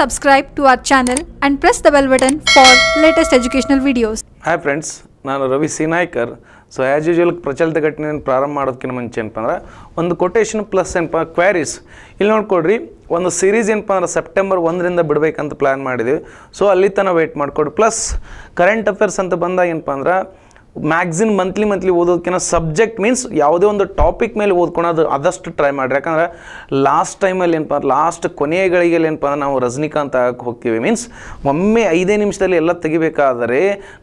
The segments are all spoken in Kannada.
subscribe to our channel and press the bell button for latest educational videos. Hi friends, ನಾನು Ravi Sinaykar so as usual ಪ್ರಚಲಿತ ಘಟನೆ ಪ್ರಾರಂಭ ಮಾಡೋದಕ್ಕಿಂತ ಮುಂಚೆ ಏನಪ್ಪ ಅಂದ್ರೆ ಒಂದು ಕೊಟೇಶನ್ ಪ್ಲಸ್ ಏನಪ್ಪ ಕ್ವಾರೀಸ್ ಇಲ್ಲಿ ನೋಡ್ಕೊಡ್ರಿ ಒಂದು ಸೀರೀಸ್ ಏನಪ್ಪ ಅಂದ್ರೆ ಸೆಪ್ಟೆಂಬರ್ ಒಂದರಿಂದ ಬಿಡಬೇಕಂತ ಪ್ಲ್ಯಾನ್ ಮಾಡಿದ್ದೀವಿ ಸೊ ಅಲ್ಲಿ ತನಕ ವೆಯ್ಟ್ ಮಾಡಿಕೊಡಿ ಪ್ಲಸ್ ಕರೆಂಟ್ ಅಫೇರ್ಸ್ ಅಂತ ಬಂದಾಗ ಏನಪ್ಪ ಅಂದ್ರೆ ಮ್ಯಾಗ್ಝಿನ್ ಮಂತ್ಲಿ ಮಂತ್ಲಿ ಓದೋದಕ್ಕಿಂತ ಸಬ್ಜೆಕ್ಟ್ ಮೀನ್ಸ್ ಯಾವುದೇ ಒಂದು ಟಾಪಿಕ್ ಮೇಲೆ ಓದ್ಕೊಳೋದು ಆದಷ್ಟು ಟ್ರೈ ಮಾಡಿರಿ ಯಾಕಂದ್ರೆ ಲಾಸ್ಟ್ ಟೈಮಲ್ಲಿ ಏನಪ್ಪ ಲಾಸ್ಟ್ ಕೊನೆಯಗಳಿಗೆಲ್ಲ ಏನಪ್ಪ ಅಂದ್ರೆ ನಾವು ರಜನಿಕಾಂತ್ ಆಗಕ್ಕೆ ಹೋಗ್ತೀವಿ ಮೀನ್ಸ್ ಒಮ್ಮೆ ಐದೇ ನಿಮಿಷದಲ್ಲಿ ಎಲ್ಲ ತೆಗಿಬೇಕಾದರೆ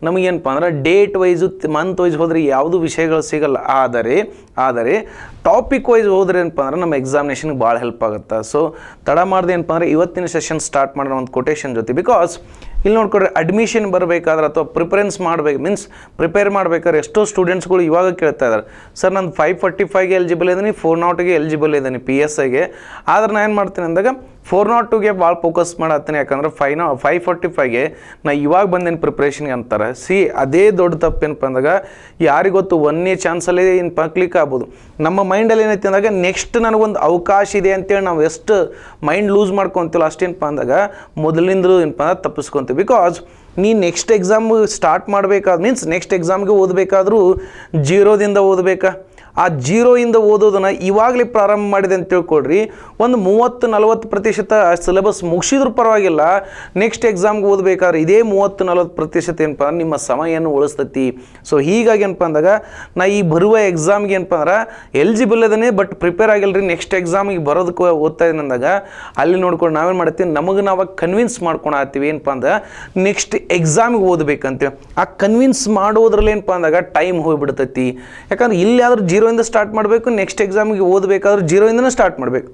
ನಮಗೇನಪ್ಪ ಅಂದ್ರೆ ಡೇಟ್ ವೈಸು ಮಂತ್ ವೈಸ್ ಹೋದರೆ ಯಾವುದು ವಿಷಯಗಳು ಸಿಗಲ್ಲ ಆದರೆ ಆದರೆ ಟಾಪಿಕ್ ವೈಸ್ ಹೋದ್ರೆ ಏನಪ್ಪ ಅಂದ್ರೆ ನಮ್ಮ ಎಕ್ಸಾಮಿನೇಷನ್ಗೆ ಭಾಳ ಹೆಲ್ಪ್ ಆಗುತ್ತೆ ಸೊ ತಡ ಮಾಡಿದೆ ಏನಪ್ಪ ಅಂದರೆ ಇವತ್ತಿನ ಸೆಷನ್ ಸ್ಟಾರ್ಟ್ ಮಾಡೋಣ ಒಂದು ಕೊಟೇಶನ್ ಜೊತೆ ಬಿಕಾಸ್ ಇಲ್ಲಿ ನೋಡ್ಕೊಡ್ರಿ ಅಡ್ಮಿಷನ್ ಬರಬೇಕಾದ್ರೆ ಅಥವಾ ಪ್ರಿಫರೆನ್ಸ್ ಮಾಡಬೇಕು ಮೀನ್ಸ್ ಪ್ರಿಪೇರ್ ಮಾಡ್ಬೇಕಾದ್ರೆ ಎಷ್ಟೋ ಸ್ಟೂಡೆಂಟ್ಸ್ಗಳು ಇವಾಗ ಕೇಳ್ತಾ ಇದ್ದಾರೆ ಸರ್ ನಾನು ಫೈವ್ ಫಾರ್ಟಿ ಫೈವ್ಗೆ ಎಲಿಜಿಬಲ್ ಇದ್ದೀನಿ ಫೋರ್ ನಾಟ್ಗೆ ಎಲಿಜಿಬಲ್ ಇದ್ದೀನಿ ಪಿ ಎಸ್ ಐಗೆ ಆದರೆ ನಾನು ಏನು ಮಾಡ್ತೀನಿ ಅಂದಾಗ ಫೋರ್ ನಾಟ್ ಟೂಗೆ ಭಾಳ ಫೋಕಸ್ ಮಾಡತ್ತೇನೆ ಯಾಕಂದ್ರೆ ಫೈ ನಾ ಫೈವ್ ಫಾರ್ಟಿ ಫೈವ್ಗೆ ನಾ ಇವಾಗ ಬಂದೇನು ಪ್ರಿಪ್ರೇಷನ್ಗೆ ಅಂತಾರೆ ಸಿ ಅದೇ ದೊಡ್ಡ ತಪ್ಪೇನಪ್ಪ ಅಂದಾಗ ಯಾರಿಗೊತ್ತು ಚಾನ್ಸಲ್ಲೇ ಚಾನ್ಸಲ್ಲಿ ಪ ಕ್ಲಿಕ್ ಆಗ್ಬೋದು ನಮ್ಮ ಮೈಂಡಲ್ಲಿ ಏನೈತಿ ಅಂದಾಗ ನೆಕ್ಸ್ಟ್ ನನಗೊಂದು ಅವಕಾಶ ಇದೆ ಅಂತೇಳಿ ನಾವು ಎಷ್ಟು ಮೈಂಡ್ ಲೂಸ್ ಮಾಡ್ಕೊತೀವಲ್ಲ ಅಷ್ಟೇನಪ್ಪ ಅಂದಾಗ ಮೊದಲಿಂದಲೂ ಏನಪ್ಪ ಅಂದ್ರೆ ತಪ್ಪಿಸ್ಕೊತೀವಿ ಬಿಕಾಸ್ ನೀ ನೆಕ್ಸ್ಟ್ ಎಕ್ಸಾಮ್ ಸ್ಟಾರ್ಟ್ ಮಾಡಬೇಕಾದ ಮೀನ್ಸ್ ನೆಕ್ಸ್ಟ್ ಎಕ್ಸಾಮ್ಗೆ ಓದಬೇಕಾದ್ರೂ ಜೀರೋದಿಂದ ಓದಬೇಕಾ ಆ ಜೀರೋಯಿಂದ ಓದೋದನ್ನು ಇವಾಗಲೇ ಪ್ರಾರಂಭ ಮಾಡಿದೆ ಅಂತ ತಿಳ್ಕೊಳ್ರಿ ಒಂದು ಮೂವತ್ತು ನಲವತ್ತು ಪ್ರತಿಶತ ಸಿಲೆಬಸ್ ಮುಗಿಸಿದ್ರೂ ಪರವಾಗಿಲ್ಲ ನೆಕ್ಸ್ಟ್ ಎಕ್ಸಾಮ್ಗೆ ಓದಬೇಕಾದ್ರೆ ಇದೇ ಮೂವತ್ತು ನಲವತ್ತು ಪ್ರತಿಶತ ಏನಪ್ಪ ಅಂದ್ರೆ ನಿಮ್ಮ ಸಮಯವನ್ನು ಉಳಿಸ್ತೈತಿ ಸೊ ಹೀಗಾಗಿ ಏನಪ್ಪ ಅಂದಾಗ ನಾ ಈ ಬರುವ ಎಕ್ಸಾಮ್ಗೆ ಏನಪ್ಪ ಅಂದ್ರೆ ಎಲಿಜಿಬಲ್ ಅದನ್ನೇ ಬಟ್ ಪ್ರಿಪೇರ್ ಆಗಿಲ್ಲ ರೀ ನೆಕ್ಸ್ಟ್ ಎಕ್ಸಾಮಿಗೆ ಬರೋದಕ್ಕೆ ಓದ್ತಾ ಇದ್ದೀನಿ ಅಂದಾಗ ಅಲ್ಲಿ ನೋಡ್ಕೊಂಡು ನಾವೇನು ಮಾಡ್ತೀವಿ ನಮಗೆ ನಾವು ಕನ್ವಿನ್ಸ್ ಮಾಡ್ಕೊಳಾತೀವಿ ಏನಪ್ಪ ಅಂದ್ರೆ ನೆಕ್ಸ್ಟ್ ಎಕ್ಸಾಮಿಗೆ ಓದಬೇಕಂತೀವಿ ಆ ಕನ್ವಿನ್ಸ್ ಮಾಡೋದ್ರಲ್ಲಿ ಏನಪ್ಪ ಅಂದಾಗ ಟೈಮ್ ಹೋಗಿಬಿಡ್ತೈತಿ ಯಾಕಂದ್ರೆ ಇಲ್ಲಿ ಜೀರೋ ಜೀರೋಯಿಂದ ಸ್ಟಾರ್ಟ್ ಮಾಡಬೇಕು ನೆಕ್ಸ್ಟ್ ಎಕ್ಸಾಮಿಗೆ ಓದಬೇಕಾದ್ರೂ ಜೀರೋಯಿಂದನೇ ಸ್ಟಾರ್ಟ್ ಮಾಡಬೇಕು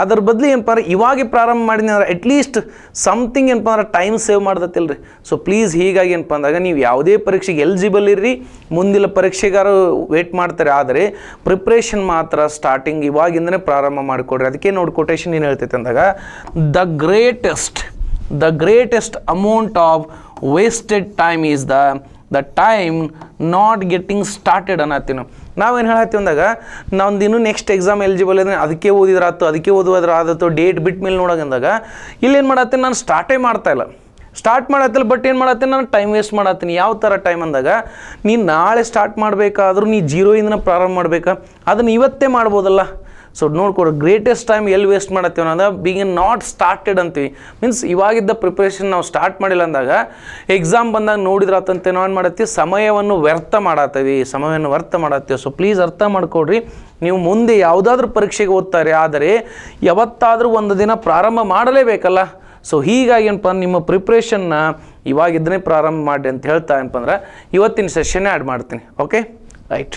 ಅದ್ರ ಬದಲು ಏನಪ್ಪ ಅಂದ್ರೆ ಇವಾಗೆ ಪ್ರಾರಂಭ ಮಾಡಿದ್ರೆ ಅಂದ್ರೆ ಅಟ್ಲೀಸ್ಟ್ ಸಮಥಿಂಗ್ ಏನಪ್ಪ ಅಂದ್ರೆ ಟೈಮ್ ಸೇವ್ ಮಾಡ್ದತ್ತಿಲ್ರಿ ಸೊ ಪ್ಲೀಸ್ ಹೀಗಾಗಿ ಏನಪ್ಪ ಅಂದಾಗ ನೀವು ಯಾವುದೇ ಪರೀಕ್ಷೆಗೆ ಎಲಿಜಿಬಲ್ ಇರ್ರಿ ಮುಂದಿನ ಪರೀಕ್ಷೆಗಾರು ವೇಟ್ ಮಾಡ್ತಾರೆ ಆದರೆ ಪ್ರಿಪ್ರೇಷನ್ ಮಾತ್ರ ಸ್ಟಾರ್ಟಿಂಗ್ ಇವಾಗಿಂದನೇ ಪ್ರಾರಂಭ ಮಾಡಿಕೊಡ್ರಿ ಅದಕ್ಕೆ ನೋಡಿ ಕೊಟೇಶನ್ ಏನು ಹೇಳ್ತೈತೆ ಅಂದಾಗ the greatest the greatest amount of wasted time is the the time not getting started ಅನ್ನತ್ತೀನಿ ನಾವೇನು ಹೇಳತ್ತೀವಿ ಅಂದಾಗ ನಂದು ಇನ್ನು ನೆಕ್ಸ್ಟ್ ಎಕ್ಸಾಮ್ ಎಲಿಜಿಬಲ್ ಇದ್ರೆ ಅದಕ್ಕೆ ಓದಿದ್ರಾತು ಅದಕ್ಕೆ ಓದುವುದ್ರ ಆದತ್ತು ಡೇಟ್ ಬಿಟ್ಟ ಮೇಲೆ ನೋಡೋಕಂದಾಗ ಇಲ್ಲೇನು ಮಾಡತ್ತೀನಿ ನಾನು ಸ್ಟಾರ್ಟೇ ಮಾಡ್ತಾ ಇಲ್ಲ ಸ್ಟಾರ್ಟ್ ಮಾಡತ್ತಿಲ್ಲ ಬಟ್ ಏನು ಮಾಡತ್ತೆ ನಾನು ಟೈಮ್ ವೇಸ್ಟ್ ಮಾಡತ್ತೀನಿ ಯಾವ ಥರ ಟೈಮ್ ಅಂದಾಗ ನೀನು ನಾಳೆ ಸ್ಟಾರ್ಟ್ ಮಾಡಬೇಕಾದ್ರೂ ನೀ ಜೀರೋಯಿಂದ ಪ್ರಾರಂಭ ಮಾಡಬೇಕಾ ಅದನ್ನು ಇವತ್ತೇ ಮಾಡ್ಬೋದಲ್ಲ ಸೊ ನೋಡ್ಕೊಡ್ರಿ ಗ್ರೇಟೆಸ್ಟ್ ಟೈಮ್ ಎಲ್ಲಿ ವೇಸ್ಟ್ ಮಾಡತ್ತೀವಿ ಅಂದ್ರೆ ಬೀಂಗ್ ನಾಟ್ ಸ್ಟಾರ್ಟೆಡ್ ಅಂತೀವಿ ಮೀನ್ಸ್ ಇವಾಗಿದ್ದ ಪ್ರಿಪ್ರೇಷನ್ ನಾವು ಸ್ಟಾರ್ಟ್ ಮಾಡಿಲ್ಲ ಅಂದಾಗ ಎಕ್ಸಾಮ್ ಬಂದಾಗ ನೋಡಿದ್ರೆ ಆತಂತೆ ನಾವು ಏನು ಮಾಡತ್ತೀವಿ ಸಮಯವನ್ನು ವ್ಯರ್ಥ ಮಾಡತ್ತೀವಿ ಸಮಯವನ್ನು ವ್ಯರ್ಥ ಮಾಡತ್ತೀವಿ ಸೊ ಪ್ಲೀಸ್ ಅರ್ಥ ಮಾಡ್ಕೊಡ್ರಿ ನೀವು ಮುಂದೆ ಯಾವುದಾದ್ರೂ ಪರೀಕ್ಷೆಗೆ ಓದ್ತಾರೆ ಆದರೆ ಯಾವತ್ತಾದರೂ ಒಂದು ದಿನ ಪ್ರಾರಂಭ ಮಾಡಲೇಬೇಕಲ್ಲ ಸೊ ಹೀಗಾಗಿ ಏನಪ್ಪ ನಿಮ್ಮ ಪ್ರಿಪ್ರೇಷನ್ನ ಇವಾಗಿದ್ದನೇ ಪ್ರಾರಂಭ ಮಾಡಿ ಅಂತ ಹೇಳ್ತಾ ಏನಪ್ಪ ಅಂದ್ರೆ ಇವತ್ತಿನ ಸೆಷನ್ನೇ ಆ್ಯಡ್ ಮಾಡ್ತೀನಿ okay right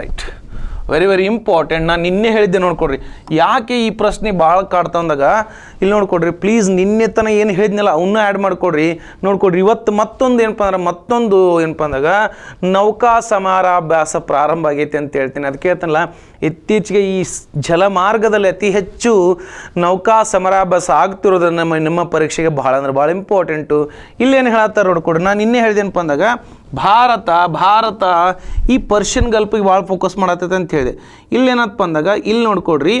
right very very important ನಾನು ನಿನ್ನೆ ಹೇಳಿದ್ದೆ ನೋಡ್ಕೊಡ್ರಿ ಯಾಕೆ ಈ ಪ್ರಶ್ನೆ ಭಾಳ ಕಾಡ್ತಂದಾಗ ಇಲ್ಲಿ ನೋಡ್ಕೊಡ್ರಿ ಪ್ಲೀಸ್ ನಿನ್ನೆ ತನಕ ಏನು ಹೇಳಿದ್ನಲ್ಲ ಅವನ್ನೂ ಆ್ಯಡ್ ಮಾಡ್ಕೊಡ್ರಿ ನೋಡ್ಕೊಡ್ರಿ ಇವತ್ತು ಮತ್ತೊಂದು ಏನಪ್ಪ ಅಂದ್ರೆ ಮತ್ತೊಂದು ಏನಪ್ಪ ಅಂದಾಗ ನೌಕಾ ಸಮಾರಾಭ್ಯಾಸ ಪ್ರಾರಂಭ ಆಗೈತೆ ಅಂತ ಹೇಳ್ತೀನಿ ಅದಕ್ಕೆ ಹೇಳ್ತನಲ್ಲ ಇತ್ತೀಚೆಗೆ ಈ ಜಲಮಾರ್ಗದಲ್ಲಿ ಅತಿ ಹೆಚ್ಚು ನೌಕಾ ಸಮರಾಭ್ಯಾಸ ಆಗ್ತಿರೋದನ್ನು ನಮ್ಮ ನಿಮ್ಮ ಪರೀಕ್ಷೆಗೆ ಭಾಳ ಅಂದ್ರೆ ಭಾಳ ಇಂಪಾರ್ಟೆಂಟು ಇಲ್ಲೇನು ಹೇಳತ್ತಾರೆ ನೋಡ್ಕೊಡ್ರಿ ನಾನು ಇನ್ನೇ ಹೇಳಿದೇನಪ್ಪ ಅಂದಾಗ ಭಾರತ ಭಾರತ ಈ ಪರ್ಷಿಯನ್ ಗಲ್ಪಿಗೆ ಭಾಳ ಫೋಕಸ್ ಮಾಡತ್ತೈತೆ ಅಂತ ಹೇಳಿದೆ ಇಲ್ಲೇನಪ್ಪ ಅಂದಾಗ ಇಲ್ಲಿ ನೋಡ್ಕೊಡ್ರಿ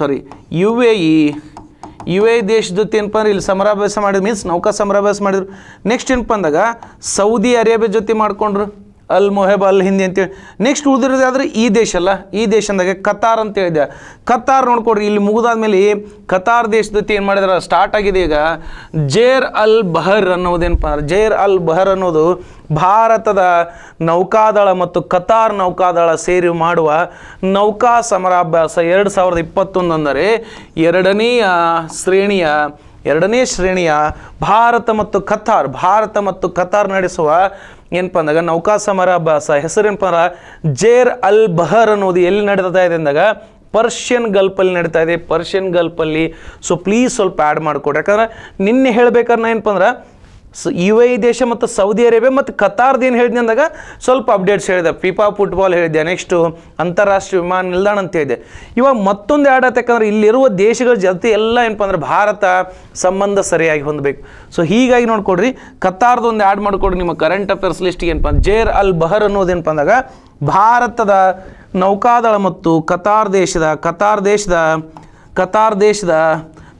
sorry U A E U A ದೇಶ ಜೊತೆ ಏನಪ್ಪ ಅಂದ್ರೆ ಇಲ್ಲಿ ಸಮರಾಭ್ಯಾಸ ಮಾಡಿದ್ರು ಮೀನ್ಸ್ ನೌಕಾ ಸಮರಾಭ್ಯಾಸ ಮಾಡಿದ್ರು ನೆಕ್ಸ್ಟ್ ಏನಪ್ಪ ಅಂದಾಗ ಸೌದಿ ಅರೇಬಿಯಾ ಜೊತೆ ಮಾಡ್ಕೊಂಡ್ರು ಅಲ್ ಮೊಹೆಬ್ ಅಲ್ ಹಿಂದಿ ಅಂತೇಳಿ ನೆಕ್ಸ್ಟ್ ಉಳಿದಿರೋದು ಆದರೆ ಈ ದೇಶ ಅಲ್ಲ ಈ ಅಂದಾಗೆ ಕತಾರ್ ಅಂತ ಹೇಳಿದೆ ಕತಾರ್ ನೋಡ್ಕೊಡ್ರಿ ಇಲ್ಲಿ ಮುಗಿದಾದ್ಮೇಲೆ ಕತಾರ್ ದೇಶದತಿ ಏನು ಮಾಡಿದಾರೆ ಸ್ಟಾರ್ಟ್ ಆಗಿದೆ ಈಗ ಜೇರ್ ಅಲ್ ಬಹರ್ ಅನ್ನೋದೇನಪ್ಪ ಅಂದ್ರೆ ಜೇರ್ ಅಲ್ ಬಹರ್ ಅನ್ನೋದು ಭಾರತದ ನೌಕಾದಳ ಮತ್ತು ಕತಾರ್ ನೌಕಾದಳ ಸೇರಿ ಮಾಡುವ ನೌಕಾ ಸಮರಾಭ್ಯಾಸ ಎರಡು ಸಾವಿರದ ಇಪ್ಪತ್ತೊಂದು ಅಂದರೆ ಎರಡನೆಯ ಶ್ರೇಣಿಯ ಎರಡನೇ ಶ್ರೇಣಿಯ ಭಾರತ ಮತ್ತು ಕತಾರ್ ಭಾರತ ಮತ್ತು ಕತಾರ್ ನಡೆಸುವ ಏನಪ್ಪ ಅಂದಾಗ ನೌಕಾ ಅಭ್ಯಾಸ ಹೆಸರೇನಪ್ಪ ಜೇರ್ ಅಲ್ ಬಹರ್ ಅನ್ನೋದು ಎಲ್ಲಿ ನಡೀತಾ ಇದೆ ಅಂದಾಗ ಪರ್ಷಿಯನ್ ಗಲ್ಪಲ್ಲಿ ನಡೀತಾ ಇದೆ ಪರ್ಷಿಯನ್ ಗಲ್ಪಲ್ಲಿ ಸೊ ಪ್ಲೀಸ್ ಸ್ವಲ್ಪ ಆ್ಯಡ್ ಮಾಡಿಕೊಡ್ರಿ ಯಾಕಂದ್ರೆ ನಿನ್ನೆ ಹೇಳ್ಬೇಕಾದ್ರೆ ಏನಪ್ಪ ಅಂದ್ರೆ ಸೊ ಯು ಎ ದೇಶ ಮತ್ತು ಸೌದಿ ಅರೇಬಿಯಾ ಮತ್ತು ಕತಾರ್ದು ಏನು ಹೇಳಿದೆ ಅಂದಾಗ ಸ್ವಲ್ಪ ಅಪ್ಡೇಟ್ಸ್ ಹೇಳಿದೆ ಫಿಫಾ ಫುಟ್ಬಾಲ್ ಹೇಳಿದೆ ನೆಕ್ಸ್ಟು ಅಂತಾರಾಷ್ಟ್ರೀಯ ವಿಮಾನ ನಿಲ್ದಾಣ ಅಂತ ಹೇಳಿದೆ ಇವಾಗ ಮತ್ತೊಂದು ಆ್ಯಡ್ ಯಾಕಂದ್ರೆ ಇಲ್ಲಿರುವ ದೇಶಗಳ ಜೊತೆ ಎಲ್ಲ ಏನಪ್ಪ ಅಂದ್ರೆ ಭಾರತ ಸಂಬಂಧ ಸರಿಯಾಗಿ ಹೊಂದಬೇಕು ಸೊ ಹೀಗಾಗಿ ನೋಡ್ಕೊಡ್ರಿ ಕತಾರ್ದು ಒಂದು ಆ್ಯಡ್ ಮಾಡಿಕೊಡ್ರಿ ನಿಮ್ಮ ಕರೆಂಟ್ ಅಫೇರ್ಸ್ ಲಿಸ್ಟಿಗೆ ಏನಪ್ಪ ಜೇರ್ ಅಲ್ ಬಹರ್ ಅನ್ನೋದೇನಪ್ಪ ಅಂದಾಗ ಭಾರತದ ನೌಕಾದಳ ಮತ್ತು ಕತಾರ್ ದೇಶದ ಕತಾರ್ ದೇಶದ ಕತಾರ್ ದೇಶದ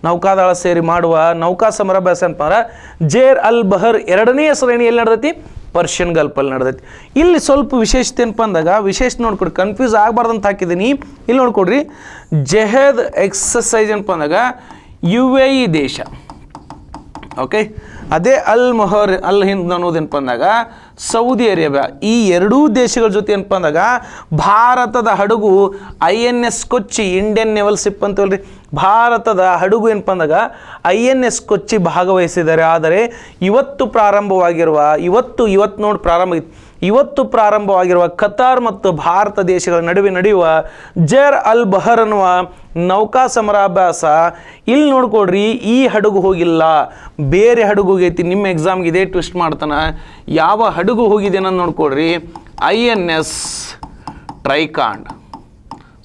ನೌಕಾದಾಳ ಸೇರಿ ಮಾಡುವ ನೌಕಾ ಸಮರಾಭ್ಯಾಸ ಅಂತಂದ್ರೆ ಜೇರ್ ಅಲ್ ಬಹರ್ ಶ್ರೇಣಿ ಶ್ರೇಣಿಯಲ್ಲಿ ನಡೆದೈತಿ ಪರ್ಷಿಯನ್ ಗಲ್ಪಲ್ಲಿ ನಡೆದೈತಿ ಇಲ್ಲಿ ಸ್ವಲ್ಪ ವಿಶೇಷತೆ ಏನಪ್ಪ ಅಂದಾಗ ವಿಶೇಷ ನೋಡ್ಕೊಡಿ ಕನ್ಫ್ಯೂಸ್ ಆಗಬಾರ್ದು ಅಂತ ಹಾಕಿದ್ದೀನಿ ಇಲ್ಲಿ ನೋಡ್ಕೊಡ್ರಿ ಜೆಹದ್ ಎಕ್ಸಸೈಜ್ ಏನಪ್ಪ ಅಂದಾಗ ಯು ಎ ಇ ದೇಶ ಓಕೆ ಅದೇ ಅಲ್ ಮೊಹರ್ ಅಲ್ ಹಿಂದ್ ಅನ್ನೋದು ಏನಪ್ಪ ಅಂದಾಗ ಸೌದಿ ಅರೇಬಿಯಾ ಈ ಎರಡೂ ದೇಶಗಳ ಜೊತೆ ಏನಪ್ಪ ಅಂದಾಗ ಭಾರತದ ಹಡಗು I N S Kochi Indian naval ship ಅಂತೇಳಿ ಭಾರತದ ಹಡಗು ಏನಪ್ಪ ಅಂದಾಗ ಐ ಎನ್ ಎಸ್ ಕೊಚ್ಚಿ ಭಾಗವಹಿಸಿದ್ದಾರೆ ಆದರೆ ಇವತ್ತು ಪ್ರಾರಂಭವಾಗಿರುವ ಇವತ್ತು ಇವತ್ತು ನೋಡಿ ಪ್ರಾರಂಭ ಇವತ್ತು ಪ್ರಾರಂಭವಾಗಿರುವ ಕತಾರ್ ಮತ್ತು ಭಾರತ ದೇಶಗಳ ನಡುವೆ ನಡೆಯುವ ಜರ್ ಅಲ್ ಬಹರ್ ಅನ್ನುವ ನೌಕಾ ಸಮರಾಭ್ಯಾಸ ಇಲ್ಲಿ ನೋಡ್ಕೊಡ್ರಿ ಈ ಹಡಗು ಹೋಗಿಲ್ಲ ಬೇರೆ ಹಡಗು ಹೋಗೈತಿ ನಿಮ್ಮ ಎಕ್ಸಾಮ್ಗೆ ಇದೇ ಟ್ವಿಸ್ಟ್ ಮಾಡ್ತಾನೆ ಯಾವ ಹಡಗು ಹೋಗಿದೆ ಅನ್ನೋದು ನೋಡ್ಕೊಡ್ರಿ I N S Trikand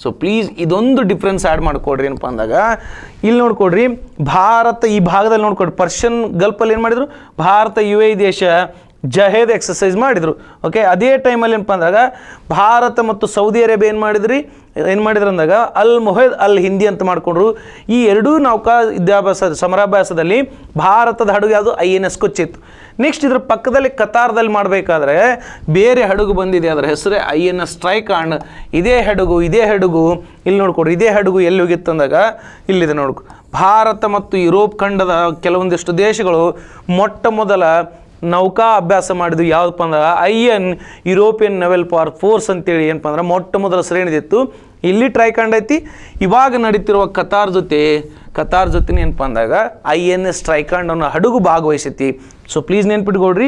so please ಇದೊಂದು ಡಿಫ್ರೆನ್ಸ್ ಆ್ಯಡ್ ಮಾಡಿಕೊಡ್ರಿ ಏನಪ್ಪ ಅಂದಾಗ ಇಲ್ಲಿ ನೋಡ್ಕೊಡ್ರಿ ಭಾರತ ಈ ಭಾಗದಲ್ಲಿ ನೋಡ್ಕೊಡ್ರಿ ಪರ್ಷಿಯನ್ ಗಲ್ಫಲ್ಲಿ ಏನು ಮಾಡಿದರು ಭಾರತ ಯು ಎ e ದೇಶ ಜಹೇದ್ ಎಕ್ಸಸೈಸ್ ಮಾಡಿದರು ಓಕೆ ಅದೇ ಟೈಮಲ್ಲಿ ಏನಪ್ಪ ಅಂದಾಗ ಭಾರತ ಮತ್ತು ಸೌದಿ ಅರೇಬಿಯಾ ಏನು ಮಾಡಿದ್ರಿ ಏನು ಮಾಡಿದ್ರು ಅಂದಾಗ ಅಲ್ ಮೊಹೇದ್ ಅಲ್ ಹಿಂದಿ ಅಂತ ಮಾಡಿಕೊಂಡ್ರು ಈ ಎರಡೂ ನೌಕಾ ವಿದ್ಯಾಭ್ಯಾಸ ಸಮರಾಭ್ಯಾಸದಲ್ಲಿ ಭಾರತದ ಹಡಗು ಯಾವುದು ಐ ಎನ್ ಎಸ್ ಕೊಚ್ಚಿತ್ತು ನೆಕ್ಸ್ಟ್ ಇದ್ರ ಪಕ್ಕದಲ್ಲಿ ಕತಾರ್ದಲ್ಲಿ ಮಾಡಬೇಕಾದ್ರೆ ಬೇರೆ ಹಡಗು ಬಂದಿದೆ ಅದರ ಹೆಸರೇ I N S strike and ಇದೇ ಹಡಗು ಇದೇ ಹಡಗು ಇಲ್ಲಿ ನೋಡ್ಕೊಡ್ರಿ ಇದೇ ಹಡಗು ಎಲ್ಲಿ ಹೋಗಿತ್ತಂದಾಗ ಇಲ್ಲಿದೆ ನೋಡ್ಕೊ ಭಾರತ ಮತ್ತು ಯುರೋಪ್ ಖಂಡದ ಕೆಲವೊಂದಿಷ್ಟು ದೇಶಗಳು ಮೊಟ್ಟ ಮೊದಲ ನೌಕಾ ಅಭ್ಯಾಸ ಮಾಡಿದ್ವಿ ಯಾವುದಪ್ಪ ಅಂದ್ರೆ I N European naval for force ಅಂತೇಳಿ ಏನಪ್ಪ ಅಂದ್ರೆ ಮೊಟ್ಟ ಮೊದಲ ಶ್ರೇಣಿದಿತ್ತು ಇಲ್ಲಿ ಟ್ರೈಕಾಂಡ್ ಐತಿ ಇವಾಗ ನಡೀತಿರುವ ಕತಾರ್ ಜೊತೆ ಕತಾರ್ ಜೊತೆ ಏನಪ್ಪ ಅಂದಾಗ ಐ ಎನ್ ಎಸ್ ಟ್ರೈಕಾಂಡ್ ಅನ್ನೋ ಹಡಗು ಭಾಗವಹಿಸೈತಿ ಸೊ ಪ್ಲೀಸ್ ನೆನ್ಪಿಟ್ಕೊಳ್ರಿ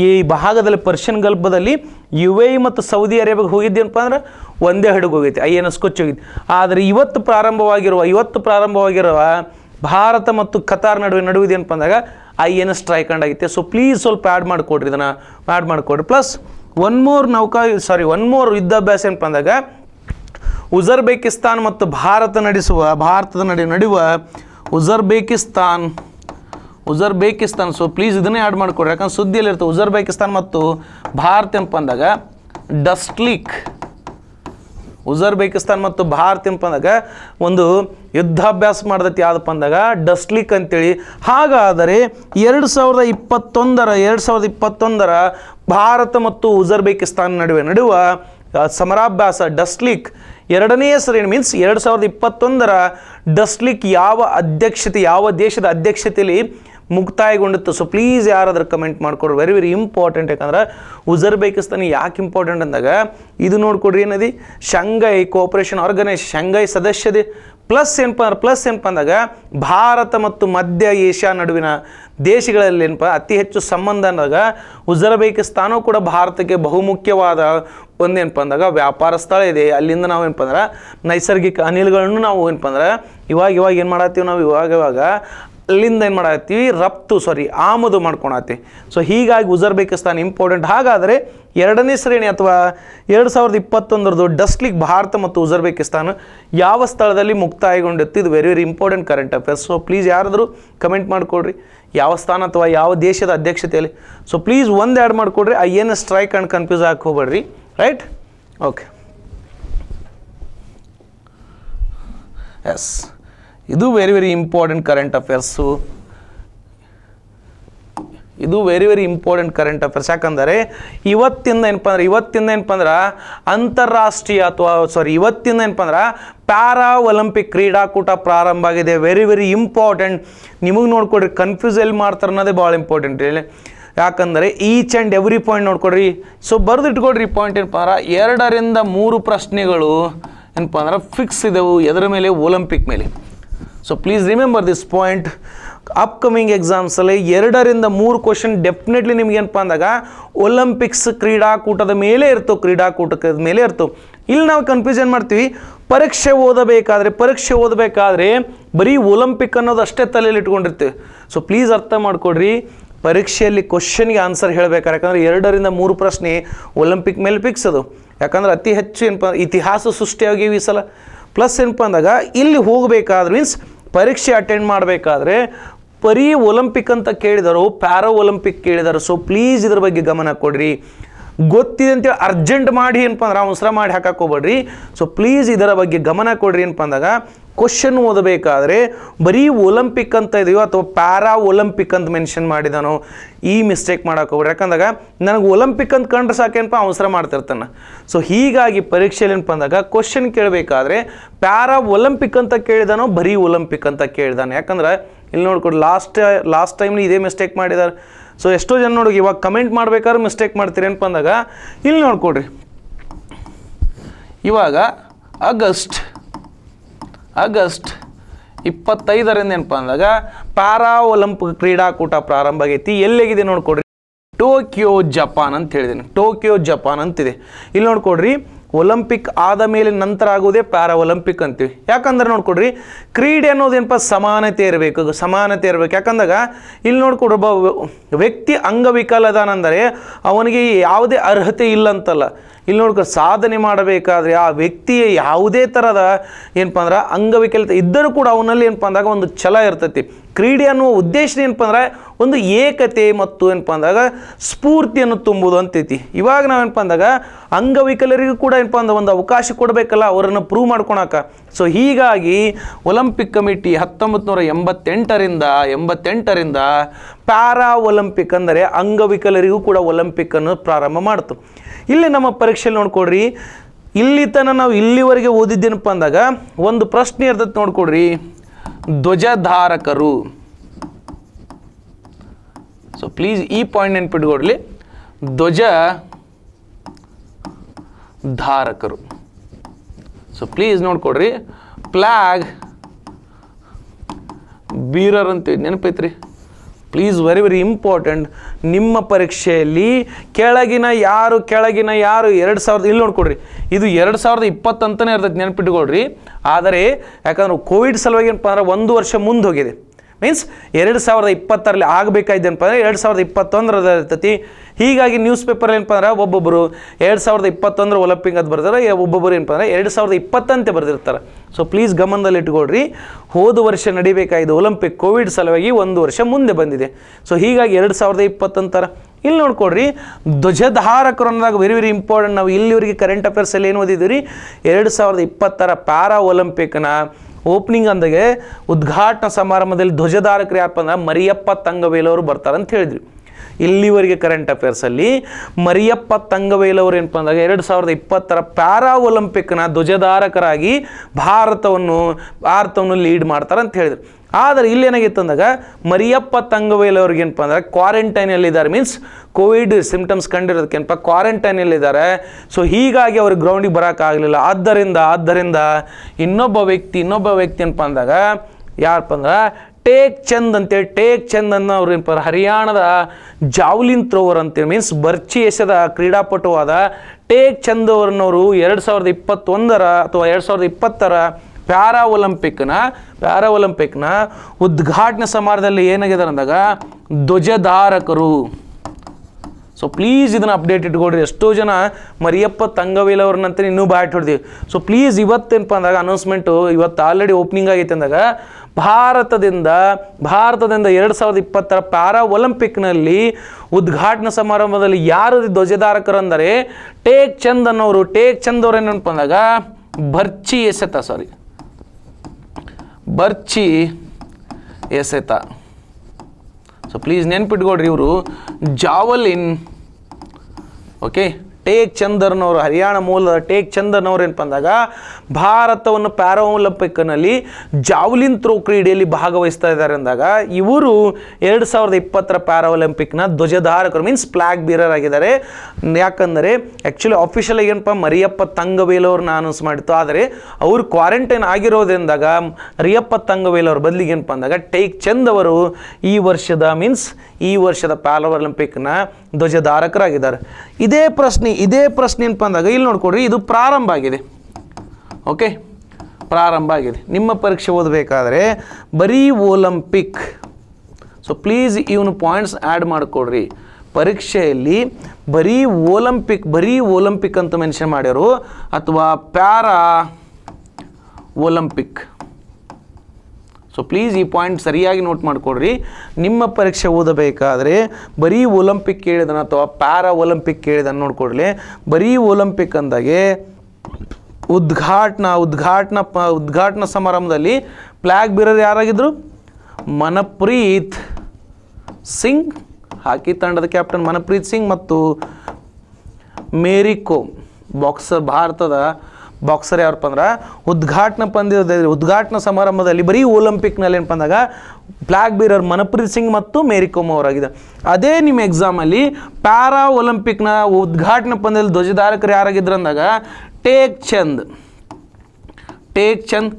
ಈ ಭಾಗದಲ್ಲಿ ಪರ್ಷಿಯನ್ ಗಲ್ಭದಲ್ಲಿ ಯು ಎ ಮತ್ತು ಸೌದಿ ಅರೇಬಿಯಾಗೆ ಹೋಗಿದ್ದೇನಪ್ಪ ಅಂದ್ರೆ ಒಂದೇ ಹಡಗು ಹೋಗೈತೆ ಐ ಎನ್ ಎಸ್ ಕೊಚ್ಚಿ ಹೋಗೈತಿ ಆದರೆ ಇವತ್ತು ಪ್ರಾರಂಭವಾಗಿರುವ ಇವತ್ತು ಪ್ರಾರಂಭವಾಗಿರುವ ಭಾರತ ಮತ್ತು ಕತಾರ್ ನಡುವೆ ನಡುವಿದೆ ಅಂದಾಗ ಐ ಎನ್ ಎಸ್ ಸ್ಟ್ರೈಕ್ ಆಗೈತೆ ಸೊ ಪ್ಲೀಸ್ ಸ್ವಲ್ಪ ಆ್ಯಡ್ ಮಾಡಿಕೊಡ್ರಿ ಇದನ್ನು ಆ್ಯಡ್ ಮಾಡಿಕೊಡ್ರಿ ಪ್ಲಸ್ ಒನ್ ಮೋರ್ ನೌಕಾ ಸಾರಿ ಒನ್ ಮೋರ್ ಯುದ್ಧಾಭ್ಯಾಸ ಏನಪ್ಪ ಅಂದಾಗ ಉಜರ್ಬೇಕಿಸ್ತಾನ್ ಮತ್ತು ಭಾರತ ನಡೆಸುವ ಭಾರತದ ನಡುವೆ ನಡೆಯುವ ಉಜರ್ಬೇಕಿಸ್ತಾನ್ ಉಜರ್ಬೇಕಿಸ್ತಾನ್ ಸೊ ಪ್ಲೀಸ್ ಇದನ್ನೇ ಆ್ಯಡ್ ಮಾಡಿಕೊಡ್ರಿ ಯಾಕಂದ್ರೆ ಇರ್ತದೆ ಉಜರ್ಬೇಕಿಸ್ತಾನ್ ಮತ್ತು ಭಾರತ ಎಂಪಂದಾಗ ಡಸ್ಟ್ಲೀಕ್ ಉಜರ್ಬೇಕಿಸ್ತಾನ್ ಮತ್ತು ಭಾರತ ಎಂಪಂದಾಗ ಒಂದು ಯುದ್ಧಾಭ್ಯಾಸ ಮಾಡ್ದತಿ ಯಾವ್ದಪ್ಪ ಅಂದಾಗ ಡಸ್ಟ್ಲಿಕ್ ಅಂತೇಳಿ ಹಾಗಾದರೆ ಎರಡು ಸಾವಿರದ ಇಪ್ಪತ್ತೊಂದರ ಎರಡು ಸಾವಿರದ ಇಪ್ಪತ್ತೊಂದರ ಭಾರತ ಮತ್ತು ಉಜರ್ಬೇಕಿಸ್ತಾನ್ ನಡುವೆ ನಡುವ ಸಮರಾಭ್ಯಾಸ ಡಸ್ಟ್ಲಿಕ್ ಎರಡನೆಯ ಸರಣಿ ಮೀನ್ಸ್ ಎರಡು ಸಾವಿರದ ಇಪ್ಪತ್ತೊಂದರ ಡಸ್ಟ್ಲಿಕ್ ಯಾವ ಅಧ್ಯಕ್ಷತೆ ಯಾವ ದೇಶದ ಅಧ್ಯಕ್ಷತೆಯಲ್ಲಿ ಮುಕ್ತಾಯಗೊಂಡಿತ್ತು ಸೊ ಪ್ಲೀಸ್ ಯಾರಾದ್ರೂ ಕಮೆಂಟ್ ಮಾಡ್ಕೊಡ್ರಿ ವೆರಿ ವೆರಿ ಇಂಪಾರ್ಟೆಂಟ್ ಯಾಕಂದ್ರೆ ಉಜರ್ಬೇಕಿಸ್ತಾನ ಯಾಕೆ ಇಂಪಾರ್ಟೆಂಟ್ ಅಂದಾಗ ಇದು ನೋಡ್ಕೊಡ್ರಿ ಏನದಿ ಶಂಘೈ ಕೋಪರೇಷನ್ ಆರ್ಗನೈಸ್ ಶಂಘೈ ಸದಸ್ಯದೆ ಪ್ಲಸ್ ಏನಪ್ಪ ಅಂದ್ರೆ ಪ್ಲಸ್ ಏನಪ್ಪ ಅಂದಾಗ ಭಾರತ ಮತ್ತು ಮಧ್ಯ ಏಷ್ಯಾ ನಡುವಿನ ದೇಶಗಳಲ್ಲಿ ಏನಪ್ಪ ಅತಿ ಹೆಚ್ಚು ಸಂಬಂಧ ಅಂದಾಗ ಉಜರ್ಬೇಕಿಸ್ತಾನೂ ಕೂಡ ಭಾರತಕ್ಕೆ ಬಹುಮುಖ್ಯವಾದ ಒಂದೇನಪ್ಪ ಅಂದಾಗ ವ್ಯಾಪಾರ ಸ್ಥಳ ಇದೆ ಅಲ್ಲಿಂದ ನಾವು ಏನಪ್ಪ ಅಂದ್ರೆ ನೈಸರ್ಗಿಕ ಅನಿಲಗಳನ್ನು ನಾವು ಏನಪ್ಪ ಅಂದ್ರೆ ಇವಾಗ ಇವಾಗ ಏನು ಮಾಡತ್ತೀವಿ ನಾವು ಇವಾಗ ಇವಾಗ ಅಲ್ಲಿಂದ ಏನು ಮಾಡತ್ತೀವಿ ರಫ್ತು ಸಾರಿ ಆಮದು ಮಾಡ್ಕೊಳತ್ತಿ ಸೊ ಹೀಗಾಗಿ ಉಜರ್ಬೇಕಿಸ್ತಾನ್ ಇಂಪಾರ್ಟೆಂಟ್ ಹಾಗಾದರೆ ಎರಡನೇ ಶ್ರೇಣಿ ಅಥವಾ ಎರಡು ಸಾವಿರದ ಇಪ್ಪತ್ತೊಂದರದು ಡಸ್ಟ್ಲಿಕ್ ಭಾರತ ಮತ್ತು ಉಜರ್ಬೇಕಿಸ್ತಾನ ಯಾವ ಸ್ಥಳದಲ್ಲಿ ಮುಕ್ತಾಯಗೊಂಡಿತ್ತು ಇದು very very important current affairs so please ಯಾರಾದರೂ ಕಮೆಂಟ್ ಮಾಡಿಕೊಡ್ರಿ ಯಾವ ಸ್ಥಾನ ಅಥವಾ ಯಾವ ದೇಶದ ಅಧ್ಯಕ್ಷತೆಯಲ್ಲಿ ಸೊ ಪ್ಲೀಸ್ ಒಂದು ಆ್ಯಡ್ ಮಾಡಿಕೊಡ್ರಿ ಆ ಏನು ಸ್ಟ್ರೈಕ್ ಆ್ಯಂಡ್ ಕನ್ಫ್ಯೂಸ್ ಹೋಗ್ಬೇಡ್ರಿ ರೈಟ್ ಓಕೆ ಎಸ್ ಇದು very very important current affairs ಇದು very very important current affairs ಯಾಕಂದರೆ ಇವತ್ತಿಂದ ಏನಪ್ಪ ಅಂದ್ರೆ ಇವತ್ತಿಂದ ಏನಪ್ಪ ಅಂದ್ರೆ ಅಂತಾರಾಷ್ಟ್ರೀಯ ಅಥವಾ ಸಾರಿ ಇವತ್ತಿಂದ ಏನಪ್ಪಂದ್ರೆ ಪ್ಯಾರಾ ಒಲಿಂಪಿಕ್ ಕ್ರೀಡಾಕೂಟ ಪ್ರಾರಂಭ ಆಗಿದೆ ವೆರಿ ವೆರಿ ಇಂಪಾರ್ಟೆಂಟ್ ನಿಮಗೆ ನೋಡ್ಕೊಡ್ರಿ ಕನ್ಫ್ಯೂಸ್ ಎಲ್ಲಿ ಮಾಡ್ತಾರೆ ಅನ್ನೋದೇ ಭಾಳ ಇಂಪಾರ್ಟೆಂಟ್ ಹೇಳಿ ಯಾಕಂದರೆ ಈಚ್ ಆ್ಯಂಡ್ ಎವ್ರಿ ಪಾಯಿಂಟ್ ನೋಡ್ಕೊಡ್ರಿ ಸೊ ಬರೆದು ಇಟ್ಕೊಡ್ರಿ ಪಾಯಿಂಟ್ ಏನಪ್ಪ ಅಂದ್ರೆ ಎರಡರಿಂದ ಮೂರು ಪ್ರಶ್ನೆಗಳು ಏನಪ್ಪ ಅಂದ್ರೆ ಫಿಕ್ಸ್ ಇದ್ದವು ಎದರ ಮೇಲೆ ಒಲಿಂಪಿಕ್ ಮೇಲೆ so please remember this point upcoming ಎಕ್ಸಾಮ್ಸಲ್ಲಿ ಎರಡರಿಂದ ಮೂರು ಕ್ವಶನ್ ಡೆಫಿನೆಟ್ಲಿ ನಿಮಗೇನಪ್ಪ ಅಂದಾಗ ಒಲಂಪಿಕ್ಸ್ ಕ್ರೀಡಾಕೂಟದ ಮೇಲೆ ಇರ್ತು ಕ್ರೀಡಾಕೂಟದ ಮೇಲೆ ಇರ್ತು ಇಲ್ಲಿ ನಾವು ಕನ್ಫ್ಯೂಷನ್ ಮಾಡ್ತೀವಿ ಪರೀಕ್ಷೆ ಓದಬೇಕಾದ್ರೆ ಪರೀಕ್ಷೆ ಓದಬೇಕಾದ್ರೆ ಬರೀ ಒಲಂಪಿಕ್ ಅನ್ನೋದು ಅಷ್ಟೇ ತಲೆಯಲ್ಲಿ ಇಟ್ಕೊಂಡಿರ್ತೀವಿ ಸೊ ಪ್ಲೀಸ್ ಅರ್ಥ ಮಾಡ್ಕೊಡ್ರಿ ಪರೀಕ್ಷೆಯಲ್ಲಿ ಕ್ವಶನ್ಗೆ ಆನ್ಸರ್ ಹೇಳಬೇಕಾರೆ ಯಾಕಂದರೆ ಎರಡರಿಂದ ಮೂರು ಪ್ರಶ್ನೆ ಒಲಂಪಿಕ್ ಮೇಲೆ ಪಿಕ್ಸ್ ಅದು ಯಾಕಂದ್ರೆ ಅತಿ ಹೆಚ್ಚು ಏನಪ್ಪ ಇತಿಹಾಸ ಸೃಷ್ಟಿಯಾಗಿ ಈ ಸಲ ಪ್ಲಸ್ ಏನಪ್ಪ ಅಂದಾಗ ಇಲ್ಲಿ ಹೋಗಬೇಕಾದ್ರೆ ಮೀನ್ಸ್ ಪರೀಕ್ಷೆ ಅಟೆಂಡ್ ಮಾಡಬೇಕಾದ್ರೆ ಪರಿ ಒಲಿಂಪಿಕ್ ಅಂತ ಕೇಳಿದರು ಪ್ಯಾರಾ ಒಲಂಪಿಕ್ ಕೇಳಿದರು ಸೊ ಪ್ಲೀಸ್ ಇದ್ರ ಬಗ್ಗೆ ಗಮನ ಕೊಡಿರಿ ಗೊತ್ತಿದೆ ಅಂತೇಳಿ ಅರ್ಜೆಂಟ್ ಮಾಡಿ ಏನಪ್ಪ ಅಂದ್ರೆ ಅವಸರ ಮಾಡಿ ಹಾಕಕ್ಕೆ ಹೋಗ್ಬೇಡ್ರಿ ಸೊ ಪ್ಲೀಸ್ ಇದರ ಬಗ್ಗೆ ಗಮನ ಕೊಡ್ರಿ ಏನಪ್ಪ ಅಂದಾಗ ಕ್ವಶನ್ ಓದಬೇಕಾದ್ರೆ ಬರೀ ಒಲಂಪಿಕ್ ಅಂತ ಇದೆಯೋ ಅಥವಾ ಪ್ಯಾರಾ ಒಲಂಪಿಕ್ ಅಂತ ಮೆನ್ಷನ್ ಮಾಡಿದಾನೋ ಈ ಮಿಸ್ಟೇಕ್ ಮಾಡೋಕೆ ಹೋಗ್ಬೇಡ ಯಾಕಂದಾಗ ನನಗೆ ಒಲಂಪಿಕ್ ಅಂತ ಕಂಡ್ರೆ ಸಾಕೇನಪ್ಪ ಅವಸರ ಮಾಡ್ತಿರ್ತಾನೆ ಸೊ ಹೀಗಾಗಿ ಪರೀಕ್ಷೆಯಲ್ಲಿ ಏನಪ್ಪ ಅಂದಾಗ ಕ್ವಶನ್ ಕೇಳಬೇಕಾದ್ರೆ ಪ್ಯಾರಾ ಒಲಂಪಿಕ್ ಅಂತ ಕೇಳಿದಾನೋ ಬರೀ ಒಲಂಪಿಕ್ ಅಂತ ಕೇಳಿದಾನೆ ಯಾಕಂದ್ರೆ ಇಲ್ಲಿ ನೋಡ್ಕೊಡಿ ಲಾಸ್ಟ್ ಲಾಸ್ಟ್ ಟೈಮ್ನ ಇದೇ ಮಿಸ್ಟೇಕ್ ಮಾಡಿದ್ದಾರೆ ಸೊ ಎಷ್ಟೋ ಜನ ನೋಡಿ ಇವಾಗ ಕಮೆಂಟ್ ಮಾಡ್ಬೇಕಾದ್ರೆ ಮಿಸ್ಟೇಕ್ ಮಾಡ್ತೀರಿ ಅಂತ ಅಂದಾಗ ಇಲ್ಲಿ ನೋಡ್ಕೊಡ್ರಿ ಇವಾಗ ಆಗಸ್ಟ್ ಆಗಸ್ಟ್ ಇಪ್ಪತ್ತೈದರಿಂದ ಏನಪ್ಪ ಅಂದಾಗ ಪ್ಯಾರಾ ಒಲಿಂಪಿಕ್ ಕ್ರೀಡಾಕೂಟ ಪ್ರಾರಂಭ ಆಗೈತಿ ಎಲ್ಲಿಗಿದೆ ನೋಡ್ಕೊಡ್ರಿ ಟೋಕಿಯೋ ಜಪಾನ್ ಅಂತ ಹೇಳಿದ್ದೀನಿ ಟೋಕಿಯೋ ಜಪಾನ್ ಅಂತಿದೆ ಇಲ್ಲಿ ನೋಡ್ಕೊಡ್ರಿ ಒಲಂಪಿಕ್ ಆದ ಮೇಲೆ ನಂತರ ಆಗುವುದೇ ಪ್ಯಾರಾ ಒಲಿಂಪಿಕ್ ಅಂತೀವಿ ಯಾಕಂದ್ರೆ ನೋಡ್ಕೊಡ್ರಿ ಕ್ರೀಡೆ ಅನ್ನೋದೇನಪ್ಪ ಸಮಾನತೆ ಇರಬೇಕು ಸಮಾನತೆ ಇರಬೇಕು ಯಾಕಂದಾಗ ಇಲ್ಲಿ ನೋಡ್ಕೊಡ್ರಿ ಒಬ್ಬ ವ್ಯಕ್ತಿ ಅಂಗವಿಕಲದಾನಂದರೆ ಅವನಿಗೆ ಯಾವುದೇ ಅರ್ಹತೆ ಇಲ್ಲಂತಲ್ಲ ಇಲ್ಲಿ ನೋಡ್ಕೊ ಸಾಧನೆ ಮಾಡಬೇಕಾದ್ರೆ ಆ ವ್ಯಕ್ತಿಯ ಯಾವುದೇ ಥರದ ಏನಪ್ಪ ಅಂದ್ರೆ ಅಂಗವಿಕಲತೆ ಇದ್ದರೂ ಕೂಡ ಅವನಲ್ಲಿ ಏನಪ್ಪ ಅಂದಾಗ ಒಂದು ಛಲ ಇರ್ತೈತಿ ಕ್ರೀಡೆ ಅನ್ನುವ ಉದ್ದೇಶ ಏನಪ್ಪ ಅಂದ್ರೆ ಒಂದು ಏಕತೆ ಮತ್ತು ಏನಪ್ಪ ಅಂದಾಗ ಸ್ಫೂರ್ತಿಯನ್ನು ತುಂಬುವುದು ಅಂತೈತಿ ಇವಾಗ ನಾವೇನಪ್ಪ ಅಂದಾಗ ಅಂಗವಿಕಲರಿಗೂ ಕೂಡ ಏನಪ್ಪ ಅಂದ್ರೆ ಒಂದು ಅವಕಾಶ ಕೊಡಬೇಕಲ್ಲ ಅವರನ್ನು ಪ್ರೂವ್ ಮಾಡ್ಕೊಳಕ ಸೊ ಹೀಗಾಗಿ ಒಲಂಪಿಕ್ ಕಮಿಟಿ ಹತ್ತೊಂಬತ್ತು ನೂರ ಎಂಬತ್ತೆಂಟರಿಂದ ಎಂಬತ್ತೆಂಟರಿಂದ ಪ್ಯಾರಾ ಒಲಂಪಿಕ್ ಅಂದರೆ ಅಂಗವಿಕಲರಿಗೂ ಕೂಡ ಅನ್ನು ಪ್ರಾರಂಭ ಮಾಡ್ತು ಇಲ್ಲಿ ನಮ್ಮ ಪರೀಕ್ಷೆಯಲ್ಲಿ ನೋಡ್ಕೊಡ್ರಿ ಇಲ್ಲಿ ತನಕ ನಾವು ಇಲ್ಲಿವರೆಗೆ ಓದಿದ್ದೇನಪ್ಪ ಅಂದಾಗ ಒಂದು ಪ್ರಶ್ನೆ ಇರ್ತದೆ ನೋಡ್ಕೊಡ್ರಿ ಧ್ವಜಧಾರಕರು ಸೊ ಪ್ಲೀಸ್ ಈ ಪಾಯಿಂಟ್ ನೆನ್ಪಿಟ್ಕೊಡ್ಲಿ ಧ್ವಜ ಧಾರಕರು ಸೊ ಪ್ಲೀಸ್ ನೋಡ್ಕೊಡ್ರಿ ಪ್ಲ್ಯಾಗ್ ಬೀರರ್ ಅಂತೀವಿ ನೆನಪೈತ್ರಿ ಪ್ಲೀಸ್ ವೆರಿ ವೆರಿ ಇಂಪಾರ್ಟೆಂಟ್ ನಿಮ್ಮ ಪರೀಕ್ಷೆಯಲ್ಲಿ ಕೆಳಗಿನ ಯಾರು ಕೆಳಗಿನ ಯಾರು ಎರಡು ಸಾವಿರದ ಇಲ್ಲಿ ನೋಡ್ಕೊಡ್ರಿ ಇದು ಎರಡು ಸಾವಿರದ ಇಪ್ಪತ್ತಂತನೇ ಇರ್ತೈತಿ ನೆನಪಿಟ್ಕೊಳ್ರಿ ಆದರೆ ಯಾಕಂದ್ರೆ ಕೋವಿಡ್ ಸಲುವಾಗಿ ಏನಪ್ಪ ಅಂದ್ರೆ ಒಂದು ವರ್ಷ ಮುಂದೆ ಹೋಗಿದೆ ಮೀನ್ಸ್ ಎರಡು ಸಾವಿರದ ಇಪ್ಪತ್ತರಲ್ಲಿ ಆಗಬೇಕಾಯ್ತು ಏನಪ್ಪ ಎರಡು ಸಾವಿರದ ಇಪ್ಪತ್ತೊಂದರದ ಇರ್ತೈತಿ ಹೀಗಾಗಿ ನ್ಯೂಸ್ ಪೇಪರ್ ಏನಪ್ಪ ಅಂದ್ರೆ ಒಬ್ಬೊಬ್ಬರು ಎರಡು ಸಾವಿರದ ಇಪ್ಪತ್ತೊಂದರ ಒಲಿಂಪಿಕ್ ಅದು ಬರ್ತಾರೆ ಒಬ್ಬೊಬ್ಬರು ಏನಪ್ಪ ಅಂದ್ರೆ ಎರಡು ಸಾವಿರದ ಇಪ್ಪತ್ತಂತೆ ಬರೆದಿರ್ತಾರೆ ಸೊ ಪ್ಲೀಸ್ ಗಮನದಲ್ಲಿ ಹೋದ ವರ್ಷ ನಡಿಬೇಕಾಯಿತು ಒಲಿಂಪಿಕ್ ಕೋವಿಡ್ ಸಲುವಾಗಿ ಒಂದು ವರ್ಷ ಮುಂದೆ ಬಂದಿದೆ ಸೊ ಹೀಗಾಗಿ ಎರಡು ಸಾವಿರದ ಇಪ್ಪತ್ತಂತಾರೆ ಇಲ್ಲಿ ನೋಡ್ಕೊಡ್ರಿ ಧ್ವಜಧಾರಕರು ಅನ್ನೋದಾಗ ವೆರಿ ವೆರಿ ಇಂಪಾರ್ಟೆಂಟ್ ನಾವು ಇಲ್ಲಿವರೆಗೆ ಕರೆಂಟ್ ಅಫೇರ್ಸಲ್ಲಿ ಏನು ರೀ ಎರಡು ಸಾವಿರದ ಇಪ್ಪತ್ತರ ಪ್ಯಾರಾ ಒಲಿಂಪಿಕ್ನ ಓಪನಿಂಗ್ ಅಂದಾಗೆ ಉದ್ಘಾಟನಾ ಸಮಾರಂಭದಲ್ಲಿ ಧ್ವಜಧಾರಕರು ಯಾರಪ್ಪ ಅಂದ್ರೆ ಮರಿಯಪ್ಪ ತಂಗವೇಲವರು ಬರ್ತಾರಂತ ಹೇಳಿದ್ರಿ ಇಲ್ಲಿವರೆಗೆ ಕರೆಂಟ್ ಅಫೇರ್ಸಲ್ಲಿ ಮರಿಯಪ್ಪ ತಂಗವೇಲವರು ಏನಪ್ಪ ಅಂದಾಗ ಎರಡು ಸಾವಿರದ ಇಪ್ಪತ್ತರ ಪ್ಯಾರಾ ಒಲಿಂಪಿಕ್ನ ಧ್ವಜಧಾರಕರಾಗಿ ಭಾರತವನ್ನು ಭಾರತವನ್ನು ಲೀಡ್ ಮಾಡ್ತಾರೆ ಅಂತ ಹೇಳಿದರು ಆದರೆ ಏನಾಗಿತ್ತು ಅಂದಾಗ ಮರಿಯಪ್ಪ ತಂಗವೇಲ್ ಅವ್ರಿಗೆ ಏನಪ್ಪ ಅಂದರೆ ಕ್ವಾರಂಟೈನಲ್ಲಿದ್ದಾರೆ ಮೀನ್ಸ್ ಕೋವಿಡ್ ಸಿಂಪ್ಟಮ್ಸ್ ಕಂಡಿರೋದಕ್ಕೆ ಏನಪ್ಪ ಕ್ವಾರಂಟೈನಲ್ಲಿದ್ದಾರೆ ಸೊ ಹೀಗಾಗಿ ಅವ್ರಿಗೆ ಗ್ರೌಂಡಿಗೆ ಬರೋಕ್ಕಾಗಲಿಲ್ಲ ಆದ್ದರಿಂದ ಆದ್ದರಿಂದ ಇನ್ನೊಬ್ಬ ವ್ಯಕ್ತಿ ಇನ್ನೊಬ್ಬ ವ್ಯಕ್ತಿ ಏನಪ್ಪ ಅಂದಾಗ ಯಾರಪ್ಪ ಅಂದ್ರೆ ಟೇಕ್ ಚಂದ್ ಅಂತೇಳಿ ಟೇಕ್ ಚಂದ್ ಅನ್ನೋ ಅವ್ರು ಏನಪ್ಪ ಹರಿಯಾಣದ ಜಾವ್ಲಿನ್ ಥ್ರೋವರ್ ಅಂತೇಳಿ ಮೀನ್ಸ್ ಬರ್ಚಿ ಎಸೆದ ಕ್ರೀಡಾಪಟುವಾದ ಟೇಕ್ ಚಂದ್ ಅವ್ರನ್ನವರು ಎರಡು ಸಾವಿರದ ಇಪ್ಪತ್ತೊಂದರ ಅಥವಾ ಎರಡು ಸಾವಿರದ ಇಪ್ಪತ್ತರ ಪ್ಯಾರಾ ಒಲಿಂಪಿಕ್ನ ಪ್ಯಾರಾ ಒಲಿಂಪಿಕ್ನ ಉದ್ಘಾಟನೆ ಸಮಾರಂಭದಲ್ಲಿ ಏನಾಗಿದ್ದಾರೆ ಅಂದಾಗ ಧ್ವಜಧಾರಕರು ಸೊ ಪ್ಲೀಸ್ ಇದನ್ನು ಅಪ್ಡೇಟ್ ಇಟ್ಕೊಡ್ರಿ ಎಷ್ಟೋ ಜನ ಮರಿಯಪ್ಪ ತಂಗವೇಲ್ ಅವ್ರನ್ನಂತ ಇನ್ನೂ ಬ್ಯಾಟ್ ಹೊಡ್ದಿವಿ ಸೊ ಪ್ಲೀಸ್ ಇವತ್ತೇನಪ್ಪ ಅಂದಾಗ ಅನೌನ್ಸ್ಮೆಂಟು ಇವತ್ತು ಆಲ್ರೆಡಿ ಓಪನಿಂಗ್ ಆಗೈತೆ ಅಂದಾಗ ಭಾರತದಿಂದ ಭಾರತದಿಂದ ಎರಡು ಸಾವಿರದ ಇಪ್ಪತ್ತರ ಪ್ಯಾರಾ ಒಲಿಂಪಿಕ್ನಲ್ಲಿ ಉದ್ಘಾಟನಾ ಸಮಾರಂಭದಲ್ಲಿ ಯಾರು ಅಂದರೆ ಟೇಕ್ ಚಂದ್ ಅನ್ನೋರು ಟೇಕ್ ಚಂದ್ ಅವ್ರು ಏನಪ್ಪ ಅಂದಾಗ ಬರ್ಚಿ ಎಸೆತ ಸಾರಿ ಬರ್ಚಿ ಎಸೆತ ಸೊ ಪ್ಲೀಸ್ ನೆನ್ಪಿಟ್ಕೊಡ್ರಿ ಇವರು ಜಾವಲಿನ್ ಓಕೆ ಟೇಕ್ ಚಂದರ್ನವರು ಹರಿಯಾಣ ಮೂಲದ ಟೇಕ್ ಅವರು ಏನಪ್ಪ ಅಂದಾಗ ಭಾರತವನ್ನು ಒಲಂಪಿಕ್ನಲ್ಲಿ ಜಾವ್ಲಿನ್ ಥ್ರೋ ಕ್ರೀಡೆಯಲ್ಲಿ ಭಾಗವಹಿಸ್ತಾ ಇದ್ದಾರೆ ಅಂದಾಗ ಇವರು ಎರಡು ಸಾವಿರದ ಇಪ್ಪತ್ತರ ಒಲಂಪಿಕ್ನ ಧ್ವಜಧಾರಕರು ಮೀನ್ಸ್ ಫ್ಲಾಗ್ ಬೀರರ್ ಆಗಿದ್ದಾರೆ ಯಾಕಂದರೆ ಆ್ಯಕ್ಚುಲಿ ಆಫಿಷಿಯಲ್ ಏನಪ್ಪ ಮರಿಯಪ್ಪ ತಂಗವೇಲವ್ರನ್ನ ಅನೌನ್ಸ್ ಮಾಡಿತ್ತು ಆದರೆ ಅವರು ಕ್ವಾರಂಟೈನ್ ಆಗಿರೋದ್ರಿಂದಾಗ ಮರಿಯಪ್ಪ ತಂಗವೇಲವ್ರ ಬದಲಿಗೆ ಏನಪ್ಪ ಅಂದಾಗ ಟೇಕ್ ಚಂದ್ ಅವರು ಈ ವರ್ಷದ ಮೀನ್ಸ್ ಈ ವರ್ಷದ ಒಲಂಪಿಕ್ನ ಧ್ವಜಧಾರಕರಾಗಿದ್ದಾರೆ ಇದೇ ಪ್ರಶ್ನೆ ಇದೇ ಪ್ರಶ್ನೆ ಏನಪ್ಪ ಅಂದಾಗ ಇಲ್ಲಿ ನೋಡ್ಕೊಡ್ರಿ ಇದು ಪ್ರಾರಂಭ ಆಗಿದೆ ಓಕೆ ಪ್ರಾರಂಭ ಆಗಿದೆ ನಿಮ್ಮ ಪರೀಕ್ಷೆ ಓದಬೇಕಾದ್ರೆ ಬರೀ ಒಲಂಪಿಕ್ ಸೊ ಪ್ಲೀಸ್ ಇವನು ಪಾಯಿಂಟ್ಸ್ ಆ್ಯಡ್ ಮಾಡಿಕೊಡ್ರಿ ಪರೀಕ್ಷೆಯಲ್ಲಿ ಬರೀ ಒಲಂಪಿಕ್ ಬರೀ ಒಲಂಪಿಕ್ ಅಂತ ಮೆನ್ಷನ್ ಮಾಡ್ಯಾರು ಅಥವಾ ಪ್ಯಾರಾ ಒಲಂಪಿಕ್ ಸೊ ಪ್ಲೀಸ್ ಈ ಪಾಯಿಂಟ್ ಸರಿಯಾಗಿ ನೋಟ್ ಮಾಡಿಕೊಡ್ರಿ ನಿಮ್ಮ ಪರೀಕ್ಷೆ ಓದಬೇಕಾದ್ರೆ ಬರೀ ಒಲಂಪಿಕ್ ಕೇಳಿದನ ಅಥವಾ ಪ್ಯಾರಾ ಒಲಂಪಿಕ್ ಕೇಳಿದನ್ನು ನೋಡ್ಕೊಡ್ಲಿ ಬರೀ ಒಲಂಪಿಕ್ ಅಂದಾಗೆ ಉದ್ಘಾಟನಾ ಉದ್ಘಾಟನ ಉದ್ಘಾಟನಾ ಸಮಾರಂಭದಲ್ಲಿ ಫ್ಲ್ಯಾಗ್ ಬೀರರ್ ಯಾರಾಗಿದ್ದರು ಮನಪ್ರೀತ್ ಸಿಂಗ್ ಹಾಕಿ ತಂಡದ ಕ್ಯಾಪ್ಟನ್ ಮನಪ್ರೀತ್ ಸಿಂಗ್ ಮತ್ತು ಮೇರಿ ಕೋಮ್ ಬಾಕ್ಸರ್ ಭಾರತದ ಬಾಕ್ಸರ್ ಯಾರಪ್ಪ ಅಂದ್ರೆ ಉದ್ಘಾಟನಾ ಪಂದ್ಯದ ಉದ್ಘಾಟನಾ ಸಮಾರಂಭದಲ್ಲಿ ಬರೀ ಒಲಿಂಪಿಕ್ನಲ್ಲಿ ಏನಪ್ಪ ಅಂದಾಗ ಫ್ಲಾಗ್ ಬೀರರ್ ಮನಪ್ರೀತ್ ಸಿಂಗ್ ಮತ್ತು ಮೇರಿ ಕೋಮ್ ಅವರಾಗಿದೆ ಅದೇ ನಿಮ್ಮ ಎಕ್ಸಾಮಲ್ಲಿ ಪ್ಯಾರಾ ಒಲಿಂಪಿಕ್ನ ಉದ್ಘಾಟನಾ ಪಂದ್ಯದಲ್ಲಿ ಧ್ವಜಧಾರಕರು ಯಾರಾಗಿದ್ರು ಅಂದಾಗ ಟೇಕ್ ಚಂದ್ ಟೇಕ್ ಚಂದ್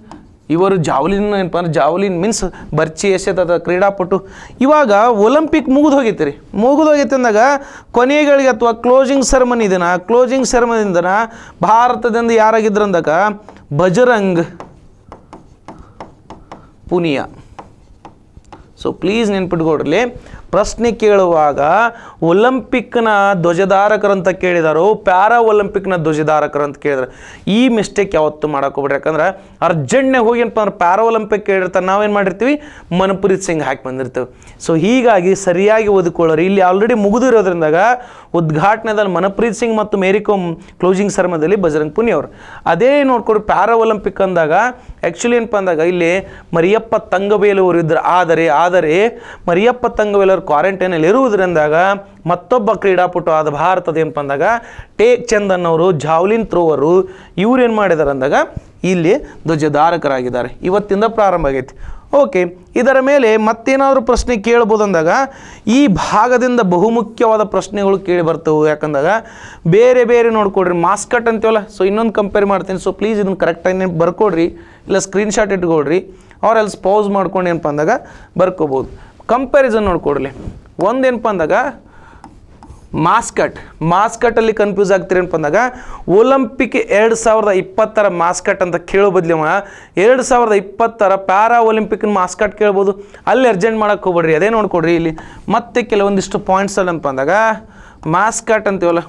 ಇವರು ಜಾವ್ಲಿನ್ ಏನಪ್ಪ ಅಂದ್ರೆ ಜಾವ್ಲಿನ್ ಮೀನ್ಸ್ ಬರ್ಚಿ ಎಸೆತದ ಕ್ರೀಡಾಪಟು ಇವಾಗ ಒಲಿಂಪಿಕ್ ಮುಗಿದು ಹೋಗಿತ್ತು ರೀ ಮುಗಿದು ಹೋಗೈತೆ ಅಂದಾಗ ಕೊನೆಗಳಿಗೆ ಅಥವಾ ಕ್ಲೋಸಿಂಗ್ ಸೆರೆಮನಿ ಇದನ್ನ ಕ್ಲೋಸಿಂಗ್ ಸೆರೆಮನಿಂದನ ಭಾರತದಿಂದ ಅಂದಾಗ ಬಜರಂಗ್ ಪುನಿಯಾ ಸೊ ಪ್ಲೀಸ್ ನೆನ್ಪಿಟ್ಕೊಡ್ರಿ ಪ್ರಶ್ನೆ ಕೇಳುವಾಗ ಒಲಿಂಪಿಕ್ನ ಅಂತ ಕೇಳಿದರು ಪ್ಯಾರಾ ಒಲಿಂಪಿಕ್ನ ಅಂತ ಕೇಳಿದ್ರು ಈ ಮಿಸ್ಟೇಕ್ ಯಾವತ್ತು ಮಾಡೋಕೋಗ್ಬಿಡ್ರಿ ಯಾಕಂದ್ರೆ ಅರ್ಜೆಂಟ್ನಾಗ ಹೋಗಿ ಏನಪ್ಪ ಅಂದ್ರೆ ಪ್ಯಾರಾ ಒಲಿಂಪಿಕ್ ಕೇಳಿರ್ತಾರೆ ನಾವೇನು ಮಾಡಿರ್ತೀವಿ ಮನ್ಪ್ರೀತ್ ಸಿಂಗ್ ಹಾಕಿ ಬಂದಿರ್ತೀವಿ ಸೊ ಹೀಗಾಗಿ ಸರಿಯಾಗಿ ಓದಿಕೊಳ್ಳೋರು ಇಲ್ಲಿ ಆಲ್ರೆಡಿ ಮುಗಿದಿರೋದ್ರಿಂದಾಗ ಉದ್ಘಾಟನೆದಲ್ಲಿ ಮನಪ್ರೀತ್ ಸಿಂಗ್ ಮತ್ತು ಮೇರಿ ಕೋಮ್ ಕ್ಲೋಸಿಂಗ್ ಸರ್ಮದಲ್ಲಿ ಬಜರಂಗ್ ಪುನಿ ಅದೇ ನೋಡ್ಕೊಡ್ರಿ ಪ್ಯಾರಾ ಒಲಿಂಪಿಕ್ ಅಂದಾಗ ಆ್ಯಕ್ಚುಲಿ ಏನಪ್ಪ ಅಂದಾಗ ಇಲ್ಲಿ ಮರಿಯಪ್ಪ ಅವರು ಇದ್ದರು ಆದರೆ ಆದರೆ ಮರಿಯಪ್ಪ ತಂಗಬೇಲವರು ಕ್ವಾರಂಟೈನಲ್ಲಿ ಇರುವುದರಿಂದಾಗ ಮತ್ತೊಬ್ಬ ಕ್ರೀಡಾಪಟು ಆದ ಭಾರತದ ಏನಪ್ಪ ಅಂದಾಗ ಟೇಕ್ ಚಂದನ್ ಅವರು ಜಾವ್ಲಿನ್ ಥ್ರೋವರು ಇವ್ರು ಏನು ಮಾಡಿದ್ದಾರೆ ಅಂದಾಗ ಇಲ್ಲಿ ಧ್ವಜಧಾರಕರಾಗಿದ್ದಾರೆ ಇವತ್ತಿಂದ ಪ್ರಾರಂಭ ಆಗೈತಿ ಓಕೆ ಇದರ ಮೇಲೆ ಮತ್ತೇನಾದರೂ ಪ್ರಶ್ನೆ ಕೇಳ್ಬೋದಂದಾಗ ಈ ಭಾಗದಿಂದ ಬಹುಮುಖ್ಯವಾದ ಪ್ರಶ್ನೆಗಳು ಕೇಳಿ ಬರ್ತವೆ ಯಾಕಂದಾಗ ಬೇರೆ ಬೇರೆ ನೋಡ್ಕೊಡ್ರಿ ಮಾಸ್ಕಟ್ ಅಂತೀವಲ್ಲ ಸೊ ಇನ್ನೊಂದು ಕಂಪೇರ್ ಮಾಡ್ತೀನಿ ಸೊ ಪ್ಲೀಸ್ ಇದನ್ನು ಕರೆಕ್ಟಾಗಿ ಬರ್ಕೊಡ್ರಿ ಇಲ್ಲ ಸ್ಕ್ರೀನ್ಶಾಟ್ ಇಟ್ಕೊಳ್ರಿ ಎಲ್ಸ್ ಸ್ಪೌಸ್ ಮಾಡ್ಕೊಂಡು ಏನಪ್ಪ ಅಂದಾಗ ಬರ್ಕೋಬೋದು ಕಂಪ್ಯಾರಿಸನ್ ನೋಡ್ಕೊಡ್ಲಿ ಒಂದೇನಪ್ಪ ಅಂದಾಗ ಮಾಸ್ಕಟ್ ಮಾಸ್ಕಟ್ಟಲ್ಲಿ ಕನ್ಫ್ಯೂಸ್ ಆಗ್ತೀರಿ ಅಂತ ಬಂದಾಗ ಒಲಿಂಪಿಕ್ ಎರಡು ಸಾವಿರದ ಇಪ್ಪತ್ತರ ಮಾಸ್ಕಟ್ ಅಂತ ಕೇಳೋ ಬದಲಿವ ಎರಡು ಸಾವಿರದ ಇಪ್ಪತ್ತರ ಪ್ಯಾರಾ ಒಲಿಂಪಿಕ್ನ ಮಾಸ್ಕಟ್ ಕೇಳ್ಬೋದು ಅಲ್ಲಿ ಅರ್ಜೆಂಟ್ ಮಾಡೋಕೆ ಹೋಗ್ಬೇಡ್ರಿ ಅದೇ ನೋಡ್ಕೊಡ್ರಿ ಇಲ್ಲಿ ಮತ್ತೆ ಕೆಲವೊಂದಿಷ್ಟು ಪಾಯಿಂಟ್ಸಲ್ಲಿ ಅಂತ ಬಂದಾಗ ಮಾಸ್ಕಟ್ ಅಂತೀವಲ್ಲ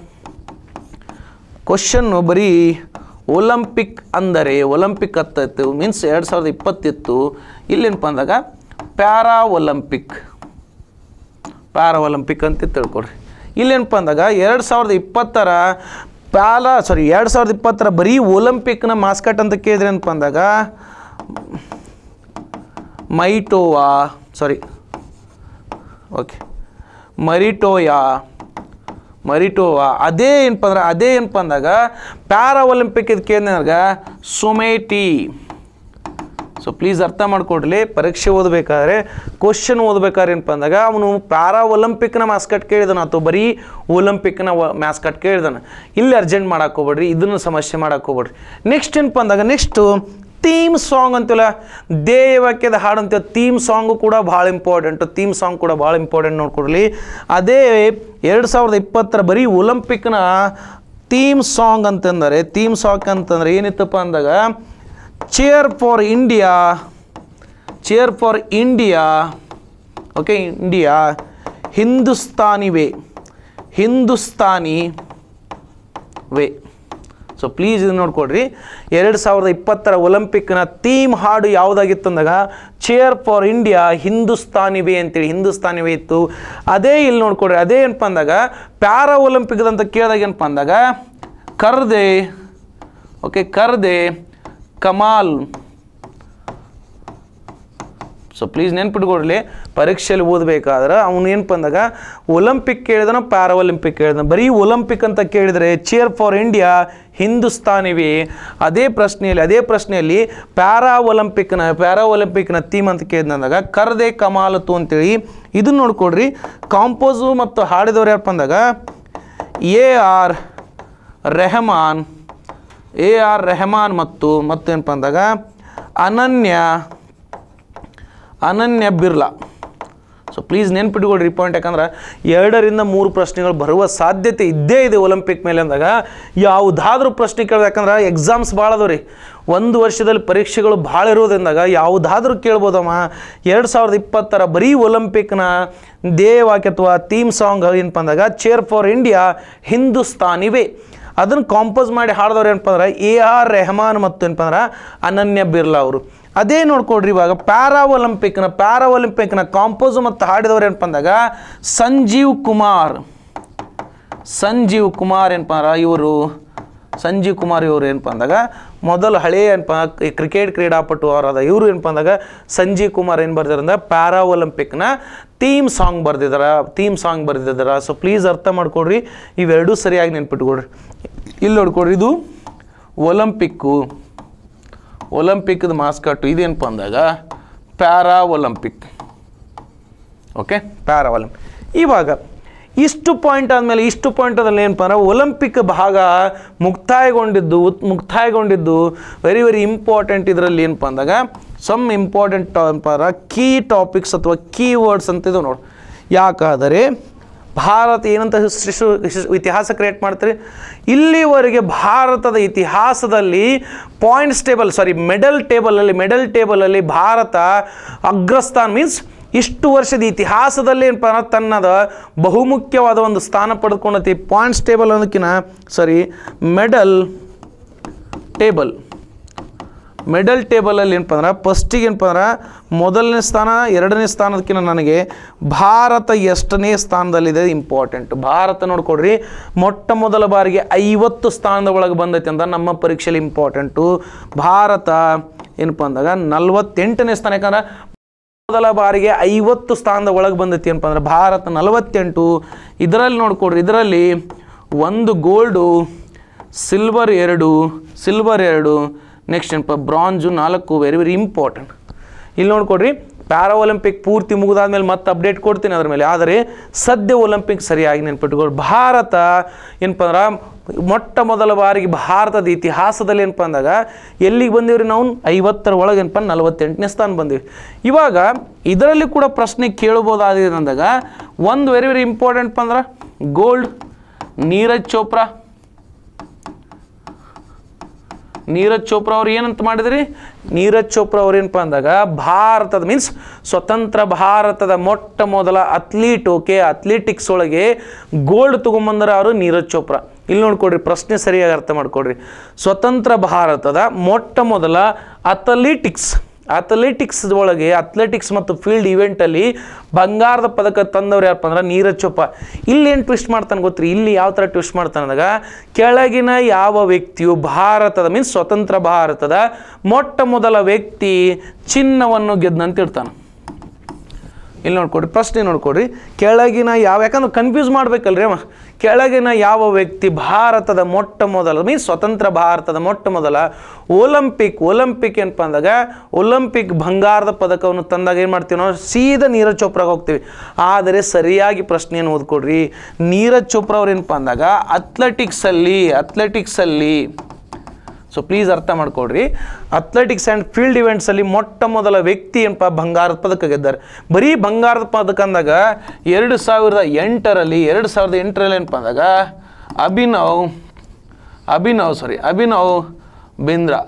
ಕ್ವಶನ್ನು ಬರೀ ಒಲಿಂಪಿಕ್ ಅಂದರೆ ಒಲಿಂಪಿಕ್ ಹತ್ತಿತ್ತು ಮೀನ್ಸ್ ಎರಡು ಸಾವಿರದ ಇಪ್ಪತ್ತಿತ್ತು ಇಲ್ಲೇನಪ್ಪ ಅಂದಾಗ ಪ್ಯಾರಾ ಒಲಿಂಪಿಕ್ ಪ್ಯಾರಾ ಒಲಿಂಪಿಕ್ ಅಂತ ತಿಳ್ಕೊಡ್ರಿ ಇಲ್ಲೇನಪ್ಪ ಅಂದಾಗ ಎರಡು ಸಾವಿರದ ಇಪ್ಪತ್ತರ ಪ್ಯಾಲ ಸಾರಿ ಎರಡು ಸಾವಿರದ ಇಪ್ಪತ್ತರ ಬರೀ ಒಲಿಂಪಿಕ್ನ ಮಾಸ್ಕಟ್ ಅಂತ ಕೇಳಿದ್ರೆ ಏನಪ್ಪ ಅಂದಾಗ ಮೈಟೋವಾ ಸಾರಿ ಓಕೆ ಮರಿಟೋಯಾ ಮರಿಟೋವಾ ಅದೇ ಏನಪ್ಪ ಅಂದ್ರೆ ಅದೇ ಏನಪ್ಪ ಅಂದಾಗ ಪ್ಯಾರಾ ಒಲಿಂಪಿಕ್ ಇದು ಕೇಳಿದಾಗ ಸೊಮೇಟಿ ಸೊ ಪ್ಲೀಸ್ ಅರ್ಥ ಮಾಡ್ಕೊಡ್ಲಿ ಪರೀಕ್ಷೆ ಓದಬೇಕಾದ್ರೆ ಕ್ವಶನ್ ಓದಬೇಕಾದ್ರೆ ಏನಪ್ಪ ಅಂದಾಗ ಅವನು ಪ್ಯಾರಾ ಒಲಂಪಿಕ್ನ ಕಟ್ ಕೇಳಿದಾನೆ ಅಥವಾ ಬರೀ ಒಲಂಪಿಕ್ನ ಕಟ್ ಕೇಳಿದಾನೆ ಇಲ್ಲಿ ಅರ್ಜೆಂಟ್ ಮಾಡಕ್ಕೆ ಹೋಗ್ಬೇಡ್ರಿ ಇದನ್ನು ಸಮಸ್ಯೆ ಮಾಡಕ್ಕೆ ಹೋಗ್ಬೇಡ್ರಿ ನೆಕ್ಸ್ಟ್ ಏನಪ್ಪ ಅಂದಾಗ ನೆಕ್ಸ್ಟು ಥೀಮ್ ಸಾಂಗ್ ದೇಹ ವಾಕ್ಯದ ಹಾಡು ಅಂತೀವಿ ಥೀಮ್ ಸಾಂಗು ಕೂಡ ಭಾಳ ಇಂಪಾರ್ಟೆಂಟು ಥೀಮ್ ಸಾಂಗ್ ಕೂಡ ಭಾಳ ಇಂಪಾರ್ಟೆಂಟ್ ನೋಡ್ಕೊಡ್ಲಿ ಅದೇ ಎರಡು ಸಾವಿರದ ಇಪ್ಪತ್ತರ ಬರೀ ಒಲಂಪಿಕ್ನ ಥೀಮ್ ಸಾಂಗ್ ಅಂತಂದರೆ ಥೀಮ್ ಸಾಂಗ್ ಅಂತಂದರೆ ಏನಿತ್ತಪ್ಪ ಅಂದಾಗ cheer for India, cheer for India, okay, India, Hindustani way, Hindustani way. So please ಇದು ನೋಡ್ಕೊಡ್ರಿ ಎರಡು ಸಾವಿರದ ಇಪ್ಪತ್ತರ ಒಲಿಂಪಿಕ್ನ ಥೀಮ್ ಹಾಡು ಯಾವುದಾಗಿತ್ತು ಅಂದಾಗ cheer for India Hindustani way ಅಂತೇಳಿ ಹಿಂದೂಸ್ತಾನಿ ವೇ ಇತ್ತು ಅದೇ ಇಲ್ಲಿ ನೋಡ್ಕೊಡ್ರಿ ಅದೇ ಏನಪ್ಪ ಅಂದಾಗ ಪ್ಯಾರಾ ಒಲಿಂಪಿಕ್ದಂತ ಕೇಳಿದಾಗ ಏನಪ್ಪ ಅಂದಾಗ ಕರ್ದೆ ಓಕೆ ಕರ್ದೆ ಕಮಾಲ್ ಸೊ ಪ್ಲೀಸ್ ನೆನ್ಪಿಟ್ಕೊಡ್ಲಿ ಪರೀಕ್ಷೆಯಲ್ಲಿ ಓದಬೇಕಾದ್ರೆ ಅವನು ಏನು ಅಂದಾಗ ಒಲಿಂಪಿಕ್ ಕೇಳಿದನು ಪ್ಯಾರಾಒಲಿಂಪಿಕ್ ಕೇಳಿದ ಬರೀ ಒಲಿಂಪಿಕ್ ಅಂತ ಕೇಳಿದರೆ ಚೇರ್ ಫಾರ್ ಇಂಡಿಯಾ ಹಿಂದೂಸ್ತಾನಿವಿ ಅದೇ ಪ್ರಶ್ನೆಯಲ್ಲಿ ಅದೇ ಪ್ರಶ್ನೆಯಲ್ಲಿ ಪ್ಯಾರಾ ಒಲಿಂಪಿಕ್ನ ಪ್ಯಾರಾ ಒಲಿಂಪಿಕ್ನ ಥೀಮ್ ಅಂತ ಕೇಳಿದಂದಾಗ ಕರ್ದೆ ಕಮಾಲತು ಅಂತೇಳಿ ಇದನ್ನು ನೋಡ್ಕೊಡ್ರಿ ಕಾಂಪೋಸು ಮತ್ತು ಹಾಡಿದವರು ಯಾರಪ್ಪ ಅಂದಾಗ A R Rahman A R Rahman ಮತ್ತು ಮತ್ತೇನಪ್ಪ ಅಂದಾಗ ಅನನ್ಯ ಅನನ್ಯ ಬಿರ್ಲಾ ಸೊ ಪ್ಲೀಸ್ ನೆನ್ಪಿಟ್ಕೊಳ್ರಿ ಪಾಯಿಂಟ್ ಯಾಕಂದ್ರೆ ಎರಡರಿಂದ ಮೂರು ಪ್ರಶ್ನೆಗಳು ಬರುವ ಸಾಧ್ಯತೆ ಇದ್ದೇ ಇದೆ ಒಲಿಂಪಿಕ್ ಮೇಲೆ ಅಂದಾಗ ಯಾವುದಾದ್ರೂ ಪ್ರಶ್ನೆ ಕೇಳೋದು ಯಾಕಂದ್ರೆ ಎಕ್ಸಾಮ್ಸ್ ಭಾಳ ಅದಾವ ರೀ ಒಂದು ವರ್ಷದಲ್ಲಿ ಪರೀಕ್ಷೆಗಳು ಭಾಳ ಇರೋದ್ರಿಂದಾಗ ಯಾವುದಾದ್ರೂ ಕೇಳ್ಬೋದಮ್ಮ ಎರಡು ಸಾವಿರದ ಇಪ್ಪತ್ತರ ಬರೀ ಒಲಿಂಪಿಕ್ನ ದೇವಾಕ್ಯತ್ವ ಥೀಮ್ ಸಾಂಗ್ ಏನಪ್ಪ ಅಂದಾಗ ಚೇರ್ ಫಾರ್ ಇಂಡಿಯಾ ಹಿಂದೂಸ್ತಾನಿವೆ ಅದನ್ನು ಕಾಂಪೋಸ್ ಮಾಡಿ ಹಾಡಿದವ್ರು ಏನಪ್ಪ ಅಂದ್ರೆ ಎ ಆರ್ ರೆಹಮಾನ್ ಮತ್ತು ಏನಪ್ಪ ಅಂದ್ರೆ ಅನನ್ಯ ಬಿರ್ಲಾ ಅವರು ಅದೇ ನೋಡ್ಕೊಡ್ರಿ ಇವಾಗ ಪ್ಯಾರಾ ಒಲಿಂಪಿಕ್ನ ಪ್ಯಾರಾ ಒಲಿಂಪಿಕ್ನ ಕಾಂಪೋಸ್ ಮತ್ತು ಹಾಡಿದವ್ರು ಏನಪ್ಪ ಅಂದಾಗ ಸಂಜೀವ್ ಕುಮಾರ್ ಸಂಜೀವ್ ಕುಮಾರ್ ಏನಪ್ಪ ಅಂದ್ರೆ ಇವರು ಸಂಜೀವ್ ಕುಮಾರ್ ಇವರು ಏನಪ್ಪ ಅಂದಾಗ ಮೊದಲು ಹಳೆಯ ಏನಪ್ಪ ಕ್ರಿಕೆಟ್ ಕ್ರೀಡಾಪಟು ಅವರಾದ ಇವರು ಏನಪ್ಪ ಅಂದಾಗ ಸಂಜೀವ್ ಕುಮಾರ್ ಏನು ಬರೆದಿರಂದ್ರೆ ಪ್ಯಾರಾ ಒಲಿಂಪಿಕ್ನ ಥೀಮ್ ಸಾಂಗ್ ಬರ್ದಿದಾರ ಥೀಮ್ ಸಾಂಗ್ ಬರ್ದಿದ್ದಾರ ಸೊ ಪ್ಲೀಸ್ ಅರ್ಥ ಮಾಡ್ಕೊಡ್ರಿ ಇವೆರಡೂ ಸರಿಯಾಗಿ ನೆನ್ಪಿಟ್ಕೊಡ್ರಿ ಇಲ್ಲಿ ನೋಡ್ಕೊಡ್ರಿ ಇದು ಒಲಂಪಿಕ್ಕು ಒಲಂಪಿಕ್ದು ಮಾಸ್ಕಟ್ಟು ಇದೇನಪ್ಪ ಅಂದಾಗ para Olympic okay para Olympic ಇವಾಗ ಇಷ್ಟು ಪಾಯಿಂಟ್ ಆದಮೇಲೆ ಇಷ್ಟು ಪಾಯಿಂಟ್ ಅದ್ರಲ್ಲಿ ಏನಪ್ಪ ಅಂದ್ರೆ ಒಲಿಂಪಿಕ್ ಭಾಗ ಮುಕ್ತಾಯಗೊಂಡಿದ್ದು ಮುಕ್ತಾಯಗೊಂಡಿದ್ದು ವೆರಿ ವೆರಿ ಇಂಪಾರ್ಟೆಂಟ್ ಇದರಲ್ಲಿ ಏನಪ್ಪ ಅಂದಾಗ ಸಮ್ ಇಂಪಾರ್ಟೆಂಟ್ ಏನಪ್ಪ ಕೀ ಟಾಪಿಕ್ಸ್ ಅಥವಾ ಕೀ ವರ್ಡ್ಸ್ ಅಂತ ಇದು ನೋಡಿ ಯಾಕಾದರೆ ಭಾರತ ಏನಂತ ಶಿಶು ಇತಿಹಾಸ ಕ್ರಿಯೇಟ್ ಮಾಡ್ತಾರೆ ಇಲ್ಲಿವರೆಗೆ ಭಾರತದ ಇತಿಹಾಸದಲ್ಲಿ ಪಾಯಿಂಟ್ಸ್ ಟೇಬಲ್ ಸಾರಿ ಮೆಡಲ್ ಟೇಬಲಲ್ಲಿ ಮೆಡಲ್ ಟೇಬಲಲ್ಲಿ ಭಾರತ ಅಗ್ರಸ್ಥಾನ್ ಮೀನ್ಸ್ ಇಷ್ಟು ವರ್ಷದ ಇತಿಹಾಸದಲ್ಲಿ ಏನಪ್ಪ ತನ್ನದ ಬಹುಮುಖ್ಯವಾದ ಒಂದು ಸ್ಥಾನ ಪಡೆದುಕೊಂಡತಿ ಪಾಯಿಂಟ್ಸ್ ಟೇಬಲ್ ಅನ್ನೋದಕ್ಕಿಂತ ಸರಿ ಮೆಡಲ್ ಟೇಬಲ್ ಮೆಡಲ್ ಟೇಬಲಲ್ಲಿ ಏನಪ್ಪ ಅಂದ್ರೆ ಫಸ್ಟಿಗೆ ಏನಪ್ಪ ಅಂದ್ರೆ ಮೊದಲನೇ ಸ್ಥಾನ ಎರಡನೇ ಸ್ಥಾನದಕ್ಕಿಂತ ನನಗೆ ಭಾರತ ಎಷ್ಟನೇ ಸ್ಥಾನದಲ್ಲಿದೆ ಇಂಪಾರ್ಟೆಂಟ್ ಭಾರತ ನೋಡ್ಕೊಡ್ರಿ ಮೊಟ್ಟ ಮೊದಲ ಬಾರಿಗೆ ಐವತ್ತು ಸ್ಥಾನದ ಒಳಗೆ ಬಂದೈತೆ ಅಂತ ನಮ್ಮ ಪರೀಕ್ಷೆಯಲ್ಲಿ ಇಂಪಾರ್ಟೆಂಟು ಭಾರತ ಏನಪ್ಪ ಅಂದಾಗ ನಲ್ವತ್ತೆಂಟನೇ ಸ್ಥಾನ ಯಾಕಂದ್ರೆ ಮೊದಲ ಬಾರಿಗೆ ಐವತ್ತು ಸ್ಥಾನದ ಒಳಗೆ ಬಂದೈತಿ ಏನಪ್ಪ ಅಂದ್ರೆ ಭಾರತ ನಲವತ್ತೆಂಟು ಇದರಲ್ಲಿ ನೋಡ್ಕೊಡ್ರಿ ಇದರಲ್ಲಿ ಒಂದು ಗೋಲ್ಡು ಸಿಲ್ವರ್ ಎರಡು ಸಿಲ್ವರ್ ಎರಡು ನೆಕ್ಸ್ಟ್ ಏನಪ್ಪ ಬ್ರಾಂಜು ನಾಲ್ಕು ವೆರಿ ವೆರಿ ಇಂಪಾರ್ಟೆಂಟ್ ಇಲ್ಲಿ ನೋಡ್ಕೊಡ್ರಿ ಪ್ಯಾರಾ ಒಲಿಂಪಿಕ್ ಪೂರ್ತಿ ಮುಗಿದಾದ್ಮೇಲೆ ಮತ್ತೆ ಅಪ್ಡೇಟ್ ಕೊಡ್ತೀನಿ ಅದ್ರ ಮೇಲೆ ಆದರೆ ಸದ್ಯ ಒಲಿಂಪಿಕ್ ಸರಿಯಾಗಿ ನೆನ್ಪಿಟ್ಕೊಳ್ಳಿ ಭಾರತ ಏನಪ್ಪ ಅಂದ್ರೆ ಮೊಟ್ಟ ಮೊದಲ ಬಾರಿಗೆ ಭಾರತದ ಇತಿಹಾಸದಲ್ಲಿ ಏನಪ್ಪ ಅಂದಾಗ ಎಲ್ಲಿಗೆ ಬಂದಿವ್ರಿ ನಾವು ಐವತ್ತರ ಒಳಗೆ ಏನಪ್ಪ ನಲವತ್ತೆಂಟನೇ ಸ್ಥಾನ ಬಂದಿವಿ ಇವಾಗ ಇದರಲ್ಲಿ ಕೂಡ ಪ್ರಶ್ನೆ ಕೇಳ್ಬೋದಾಗಿದೆ ಅಂದಾಗ ಒಂದು ವೆರಿ ವೆರಿ ಇಂಪಾರ್ಟೆಂಟ್ ಅಂದ್ರೆ ಗೋಲ್ಡ್ ನೀರಜ್ ಚೋಪ್ರಾ ನೀರಜ್ ಚೋಪ್ರಾ ಅವ್ರು ಏನಂತ ಮಾಡಿದ್ರಿ ನೀರಜ್ ಚೋಪ್ರಾ ಅವ್ರ ಏನಪ್ಪ ಅಂದಾಗ ಭಾರತದ ಮೀನ್ಸ್ ಸ್ವತಂತ್ರ ಭಾರತದ ಮೊಟ್ಟ ಮೊದಲ ಅಥ್ಲೀಟ್ ಓಕೆ ಅಥ್ಲೀಟಿಕ್ಸ್ ಒಳಗೆ ಗೋಲ್ಡ್ ತೊಗೊಂಬಂದ್ರೆ ಅವರು ನೀರಜ್ ಚೋಪ್ರಾ ಇಲ್ಲಿ ನೋಡ್ಕೊಡ್ರಿ ಪ್ರಶ್ನೆ ಸರಿಯಾಗಿ ಅರ್ಥ ಮಾಡ್ಕೊಡ್ರಿ ಸ್ವತಂತ್ರ ಭಾರತದ ಮೊಟ್ಟ ಮೊದಲ ಅಥ್ಲೆಟಿಕ್ಸ್ ಅಥ್ಲೆಟಿಕ್ಸ್ ಒಳಗೆ ಅಥ್ಲೆಟಿಕ್ಸ್ ಮತ್ತು ಫೀಲ್ಡ್ ಇವೆಂಟಲ್ಲಿ ಬಂಗಾರದ ಪದಕ ತಂದವ್ರು ಯಾರಪ್ಪ ಅಂದ್ರೆ ನೀರಜ್ ಚೊಪ್ಪ ಇಲ್ಲಿ ಟ್ವಿಸ್ಟ್ ಮಾಡ್ತಾನೆ ಗೊತ್ತ್ರಿ ಇಲ್ಲಿ ಯಾವ ಥರ ಟ್ವಿಸ್ಟ್ ಮಾಡ್ತಾನೆ ಅಂದಾಗ ಕೆಳಗಿನ ಯಾವ ವ್ಯಕ್ತಿಯು ಭಾರತದ ಮೀನ್ಸ್ ಸ್ವತಂತ್ರ ಭಾರತದ ಮೊಟ್ಟ ಮೊದಲ ವ್ಯಕ್ತಿ ಚಿನ್ನವನ್ನು ಗೆದ್ದಂತ ಇರ್ತಾನೆ ಇಲ್ಲಿ ನೋಡ್ಕೊಡ್ರಿ ಪ್ರಶ್ನೆ ನೋಡ್ಕೊಡ್ರಿ ಕೆಳಗಿನ ಯಾವ ಯಾಕಂದ್ರೆ ಕನ್ಫ್ಯೂಸ್ ಮಾಡ್ಬೇಕಲ್ರಿ ಅವ ಕೆಳಗಿನ ಯಾವ ವ್ಯಕ್ತಿ ಭಾರತದ ಮೊಟ್ಟ ಮೊದಲ ಮೀನ್ಸ್ ಸ್ವತಂತ್ರ ಭಾರತದ ಮೊಟ್ಟ ಮೊದಲ ಒಲಂಪಿಕ್ ಒಲಂಪಿಕ್ ಏನಪ್ಪ ಅಂದಾಗ ಒಲಂಪಿಕ್ ಬಂಗಾರದ ಪದಕವನ್ನು ತಂದಾಗ ಏನು ಮಾಡ್ತೀವಿ ನಾವು ಸೀದಾ ನೀರಜ್ ಚೋಪ್ರಾಗೆ ಹೋಗ್ತೀವಿ ಆದರೆ ಸರಿಯಾಗಿ ಪ್ರಶ್ನೆಯನ್ನು ಓದ್ಕೊಡ್ರಿ ನೀರಜ್ ಚೋಪ್ರಾ ಅವ್ರು ಏನಪ್ಪ ಅಂದಾಗ ಅಥ್ಲೆಟಿಕ್ಸಲ್ಲಿ ಅಥ್ಲೆಟಿಕ್ಸಲ್ಲಿ ಸೊ ಪ್ಲೀಸ್ ಅರ್ಥ ಮಾಡ್ಕೊಡ್ರಿ ಅಥ್ಲೆಟಿಕ್ಸ್ ಆ್ಯಂಡ್ ಫೀಲ್ಡ್ ಇವೆಂಟ್ಸಲ್ಲಿ ಮೊಟ್ಟ ಮೊದಲ ವ್ಯಕ್ತಿ ಏನಪ್ಪ ಬಂಗಾರದ ಪದಕ ಗೆದ್ದಾರೆ ಬರೀ ಬಂಗಾರದ ಪದಕ ಅಂದಾಗ ಎರಡು ಸಾವಿರದ ಎಂಟರಲ್ಲಿ ಎರಡು ಸಾವಿರದ ಎಂಟರಲ್ಲಿ ಏನಪ್ಪ ಅಂದಾಗ ಅಭಿನವ್ ಅಭಿನವ್ ಸಾರಿ ಅಭಿನವ್ ಬಿಂದ್ರಾ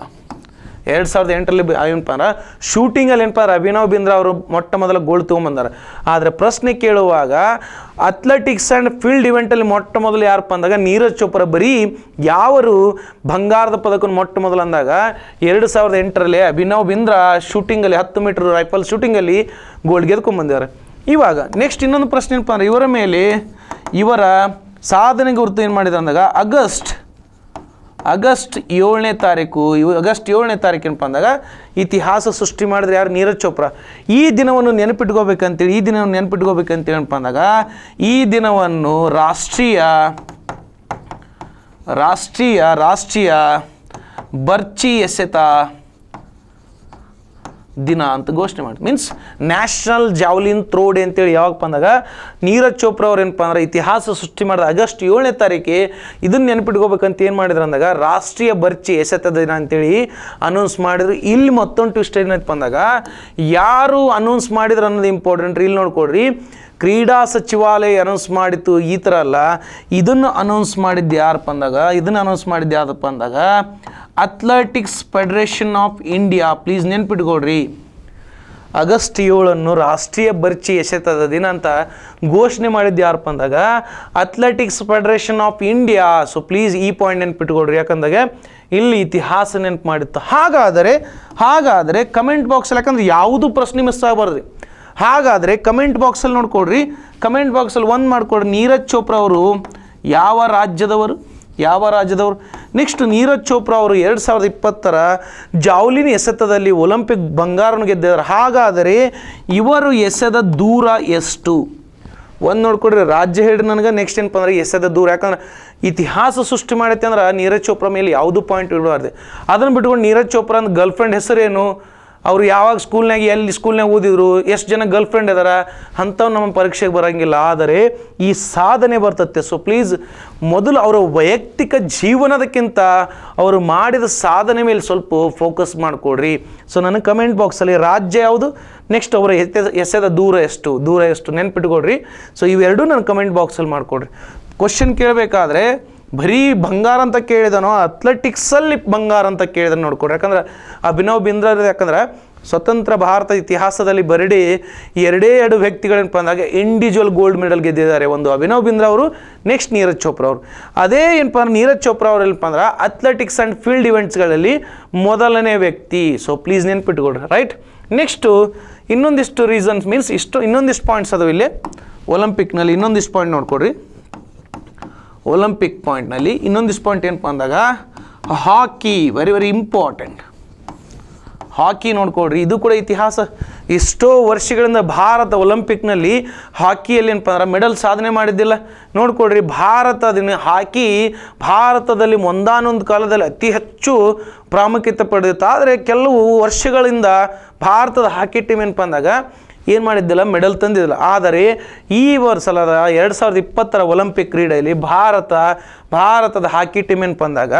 ಎರಡು ಸಾವಿರದ ಎಂಟರಲ್ಲಿ ಏನಪ್ಪ ಅಂದ್ರೆ ಶೂಟಿಂಗಲ್ಲಿ ಏನಪ್ಪ ಅಭಿನವ್ ಬಿಂದ್ರ ಅವರು ಮೊಟ್ಟ ಮೊದಲ ಗೋಲ್ಡ್ ತೊಗೊಂಬಂದಾರ ಆದರೆ ಪ್ರಶ್ನೆ ಕೇಳುವಾಗ ಅಥ್ಲೆಟಿಕ್ಸ್ ಆ್ಯಂಡ್ ಫೀಲ್ಡ್ ಇವೆಂಟಲ್ಲಿ ಮೊಟ್ಟ ಮೊದಲು ಯಾರಪ್ಪ ಅಂದಾಗ ನೀರಜ್ ಚೋಪ್ರಾ ಬರೀ ಯಾವರು ಬಂಗಾರದ ಪದಕ ಮೊಟ್ಟ ಮೊದಲು ಅಂದಾಗ ಎರಡು ಸಾವಿರದ ಎಂಟರಲ್ಲಿ ಅಭಿನವ್ ಬಿಂದ್ರ ಶೂಟಿಂಗಲ್ಲಿ ಹತ್ತು ಮೀಟರ್ ರೈಫಲ್ ಶೂಟಿಂಗಲ್ಲಿ ಗೋಲ್ಡ್ ಗೆದ್ಕೊಂಡ್ಬಂದಿದ್ದಾರೆ ಇವಾಗ ನೆಕ್ಸ್ಟ್ ಇನ್ನೊಂದು ಪ್ರಶ್ನೆ ಏನಪ್ಪ ಅಂದ್ರೆ ಇವರ ಮೇಲೆ ಇವರ ಸಾಧನೆ ಗುರುತು ಏನು ಮಾಡಿದ್ರು ಅಂದಾಗ ಆಗಸ್ಟ್ ಆಗಸ್ಟ್ ಏಳನೇ ತಾರೀಕು ಇವು ಆಗಸ್ಟ್ ಏಳನೇ ತಾರೀಕೇನಪ್ಪ ಅಂದಾಗ ಇತಿಹಾಸ ಸೃಷ್ಟಿ ಮಾಡಿದ್ರೆ ಯಾರು ನೀರಜ್ ಚೋಪ್ರಾ ಈ ದಿನವನ್ನು ನೆನಪಿಟ್ಕೋಬೇಕಂತೇಳಿ ಈ ದಿನವನ್ನು ನೆನಪಿಟ್ಕೋಬೇಕಂತೇಳಿ ಈ ದಿನವನ್ನು ರಾಷ್ಟ್ರೀಯ ರಾಷ್ಟ್ರೀಯ ರಾಷ್ಟ್ರೀಯ ಬರ್ಚಿ ಎಸೆತ ದಿನ ಅಂತ ಘೋಷಣೆ ಮಾಡಿ means national javelin throw day ಅಂತೇಳಿ ಯಾವಾಗ ಬಂದಾಗ ನೀರಜ್ ಚೋಪ್ರಾ ಅವ್ರು ಏನಪ್ಪ ಅಂದ್ರೆ ಇತಿಹಾಸ ಸೃಷ್ಟಿ ಮಾಡಿದ ಆಗಸ್ಟ್ ಏಳನೇ ತಾರೀಕಿ ಇದನ್ನ ನೆನಪಿಟ್ಕೋಬೇಕಂತ ಏನು ಮಾಡಿದ್ರು ಅಂದಾಗ ರಾಷ್ಟ್ರೀಯ ಬರ್ಚಿ ಎಸೆತದ ದಿನ ಅಂತೇಳಿ ಅನೌನ್ಸ್ ಮಾಡಿದ್ರು ಇಲ್ಲಿ ಮತ್ತೊಂದು ಟ್ವಿಸ್ಟ್ ಏನಂತ ಬಂದಾಗ ಯಾರು ಅನೌನ್ಸ್ ಮಾಡಿದ್ರು ಅನ್ನೋದು ಇಂಪಾರ್ಟೆಂಟ್ ಇಲ್ಲಿ ನೋಡ್ಕೊಡ್ರಿ ಕ್ರೀಡಾ ಸಚಿವಾಲಯ ಅನೌನ್ಸ್ ಮಾಡಿತ್ತು ಈ ಥರ ಅಲ್ಲ ಇದನ್ನು ಅನೌನ್ಸ್ ಮಾಡಿದ್ದು ಯಾರಪ್ಪ ಅಂದಾಗ ಇದನ್ನು ಅನೌನ್ಸ್ ಮಾಡಿದ್ದು ಯಾವುದಪ್ಪ ಅಂದಾಗ athletics federation of India please ನೆನ್ಪಿಟ್ಕೊಳ್ರಿ ಆಗಸ್ಟ್ ಏಳನ್ನು ರಾಷ್ಟ್ರೀಯ ಭರ್ಚಿ ಎಸೆತದ ದಿನ ಅಂತ ಘೋಷಣೆ ಮಾಡಿದ್ದು ಯಾರಪ್ಪ ಅಂದಾಗ athletics federation of India so please ಈ ಪಾಯಿಂಟ್ ನೆನ್ಪಿಟ್ಕೊಳ್ರಿ ಯಾಕಂದಾಗ ಇಲ್ಲಿ ಇತಿಹಾಸ ನೆನ್ಪು ಮಾಡಿತ್ತು ಹಾಗಾದರೆ ಹಾಗಾದರೆ ಕಮೆಂಟ್ ಬಾಕ್ಸಲ್ಲಿ ಯಾಕಂದ್ರೆ ಯಾವುದು ಪ್ರಶ್ನೆ ಮಿಸ್ ಆಗಬಾರ್ದು ಹಾಗಾದರೆ ಕಮೆಂಟ್ ಬಾಕ್ಸಲ್ಲಿ ನೋಡ್ಕೊಡ್ರಿ ಕಮೆಂಟ್ ಬಾಕ್ಸಲ್ಲಿ ಒಂದು ಮಾಡಿಕೊಡ್ರಿ ನೀರಜ್ ಚೋಪ್ರಾ ಅವರು ಯಾವ ರಾಜ್ಯದವರು ಯಾವ ರಾಜ್ಯದವರು ನೆಕ್ಸ್ಟ್ ನೀರಜ್ ಚೋಪ್ರಾ ಅವರು ಎರಡು ಸಾವಿರದ ಇಪ್ಪತ್ತರ ಜಾವ್ಲಿನ್ ಎಸೆತದಲ್ಲಿ ಒಲಿಂಪಿಕ್ ಬಂಗಾರನ ಗೆದ್ದಿದ್ದಾರೆ ಹಾಗಾದರೆ ಇವರು ಎಸೆದ ದೂರ ಎಷ್ಟು ಒಂದು ನೋಡ್ಕೊಡ್ರಿ ರಾಜ್ಯ ಹೇಳಿ ನನಗೆ ನೆಕ್ಸ್ಟ್ ಏನಪ್ಪ ಅಂದ್ರೆ ಎಸೆದ ದೂರ ಯಾಕಂದ್ರೆ ಇತಿಹಾಸ ಸೃಷ್ಟಿ ಮಾಡೈತೆ ಅಂದ್ರೆ ನೀರಜ್ ಚೋಪ್ರಾ ಮೇಲೆ ಯಾವುದು ಪಾಯಿಂಟ್ ಇಡಬಾರ್ದು ಅದನ್ನು ಬಿಟ್ಕೊಂಡು ನೀರಜ್ ಚೋಪ್ರಾ ಅಂದ್ರೆ ಗರ್ಲ್ಫ್ರೆಂಡ್ ಹೆಸರೇನು ಅವರು ಯಾವಾಗ ಸ್ಕೂಲ್ನಾಗ ಎಲ್ಲಿ ಸ್ಕೂಲ್ನಾಗ ಓದಿದ್ರು ಎಷ್ಟು ಜನ ಗರ್ಲ್ ಫ್ರೆಂಡ್ ಅದಾರ ಅಂಥವು ನಮ್ಮ ಪರೀಕ್ಷೆಗೆ ಬರೋಂಗಿಲ್ಲ ಆದರೆ ಈ ಸಾಧನೆ ಬರ್ತತ್ತೆ ಸೊ ಪ್ಲೀಸ್ ಮೊದಲು ಅವರ ವೈಯಕ್ತಿಕ ಜೀವನದಕ್ಕಿಂತ ಅವರು ಮಾಡಿದ ಸಾಧನೆ ಮೇಲೆ ಸ್ವಲ್ಪ ಫೋಕಸ್ ಮಾಡಿಕೊಡ್ರಿ ಸೊ ನನ್ನ ಕಮೆಂಟ್ ಬಾಕ್ಸಲ್ಲಿ ರಾಜ್ಯ ಯಾವುದು ನೆಕ್ಸ್ಟ್ ಅವರ ಎತ್ತೆ ಎಸೆದ ದೂರ ಎಷ್ಟು ದೂರ ಎಷ್ಟು ನೆನ್ಪಿಟ್ಕೊಡ್ರಿ ಸೊ ಇವೆರಡೂ ನನ್ನ ಕಮೆಂಟ್ ಬಾಕ್ಸಲ್ಲಿ ಮಾಡಿಕೊಡ್ರಿ ಕ್ವಶನ್ ಕೇಳಬೇಕಾದ್ರೆ ಬರೀ ಬಂಗಾರ ಅಂತ ಕೇಳಿದನೋ ಅಥ್ಲೆಟಿಕ್ಸಲ್ಲಿ ಬಂಗಾರ ಅಂತ ಕೇಳಿದನು ನೋಡ್ಕೊಡ್ರಿ ಯಾಕಂದ್ರೆ ಅಭಿನವ್ ಬಿಂದ್ರ ಯಾಕಂದ್ರೆ ಸ್ವತಂತ್ರ ಭಾರತ ಇತಿಹಾಸದಲ್ಲಿ ಬರಡಿ ಎರಡೇ ಎರಡು ವ್ಯಕ್ತಿಗಳೇನಪ್ಪ ಅಂದಾಗ ಇಂಡಿವಿಜುವಲ್ ಗೋಲ್ಡ್ ಮೆಡಲ್ ಗೆದ್ದಿದ್ದಾರೆ ಒಂದು ಅಭಿನವ್ ಬಿಂದ್ರ ಅವರು ನೆಕ್ಸ್ಟ್ ನೀರಜ್ ಚೋಪ್ರಾ ಅವರು ಅದೇ ಏನಪ್ಪ ಅಂದ್ರೆ ನೀರಜ್ ಚೋಪ್ರಾ ಅವರು ಏನಪ್ಪ ಅಂದ್ರೆ ಅಥ್ಲೆಟಿಕ್ಸ್ ಆ್ಯಂಡ್ ಫೀಲ್ಡ್ ಇವೆಂಟ್ಸ್ಗಳಲ್ಲಿ ಮೊದಲನೇ ವ್ಯಕ್ತಿ ಸೊ ಪ್ಲೀಸ್ ನೆನ್ಪಿಟ್ಕೊಡ್ರಿ ರೈಟ್ ನೆಕ್ಸ್ಟು ಇನ್ನೊಂದಿಷ್ಟು ರೀಸನ್ಸ್ ಮೀನ್ಸ್ ಇಷ್ಟು ಇನ್ನೊಂದಿಷ್ಟು ಪಾಯಿಂಟ್ಸ್ ಅದು ಇಲ್ಲಿ ಒಲಂಪಿಕ್ನಲ್ಲಿ ಇನ್ನೊಂದಿಷ್ಟು ಪಾಯಿಂಟ್ ನೋಡ್ಕೊಡ್ರಿ ಒಲಂಪಿಕ್ ಪಾಯಿಂಟ್ನಲ್ಲಿ ಇನ್ನೊಂದಿಷ್ಟು ಪಾಯಿಂಟ್ ಏನಪ್ಪ ಅಂದಾಗ hockey very very important hockey ನೋಡ್ಕೊಳ್ರಿ ಇದು ಕೂಡ ಇತಿಹಾಸ ಎಷ್ಟೋ ವರ್ಷಗಳಿಂದ ಭಾರತ ಒಲಂಪಿಕ್ನಲ್ಲಿ ಹಾಕಿಯಲ್ಲಿ ಏನಪ್ಪ ಅಂದ್ರೆ ಮೆಡಲ್ ಸಾಧನೆ ಮಾಡಿದ್ದಿಲ್ಲ ನೋಡ್ಕೊಳ್ರಿ ಭಾರತದ ಹಾಕಿ ಭಾರತದಲ್ಲಿ ಒಂದಾನೊಂದು ಕಾಲದಲ್ಲಿ ಅತಿ ಹೆಚ್ಚು ಪ್ರಾಮುಖ್ಯತೆ ಪಡೆದಿತ್ತು ಆದರೆ ಕೆಲವು ವರ್ಷಗಳಿಂದ ಭಾರತದ ಹಾಕಿ ಟೀಮ್ ಏನಪ್ಪ ಅಂದಾಗ ಏನು ಮಾಡಿದ್ದಿಲ್ಲ ಮೆಡಲ್ ತಂದಿದ್ದಿಲ್ಲ ಆದರೆ ಈ ವರ್ಷದ ಎರಡು ಸಾವಿರದ ಇಪ್ಪತ್ತರ ಒಲಿಂಪಿಕ್ ಕ್ರೀಡೆಯಲ್ಲಿ ಭಾರತ ಭಾರತದ ಹಾಕಿ ಟೀಮ್ ಏನು ಬಂದಾಗ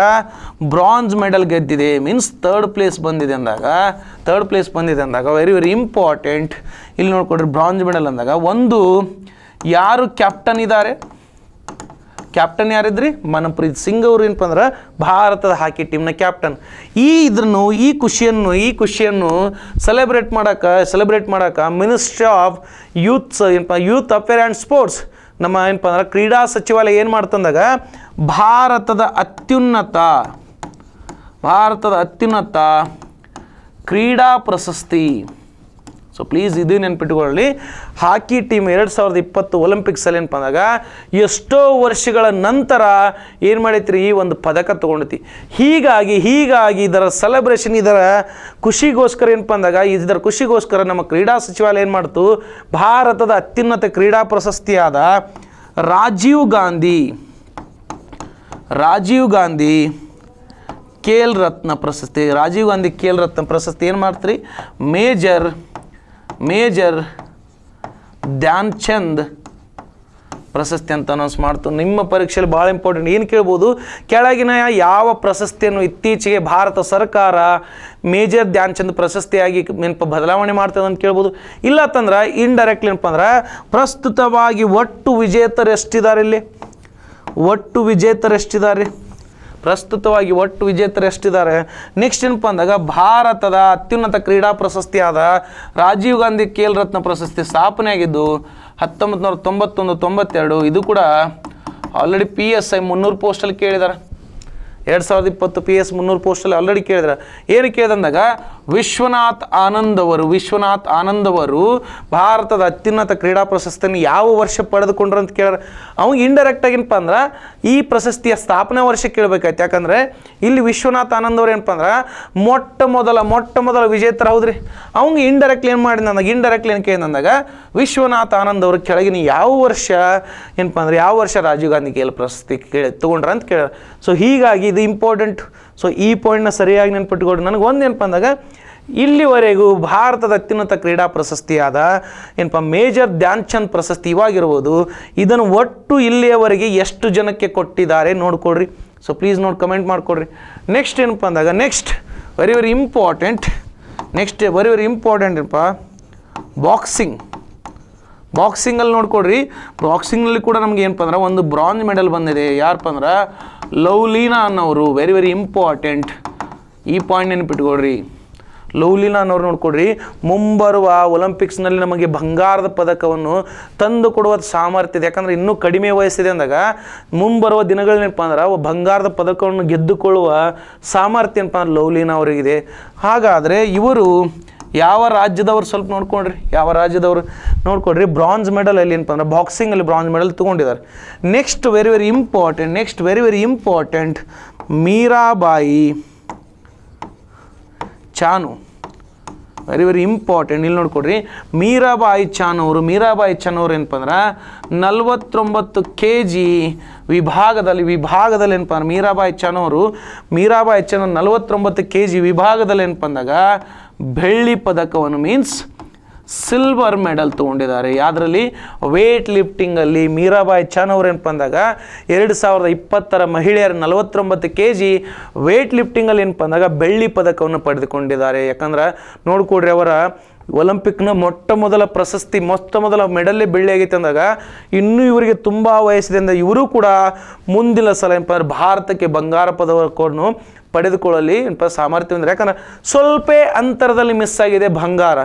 ಬ್ರಾಂಜ್ ಮೆಡಲ್ ಗೆದ್ದಿದೆ ಮೀನ್ಸ್ ತರ್ಡ್ ಪ್ಲೇಸ್ ಬಂದಿದೆ ಅಂದಾಗ ಥರ್ಡ್ ಪ್ಲೇಸ್ ಬಂದಿದೆ ಅಂದಾಗ ವೆರಿ ವೆರಿ ಇಂಪಾರ್ಟೆಂಟ್ ಇಲ್ಲಿ ನೋಡಿಕೊಡ್ರಿ ಬ್ರಾಂಜ್ ಮೆಡಲ್ ಅಂದಾಗ ಒಂದು ಯಾರು ಕ್ಯಾಪ್ಟನ್ ಇದ್ದಾರೆ ಕ್ಯಾಪ್ಟನ್ ಯಾರಿದ್ರಿ ಮನಪ್ರೀತ್ ಸಿಂಗ್ ಅವ್ರು ಏನಪ್ಪ ಅಂದ್ರೆ ಭಾರತದ ಹಾಕಿ ಟೀಮ್ನ ಕ್ಯಾಪ್ಟನ್ ಈ ಇದನ್ನು ಈ ಖುಷಿಯನ್ನು ಈ ಖುಷಿಯನ್ನು ಸೆಲೆಬ್ರೇಟ್ ಮಾಡೋಕೆ ಸೆಲೆಬ್ರೇಟ್ ಮಾಡೋಕೆ ಮಿನಿಸ್ಟ್ರಿ ಆಫ್ ಯೂತ್ಸ್ ಏನಪ್ಪ ಯೂತ್ ಅಫೇರ್ ಆ್ಯಂಡ್ ಸ್ಪೋರ್ಟ್ಸ್ ನಮ್ಮ ಏನಪ್ಪ ಅಂದ್ರೆ ಕ್ರೀಡಾ ಸಚಿವಾಲಯ ಏನು ಮಾಡ್ತಂದಾಗ ಭಾರತದ ಅತ್ಯುನ್ನತ ಭಾರತದ ಅತ್ಯುನ್ನತ ಕ್ರೀಡಾ ಪ್ರಶಸ್ತಿ ಸೊ ಪ್ಲೀಸ್ ಇದು ನೆನ್ಪಿಟ್ಕೊಳ್ಳಿ ಹಾಕಿ ಟೀಮ್ ಎರಡು ಸಾವಿರದ ಇಪ್ಪತ್ತು ಒಲಿಂಪಿಕ್ಸಲ್ಲಿ ಏನಪ್ಪ ಅಂದಾಗ ಎಷ್ಟೋ ವರ್ಷಗಳ ನಂತರ ಏನು ಮಾಡೈತ್ರಿ ಈ ಒಂದು ಪದಕ ತೊಗೊಂಡೈತಿ ಹೀಗಾಗಿ ಹೀಗಾಗಿ ಇದರ ಸೆಲೆಬ್ರೇಷನ್ ಇದರ ಖುಷಿಗೋಸ್ಕರ ಏನಪ್ಪ ಅಂದಾಗ ಇದರ ಖುಷಿಗೋಸ್ಕರ ನಮ್ಮ ಕ್ರೀಡಾ ಸಚಿವಾಲಯ ಏನು ಮಾಡ್ತು ಭಾರತದ ಅತ್ಯುನ್ನತ ಕ್ರೀಡಾ ಪ್ರಶಸ್ತಿಯಾದ ರಾಜೀವ್ ಗಾಂಧಿ ರಾಜೀವ್ ಗಾಂಧಿ ಖೇಲ್ ರತ್ನ ಪ್ರಶಸ್ತಿ ರಾಜೀವ್ ಗಾಂಧಿ ಖೇಲ್ ರತ್ನ ಪ್ರಶಸ್ತಿ ಏನು ಮಾಡ್ತೀರಿ ಮೇಜರ್ ಮೇಜರ್ ಧ್ಯಾನ್ ಚಂದ್ ಪ್ರಶಸ್ತಿ ಅಂತ ಅನೌನ್ಸ್ ಮಾಡ್ತು ನಿಮ್ಮ ಪರೀಕ್ಷೆಯಲ್ಲಿ ಭಾಳ ಇಂಪಾರ್ಟೆಂಟ್ ಏನು ಕೇಳ್ಬೋದು ಕೆಳಗಿನ ಯಾವ ಪ್ರಶಸ್ತಿಯನ್ನು ಇತ್ತೀಚೆಗೆ ಭಾರತ ಸರ್ಕಾರ ಮೇಜರ್ ಚಂದ್ ಪ್ರಶಸ್ತಿಯಾಗಿ ಏನಪ್ಪ ಬದಲಾವಣೆ ಮಾಡ್ತದೆ ಅಂತ ಕೇಳ್ಬೋದು ಇಲ್ಲ ತಂದ್ರೆ ಇಂಡೈರೆಕ್ಟ್ಲಿ ಏನಪ್ಪ ಅಂದ್ರೆ ಪ್ರಸ್ತುತವಾಗಿ ಒಟ್ಟು ವಿಜೇತರು ಎಷ್ಟಿದ್ದಾರೆ ಇಲ್ಲಿ ಒಟ್ಟು ವಿಜೇತರು ಎಷ್ಟಿದ್ದಾರೆ ಪ್ರಸ್ತುತವಾಗಿ ಒಟ್ಟು ವಿಜೇತರು ಎಷ್ಟಿದ್ದಾರೆ ನೆಕ್ಸ್ಟ್ ಏನಪ್ಪ ಅಂದಾಗ ಭಾರತದ ಅತ್ಯುನ್ನತ ಕ್ರೀಡಾ ಪ್ರಶಸ್ತಿಯಾದ ರಾಜೀವ್ ಗಾಂಧಿ ಖೇಲ್ ರತ್ನ ಪ್ರಶಸ್ತಿ ಸ್ಥಾಪನೆಯಾಗಿದ್ದು ಹತ್ತೊಂಬತ್ತು ನೂರ ತೊಂಬತ್ತೊಂದು ತೊಂಬತ್ತೆರಡು ಇದು ಕೂಡ ಆಲ್ರೆಡಿ ಪಿ ಎಸ್ ಐ ಮುನ್ನೂರು ಪೋಸ್ಟಲ್ಲಿ ಕೇಳಿದ್ದಾರೆ ಎರಡು ಸಾವಿರದ ಇಪ್ಪತ್ತು ಪಿ ಎಸ್ ಮುನ್ನೂರು ಪೋಸ್ಟಲ್ಲಿ ಆಲ್ರೆಡಿ ಕೇಳಿದ್ದಾರೆ ಏನು ಕೇಳಿದಂದಾಗ ವಿಶ್ವನಾಥ್ ಆನಂದ್ ಅವರು ವಿಶ್ವನಾಥ್ ಆನಂದ್ ಅವರು ಭಾರತದ ಅತ್ಯುನ್ನತ ಕ್ರೀಡಾ ಪ್ರಶಸ್ತಿಯನ್ನು ಯಾವ ವರ್ಷ ಪಡೆದುಕೊಂಡ್ರು ಅಂತ ಕೇಳಾರ ಅವ್ನು ಇಂಡೈರೆಕ್ಟಾಗಿ ಏನಪ್ಪ ಅಂದ್ರೆ ಈ ಪ್ರಶಸ್ತಿಯ ಸ್ಥಾಪನೆ ವರ್ಷ ಕೇಳಬೇಕಾಯ್ತು ಯಾಕಂದ್ರೆ ಇಲ್ಲಿ ವಿಶ್ವನಾಥ್ ಆನಂದ್ ಅವರು ಏನಪ್ಪ ಅಂದ್ರೆ ಮೊಟ್ಟ ಮೊದಲ ಮೊಟ್ಟ ಮೊದಲ ವಿಜೇತರ ಹೌದ್ರಿ ಅವ್ನಿಗೆ ಇಂಡೈರೆಕ್ಟ್ಲಿ ಏನು ಮಾಡಿ ನನಗೆ ಇಂಡೈರೆಕ್ಟ್ಲಿ ಏನು ಕೇಳಿ ಅಂದಾಗ ವಿಶ್ವನಾಥ್ ಆನಂದ್ ಅವ್ರ ಕೆಳಗಿನ ಯಾವ ವರ್ಷ ಏನಪ್ಪ ಅಂದ್ರೆ ಯಾವ ವರ್ಷ ರಾಜೀವ್ ಗಾಂಧಿ ಕೇಳಿ ಪ್ರಶಸ್ತಿ ಕೇಳಿ ತೊಗೊಂಡ್ರ ಅಂತ ಕೇಳ ಸೊ ಹೀಗಾಗಿ ಇದು ಇಂಪಾರ್ಟೆಂಟ್ ಸೊ ಈ ಪಾಯಿಂಟ್ನ ಸರಿಯಾಗಿ ನೆನ್ಪಿಟ್ಕೊಂಡ್ರೆ ನನಗೆ ಒಂದು ಏನಪ್ಪ ಅಂದಾಗ ಇಲ್ಲಿವರೆಗೂ ಭಾರತದ ಅತ್ಯುನ್ನತ ಕ್ರೀಡಾ ಪ್ರಶಸ್ತಿಯಾದ ಏನಪ್ಪ ಮೇಜರ್ ಚಂದ್ ಪ್ರಶಸ್ತಿ ಇವಾಗಿರ್ಬೋದು ಇದನ್ನು ಒಟ್ಟು ಇಲ್ಲಿಯವರೆಗೆ ಎಷ್ಟು ಜನಕ್ಕೆ ಕೊಟ್ಟಿದ್ದಾರೆ ನೋಡಿಕೊಡ್ರಿ ಸೊ ಪ್ಲೀಸ್ ನೋಡಿ ಕಮೆಂಟ್ ಮಾಡಿಕೊಡ್ರಿ ನೆಕ್ಸ್ಟ್ ಏನಪ್ಪ ಅಂದಾಗ next very very important next very very important ಏನಪ್ಪ ಬಾಕ್ಸಿಂಗ್ ಬಾಕ್ಸಿಂಗಲ್ಲಿ ನೋಡ್ಕೊಡ್ರಿ ಬಾಕ್ಸಿಂಗ್ನಲ್ಲಿ ಕೂಡ ನಮ್ಗೆ ಏನಪ್ಪ ಅಂದ್ರೆ ಒಂದು ಬ್ರಾಂಜ್ ಮೆಡಲ್ ಬಂದಿದೆ ಯಾರಪ್ಪ ಅಂದ್ರೆ ಲವ್ಲೀನಾ ಅನ್ನೋರು ವೆರಿ ವೆರಿ ಇಂಪಾರ್ಟೆಂಟ್ ಈ ಪಾಯಿಂಟ್ ನೆನಪಿಟ್ಕೊಡ್ರಿ ಅನ್ನೋರು ನೋಡ್ಕೊಡ್ರಿ ಮುಂಬರುವ ಒಲಿಂಪಿಕ್ಸ್ನಲ್ಲಿ ನಮಗೆ ಬಂಗಾರದ ಪದಕವನ್ನು ತಂದು ಕೊಡುವ ಸಾಮರ್ಥ್ಯ ಇದೆ ಯಾಕಂದರೆ ಇನ್ನೂ ಕಡಿಮೆ ವಯಸ್ಸಿದೆ ಅಂದಾಗ ಮುಂಬರುವ ದಿನಗಳೇನಪ್ಪ ಅಂದ್ರೆ ಬಂಗಾರದ ಪದಕವನ್ನು ಗೆದ್ದುಕೊಳ್ಳುವ ಸಾಮರ್ಥ್ಯ ಏನಪ್ಪ ಅಂದ್ರೆ ಲವ್ಲಿನ ಅವರಿಗಿದೆ ಹಾಗಾದರೆ ಇವರು ಯಾವ ರಾಜ್ಯದವ್ರು ಸ್ವಲ್ಪ ನೋಡ್ಕೊಂಡ್ರಿ ಯಾವ ರಾಜ್ಯದವ್ರು ನೋಡ್ಕೊಡ್ರಿ ಬ್ರಾಂಜ್ ಮೆಡಲ್ ಅಲ್ಲಿ ಏನಪ್ಪ ಅಂದ್ರೆ ಬಾಕ್ಸಿಂಗಲ್ಲಿ ಬ್ರಾಂಜ್ ಮೆಡಲ್ ತಗೊಂಡಿದ್ದಾರೆ next very very important next very very important Mirabai Chanu very very important ಇಲ್ಲಿ ನೋಡ್ಕೊಡ್ರಿ ಮೀರಾಬಾಯಿ ಚಾನ್ ಮೀರಾಬಾಯಿ ಚಾನ್ ಅವರು ಏನಪ್ಪ ಅಂದ್ರೆ ನಲ್ವತ್ತೊಂಬತ್ತು ಕೆ ಜಿ ವಿಭಾಗದಲ್ಲಿ ವಿಭಾಗದಲ್ಲಿ ಏನಪ್ಪ ಅಂದ್ರೆ ಮೀರಾಬಾಯಿ ಚಾನೋರು ಮೀರಾಬಾಯಿ ಚಾನ್ ನಲ್ವತ್ತೊಂಬತ್ತು ಕೆ ಜಿ ವಿಭಾಗದಲ್ಲಿ ಏನಪ್ಪ ಅಂದಾಗ ಬೆಳ್ಳಿ ಪದಕವನ್ನು ಮೀನ್ಸ್ ಸಿಲ್ವರ್ ಮೆಡಲ್ ತೊಗೊಂಡಿದ್ದಾರೆ ಅದರಲ್ಲಿ ವೇಟ್ ಲಿಫ್ಟಿಂಗಲ್ಲಿ ಮೀರಾಬಾಯಿ ಚಾನ್ ಅವರೇನಪ್ಪ ಅಂದಾಗ ಎರಡು ಸಾವಿರದ ಇಪ್ಪತ್ತರ ಮಹಿಳೆಯರ ನಲವತ್ತೊಂಬತ್ತು ಕೆ ಜಿ ವೇಟ್ ಲಿಫ್ಟಿಂಗಲ್ಲಿ ಏನಪ್ಪ ಅಂದಾಗ ಬೆಳ್ಳಿ ಪದಕವನ್ನು ಪಡೆದುಕೊಂಡಿದ್ದಾರೆ ಯಾಕಂದ್ರೆ ನೋಡಿಕೊಡ್ರಿ ಅವರ ಒಲಿಂಪಿಕ್ನ ಮೊಟ್ಟ ಮೊದಲ ಪ್ರಶಸ್ತಿ ಮೊತ್ತ ಮೊದಲ ಮೆಡಲ್ಲೇ ಬೆಳ್ಳಿ ಆಗಿತ್ತು ಅಂದಾಗ ಇನ್ನೂ ಇವರಿಗೆ ತುಂಬ ವಯಸ್ಸಿದೆ ಇವರು ಕೂಡ ಮುಂದಿನ ಸಲ ಭಾರತಕ್ಕೆ ಬಂಗಾರ ಪದಕವನ್ನು ಪಡೆದುಕೊಳ್ಳಲಿ ಸಾಮರ್ಥ್ಯ ಅಂದರೆ ಯಾಕಂದರೆ ಸ್ವಲ್ಪ ಅಂತರದಲ್ಲಿ ಮಿಸ್ ಆಗಿದೆ ಬಂಗಾರ